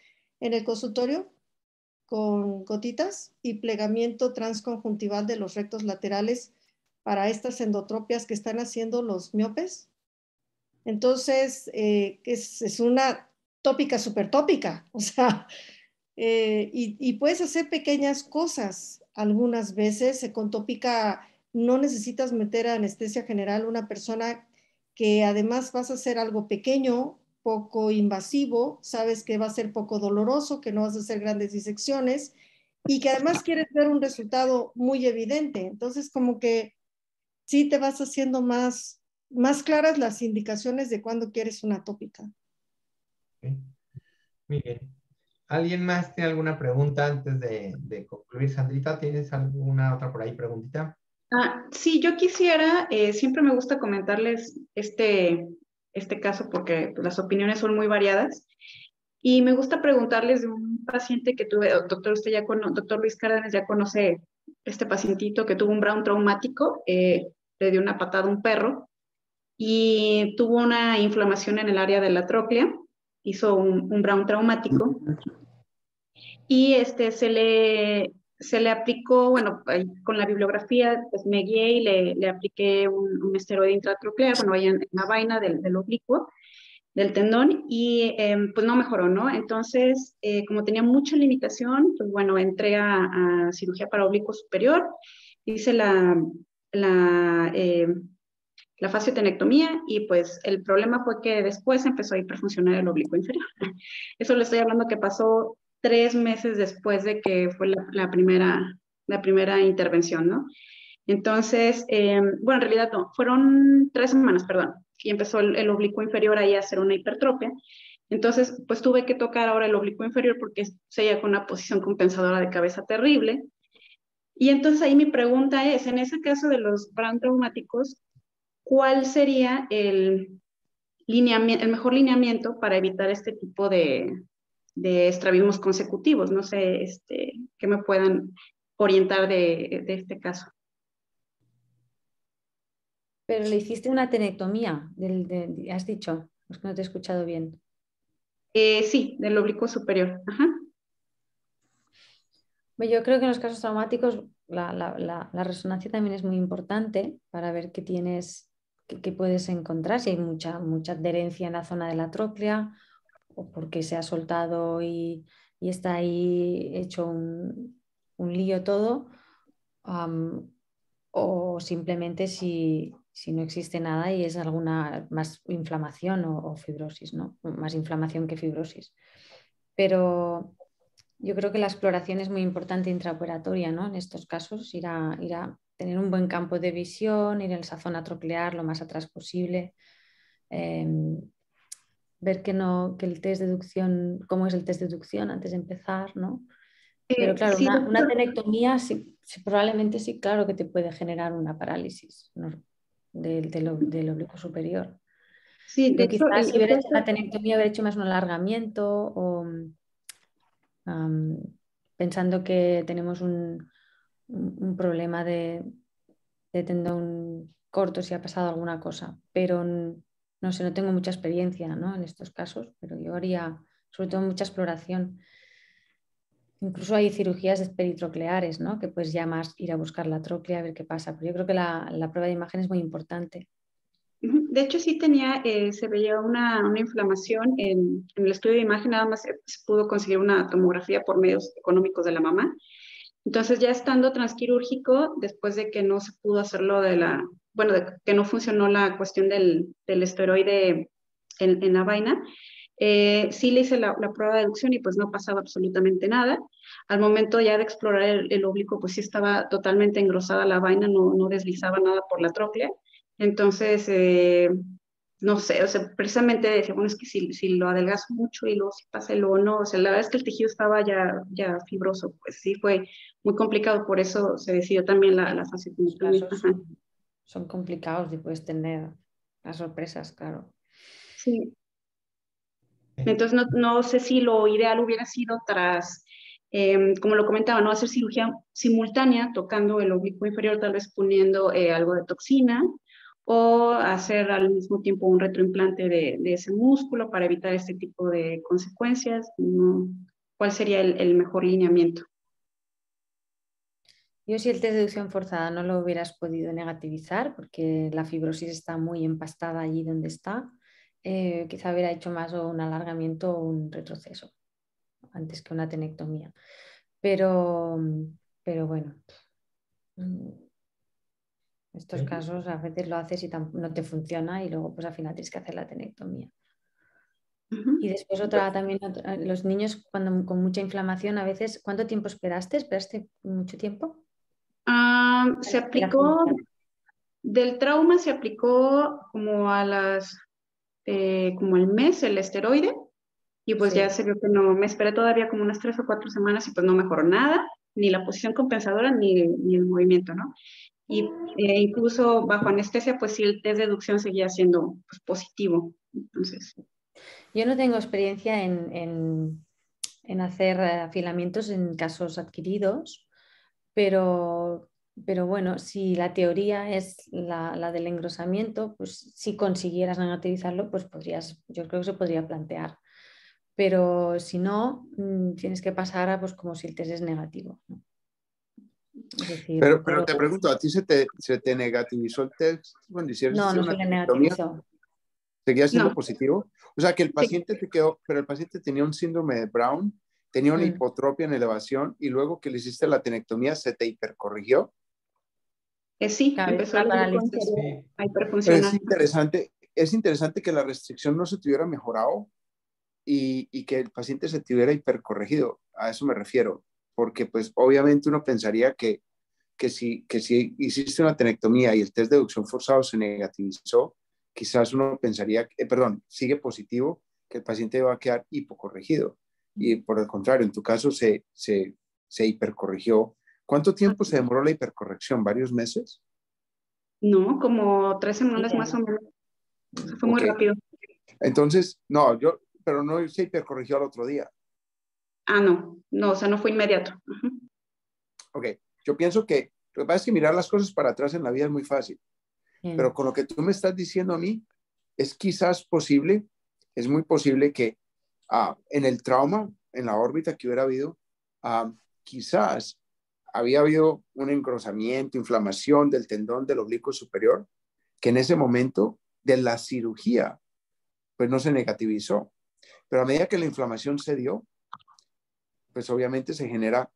en el consultorio con gotitas y plegamiento transconjuntival de los rectos laterales para estas endotropias que están haciendo los miopes. Entonces, eh, es, una tópica súper tópica, o sea, eh, y, puedes hacer pequeñas cosas. Algunas veces eh, con tópica no necesitas meter a anestesia general una persona que además vas a hacer algo pequeño, poco invasivo, sabes que va a ser poco doloroso, que no vas a hacer grandes disecciones, y que además quieres ver un resultado muy evidente. Entonces, como que sí te vas haciendo más, más claras las indicaciones de cuándo quieres una tópica. Miguel, ¿Alguien más tiene alguna pregunta antes de, concluir? Sandrita, ¿tienes alguna otra por ahí preguntita? Ah, sí, yo quisiera, eh, siempre me gusta comentarles este, este caso porque las opiniones son muy variadas. Y me gusta preguntarles de un paciente que tuve, doctor, usted ya con doctor Luis Cárdenas ya conoce este pacientito que tuvo un Brown traumático. Eh, le dio una patada a un perro y tuvo una inflamación en el área de la tróclea, hizo un, brown traumático y este, se, le, se le aplicó, bueno, con la bibliografía pues me guié y le, le apliqué un, un, esteroide intratroclear, bueno, ahí en, la vaina del, del oblicuo del tendón y em, pues no mejoró, ¿no? Entonces, eh, como tenía mucha limitación, pues bueno, entré a, a cirugía para oblicuo superior, hice la, la, eh, la fasciotenectomía y pues el problema fue que después empezó a hiperfuncionar el oblicuo inferior. Eso le estoy hablando que pasó tres meses después de que fue la, primera, la primera intervención, ¿no? Entonces, em, bueno, en realidad no, fueron tres semanas, perdón, y empezó el, oblicuo inferior ahí a hacer una hipertropia. Entonces, pues tuve que tocar ahora el oblicuo inferior porque se se con una posición compensadora de cabeza terrible. Y entonces ahí mi pregunta es, en ese caso de los brand traumáticos, ¿cuál sería el, mejor lineamiento para evitar este tipo de, de estrabismos consecutivos? No sé, este, que me puedan orientar de, este caso. Pero le hiciste una tenectomía, del, has dicho, es que no te he escuchado bien. Eh, sí, del oblicuo superior. Ajá. Yo creo que en los casos traumáticos la, resonancia también es muy importante para ver qué tienes, qué, puedes encontrar, si hay mucha, mucha adherencia en la zona de la tróclea o porque se ha soltado y, está ahí hecho un, lío todo, o simplemente si, no existe nada y es alguna más inflamación o, o fibrosis, ¿no? más inflamación que fibrosis. Pero yo creo que la exploración es muy importante intraoperatoria, ¿no? En estos casos, ir a, ir a tener un buen campo de visión, ir en esa zona troclear lo más atrás posible, em, ver que, no, que el test de deducción, cómo es el test de deducción antes de empezar, ¿no? Eh, Pero claro, una, tenectomía probablemente sí, claro que te puede generar una parálisis del, oblicuo superior. Sí, de quizás si hubiera hecho la tenectomía, haber hecho más un alargamiento o pensando que tenemos un, problema de, tendón corto si ha pasado alguna cosa, pero no sé, no tengo mucha experiencia en estos casos, pero yo haría sobre todo mucha exploración. Incluso hay cirugías peritrocleares, ¿no? que pues ya más ir a buscar la troclea a ver qué pasa, pero yo creo que la prueba de imagen es muy importante de hecho sí tenía, eh, se veía una, inflamación en, el estudio de imagen, nada más se, pudo conseguir una tomografía por medios económicos de la mamá. Entonces ya estando transquirúrgico, después de que no se pudo hacerlo de la, bueno, que no funcionó la cuestión del, del esteroide en, la vaina, eh, sí le hice la, prueba de deducción y pues no pasaba absolutamente nada. Al momento ya de explorar el, oblicuo, pues sí estaba totalmente engrosada la vaina, no, no deslizaba nada por la tróclea. Entonces, eh, no sé, o sea, precisamente decía, bueno, es que si, lo adelgazo mucho y luego si pasa el no, o sea, la verdad es que el tejido estaba ya, ya fibroso, pues sí fue muy complicado, por eso se decidió también la, la son, son complicados y puedes tener las sorpresas, claro. Sí. Eh. Entonces, no, sé si lo ideal hubiera sido tras, em, como lo comentaba, no hacer cirugía simultánea, tocando el oblicuo inferior, tal vez poniendo eh, algo de toxina, o hacer al mismo tiempo un retroimplante de, ese músculo para evitar este tipo de consecuencias? ¿Cuál sería el, mejor lineamiento? Yo si el test de deducción forzada no lo hubieras podido negativizar porque la fibrosis está muy empastada allí donde está, eh, quizá hubiera hecho más un alargamiento o un retroceso antes que una tenectomía. Pero, pero bueno, mm, estos casos a veces lo haces y no te funciona y luego pues al final tienes que hacer la tenectomía. Y después otra también, eh, los niños cuando, con mucha inflamación a veces, ¿cuánto tiempo esperaste? ¿Esperaste mucho tiempo? Ah, se aplicó, del trauma se aplicó como a las, eh, como el mes el esteroide y pues ya se vio que no, me esperé todavía como unas tres o cuatro semanas y pues no mejoró nada, ni la posición compensadora ni, ni el movimiento, ¿no? Y eh, incluso bajo anestesia, pues si el test de deducción seguía siendo pues, positivo. Entonces. Yo no tengo experiencia en, en, hacer afilamientos en casos adquiridos, pero, pero bueno, si la teoría es la, la, del engrosamiento, pues si consiguieras negativizarlo, pues podrías, yo creo que se podría plantear. Pero si no, mm, tienes que pasar a pues como si el test es negativo. ¿no? pero, pero te pregunto, ¿a ti se te, se te negativizó el test cuando No, no se te negativizó. ¿Seguía siendo positivo? O sea, que el paciente te quedó, pero el paciente tenía un síndrome de Brown, tenía una mm. hipotropia en elevación y luego que le hiciste la tenectomía, ¿se te hipercorrigió? sí, empezó parálisis. Sí. es interesante, es interesante que la restricción no se tuviera mejorado y, y que el paciente se tuviera hipercorregido. A eso me refiero porque pues obviamente uno pensaría que, que, si, que si hiciste una tenectomía y el test de deducción forzado se negativizó, quizás uno pensaría, eh, perdón, sigue positivo, que el paciente va a quedar hipocorregido. Y por el contrario, en tu caso se, se, se hipercorrigió. ¿Cuánto tiempo se demoró la hipercorrección? ¿Varios meses? No, como tres semanas más o menos. fue muy rápido. Entonces, no, yo, pero no se hipercorrigió al otro día. Ah, no, no, o sea, no fue inmediato. Ok, yo pienso que lo que pasa es que mirar las cosas para atrás en la vida es muy fácil, pero con lo que tú me estás diciendo a mí, es quizás posible, es muy posible que ah, en el trauma, en la órbita que hubiera habido, ah, quizás había habido un engrosamiento, inflamación del tendón del oblicuo superior, que en ese momento de la cirugía, pues no se negativizó. Pero a medida que la inflamación se dio, pues obviamente se genera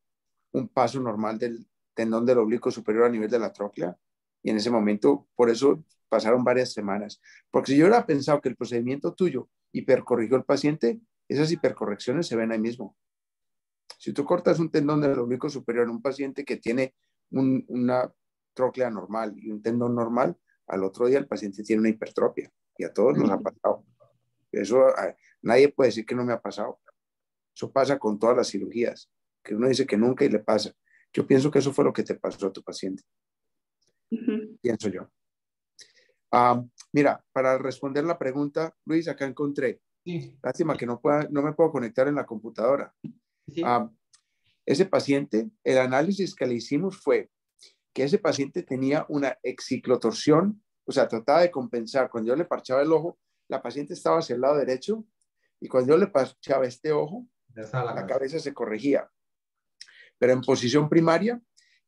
un paso normal del tendón del oblicuo superior a nivel de la tróclea y en ese momento, por eso pasaron varias semanas. Porque si yo hubiera pensado que el procedimiento tuyo hipercorrigió el paciente, esas hipercorrecciones se ven ahí mismo. Si tú cortas un tendón del oblicuo superior en un paciente que tiene una tróclea normal y un tendón normal, al otro día el paciente tiene una hipertropia y a todos nos ha pasado. Eso nadie puede decir que no me ha pasado. Eso pasa con todas las cirugías, que uno dice que nunca y le pasa. Yo pienso que eso fue lo que te pasó a tu paciente. Pienso yo. Ah, mira, para responder la pregunta, Luis, acá encontré. Lástima que no, pueda, no me puedo conectar en la computadora. Ah, ese paciente, el análisis que le hicimos fue que ese paciente tenía una exciclotorsión, o sea, trataba de compensar. Cuando yo le parchaba el ojo, la paciente estaba hacia el lado derecho y cuando yo le parchaba este ojo, la, cabeza se corregía. Pero en posición primaria,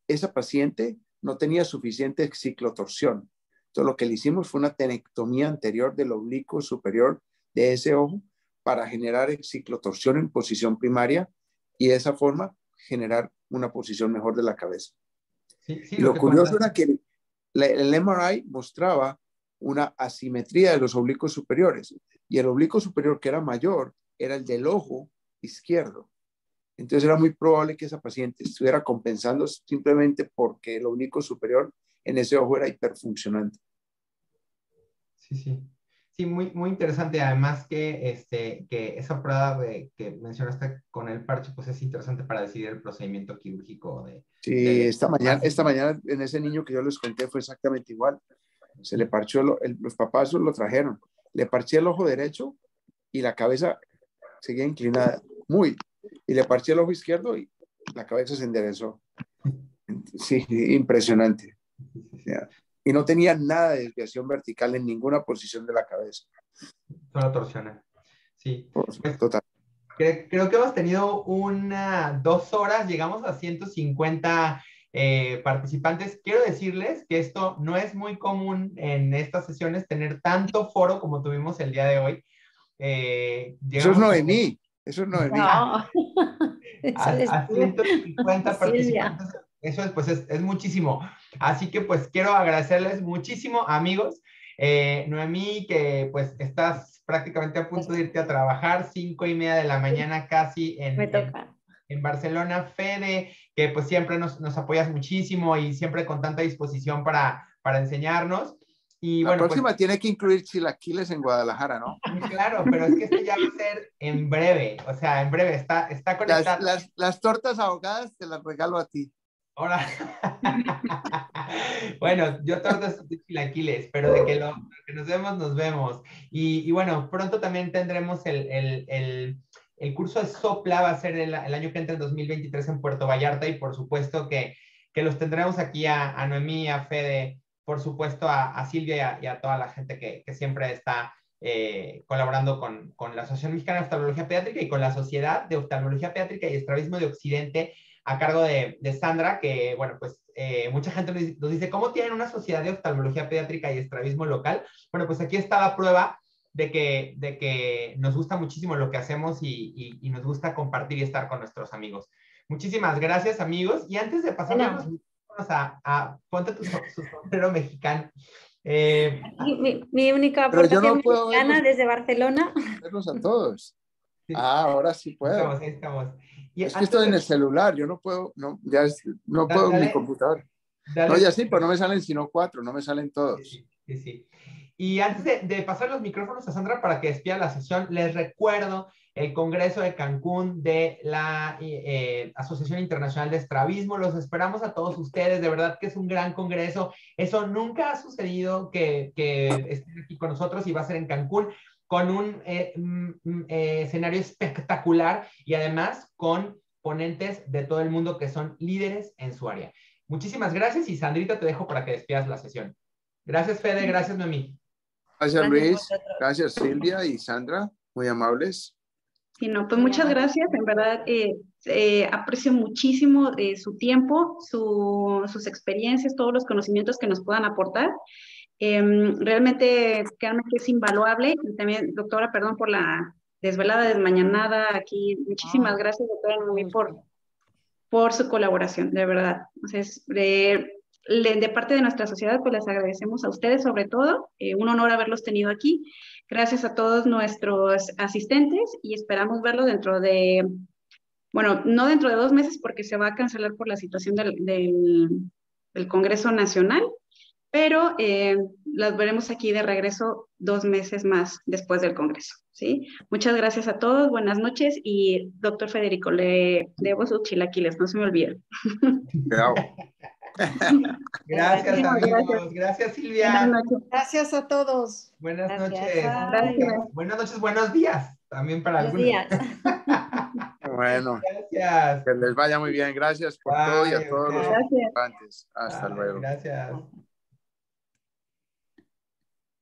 esa paciente no tenía suficiente ciclotorsión. Entonces, lo que le hicimos fue una tenectomía anterior del oblicuo superior de ese ojo para generar ciclotorsión en posición primaria y de esa forma generar una posición mejor de la cabeza. lo, curioso era que el MRI mostraba una asimetría de los oblicuos superiores y el oblicuo superior que era mayor era el del ojo izquierdo. Entonces era muy probable que esa paciente estuviera compensando simplemente porque lo único superior en ese ojo era hiperfuncionante. Sí, sí. Sí, muy, muy interesante. Además que, este, que esa prueba que mencionaste con el parche, pues es interesante para decidir el procedimiento quirúrgico. De, sí, esta, mañana, esta mañana en ese niño que yo les conté fue exactamente igual. Se le parchó, los papás lo trajeron. Le parché el ojo derecho y la cabeza seguía inclinada muy. Y le partí el ojo izquierdo y la cabeza se enderezó. Sí, impresionante. Y no tenía nada de desviación vertical en ninguna posición de la cabeza. Solo torsiona. Eh. Sí. Pues, creo, que hemos tenido una, dos horas, llegamos a 150 eh, participantes. Quiero decirles que esto no es muy común en estas sesiones tener tanto foro como tuvimos el día de hoy. Eh, Eso es Noemí. Eso no es no. A, 150 participantes. Eso es, pues es, muchísimo. Así que pues quiero agradecerles muchísimo, amigos. Eh, Noemí, que pues estás prácticamente a punto de irte a trabajar, cinco y media de la mañana casi en, en, Barcelona. Fede, que pues siempre nos, nos, apoyas muchísimo y siempre con tanta disposición para, para enseñarnos. Y la pues próxima tiene que incluir chilaquiles en Guadalajara, ¿no? Claro, pero es que esto ya va a ser en breve, o sea, en breve, está, está conectado. Las, tortas ahogadas te las regalo a ti. Hola. bueno, yo tortas de chilaquiles, pero de que, lo, nos vemos, nos vemos. Y, bueno, pronto también tendremos el, el, el, curso de Sopla, va a ser el, año que entra en 2023 en Puerto Vallarta y por supuesto que, que los tendremos aquí a, a Noemí, a Fede por supuesto, a, Silvia y a, toda la gente que, siempre está eh, colaborando con, la Asociación Mexicana de Oftalmología Pediátrica y con la Sociedad de Oftalmología Pediátrica y Estrabismo de Occidente a cargo de, Sandra, que, bueno, pues eh, mucha gente nos dice, ¿cómo tienen una sociedad de oftalmología pediátrica y estrabismo local? Bueno, pues aquí está la prueba de que, de que nos gusta muchísimo lo que hacemos y, nos gusta compartir y estar con nuestros amigos. Muchísimas gracias, amigos. Y antes de pasar a a, a, ponte tu, sombrero mexicano. Eh, mi, única aportación mexicana desde Barcelona. a todos. Ah, ahora sí puedo. Estamos, estamos. es que estoy en el celular, yo no puedo, no, ya es, no puedo en mi computador. No, ya sí, pero no me salen sino cuatro, no me salen todos. Sí, sí. Y antes de, de, pasar los micrófonos a Sandra para que despida la sesión, les recuerdo el Congreso de Cancún de la eh, eh, Asociación Internacional de Estrabismo. Los esperamos a todos ustedes, de verdad que es un gran congreso. Eso nunca ha sucedido que, estén aquí con nosotros y va a ser en Cancún con un eh, mm, mm, escenario espectacular y además con ponentes de todo el mundo que son líderes en su área. Muchísimas gracias y Sandrita te dejo para que despidas la sesión. Gracias Fede, gracias Mami. Gracias Luis, gracias Silvia y Sandra, muy amables no, pues muchas gracias, en verdad eh, eh, aprecio muchísimo eh, su tiempo, sus experiencias, todos los conocimientos que nos puedan aportar. Em, realmente, créanme que es invaluable. Y también, doctora, perdón por la desvelada, desmañanada aquí. Muchísimas gracias, doctora por, por su colaboración, de verdad. Entonces, de, de parte de nuestra sociedad, pues les agradecemos a ustedes sobre todo. un honor haberlos tenido aquí. Gracias a todos nuestros asistentes y esperamos verlo dentro de, bueno, no dentro de dos meses porque se va a cancelar por la situación del, del, Congreso Nacional, pero eh, las veremos aquí de regreso dos meses más después del Congreso. ¿sí? Muchas gracias a todos, buenas noches y doctor Federico, le debo su chilaquiles, no se me olvide. Gracias, amigos. Gracias, Silvia. Gracias a todos. Buenas noches. Buenas noches, buenos días. También para buenos algunos. Días. bueno. Que les vaya muy bien. Gracias por todo y a todos los participantes. Hasta luego. Gracias.